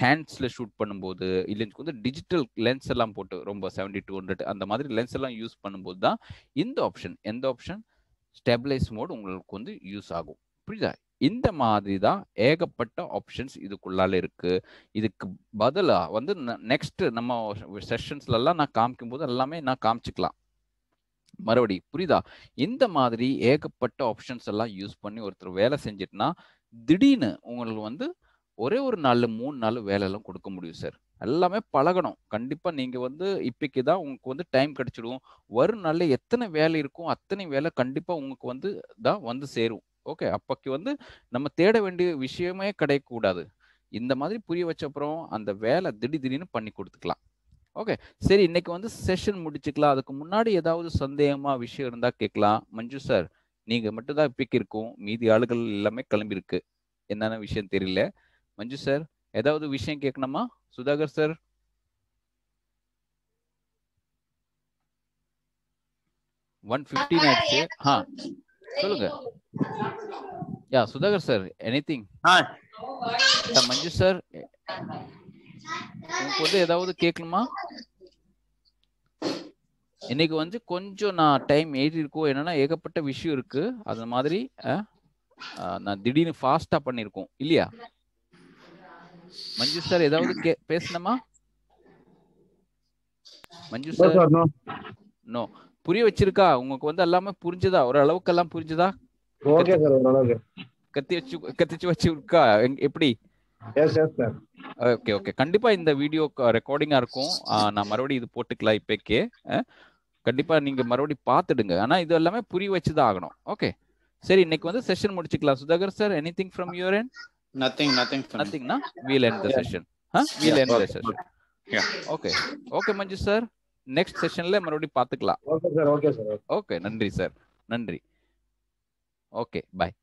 ஹேண்ட்ஸில் ஷூட் பண்ணும்போது இல்லை வந்து டிஜிட்டல் லென்ஸ் எல்லாம் போட்டு ரொம்ப செவன்டி டூ ஹண்ட்ரட் அந்த மாதிரி லென்ஸ் எல்லாம் யூஸ் பண்ணும்போது தான் இந்த ஆப்ஷன் எந்த ஆப்ஷன் ஸ்டெபிளைஸ் மோட் உங்களுக்கு வந்து யூஸ் ஆகும் புரியுதா இந்த மாதிரி தான் ஏகப்பட்ட ஆப்ஷன்ஸ் இதுக்குள்ளால இருக்குது இதுக்கு பதிலாக வந்து நெக்ஸ்ட் நம்ம செஷன்ஸ்லாம் நான் காமிக்கும் போது எல்லாமே நான் காமிச்சிக்கலாம் மறுபடி புரியுதா இந்த மாதிரி ஏகப்பட்ட ஆப்ஷன்ஸ் எல்லாம் யூஸ் பண்ணி ஒருத்தர் வேலை செஞ்சிட்டுனா திடீர்னு உங்களுக்கு வந்து ஒரே ஒரு நாளில் மூணு நாள் வேலையெல்லாம் கொடுக்க முடியும் சார் எல்லாமே பழகணும் கண்டிப்பாக நீங்கள் வந்து இப்போக்கு தான் உங்களுக்கு வந்து டைம் கிடச்சிடும் வரும் நாளில் எத்தனை வேலை இருக்கும் அத்தனை வேலை கண்டிப்பாக உங்களுக்கு வந்து தான் வந்து சேரும் ஓகே அப்போக்கு வந்து நம்ம தேட வேண்டிய விஷயமே கிடைக்கக்கூடாது இந்த மாதிரி புரிய வச்ச அப்புறம் அந்த வேலை திடீர் திடீர்னு பண்ணி கொடுத்துக்கலாம் ஓகே சரி இன்னைக்கு வந்து செஷன் முடிச்சுக்கலாம் அதுக்கு முன்னாடி ஏதாவது சந்தேகமா விஷயம் இருந்தா கேட்கலாம் மஞ்சு சார் நீங்க மட்டும்தான் பிக் இருக்கும் மீதி ஆளுகள் எல்லாமே கிளம்பிருக்கு என்னென்ன விஷயம் தெரியல மஞ்சு சார் ஏதாவது விஷயம் கேட்கணுமா சுதாகர் சார் ஒன் ஃபிஃப்டீன் ஆயிடுச்சு ஆ சொல்லுங்க yeah Sudhakar sir anything Manju sir உங்களுக்கு வந்து ஏதாவது கேட்கணுமா இன்னைக்கு வந்து கொஞ்சம் நான் டைம் எயிட்டி இருக்கோம் என்னன்னா ஏகப்பட்ட விஷயம் இருக்கு அது மாதிரி நான் திடீர்னு ஃபாஸ்டா பண்ணிருக்கோம் இல்லையா மஞ்சு சார் ஏதாவது பேசணுமா மஞ்சு சார் நோ புரிய வச்சிருக்கா உங்களுக்கு வந்து எல்லாமே புரிஞ்சுதா ஒரு அளவுக்கு எல்லாம் புரிஞ்சுதா ஓகே சார் கத்தி வச்சு கத்திச்சு வச்சிருக்கா எப்படி ஓகே ஓகே கண்டிப்பா இந்த வீடியோ ரெக்கார்டிங்கா இருக்கும் நான் மறுபடியும் இது போட்டுக்கலாம் இப்பக்கே கண்டிப்பா நீங்க மறுபடியும் பாத்துடுங்க ஆனா இது எல்லாமே புரிய வச்சுதான் ஆகணும் ஓகே சரி இன்னைக்கு வந்து செஷன் முடிச்சுக்கலாம் Sudhakar sir anything from your end Nothing, nothing. for Nothing, me. na? We'll end the yeah. session. Huh? We'll yeah. end okay. the session. Yeah. Okay. Okay, Manju sir. Next செஷன்ல மறுபடியும் பாத்துக்கலாம் okay sir okay sir okay நன்றி sir நன்றி okay பாய்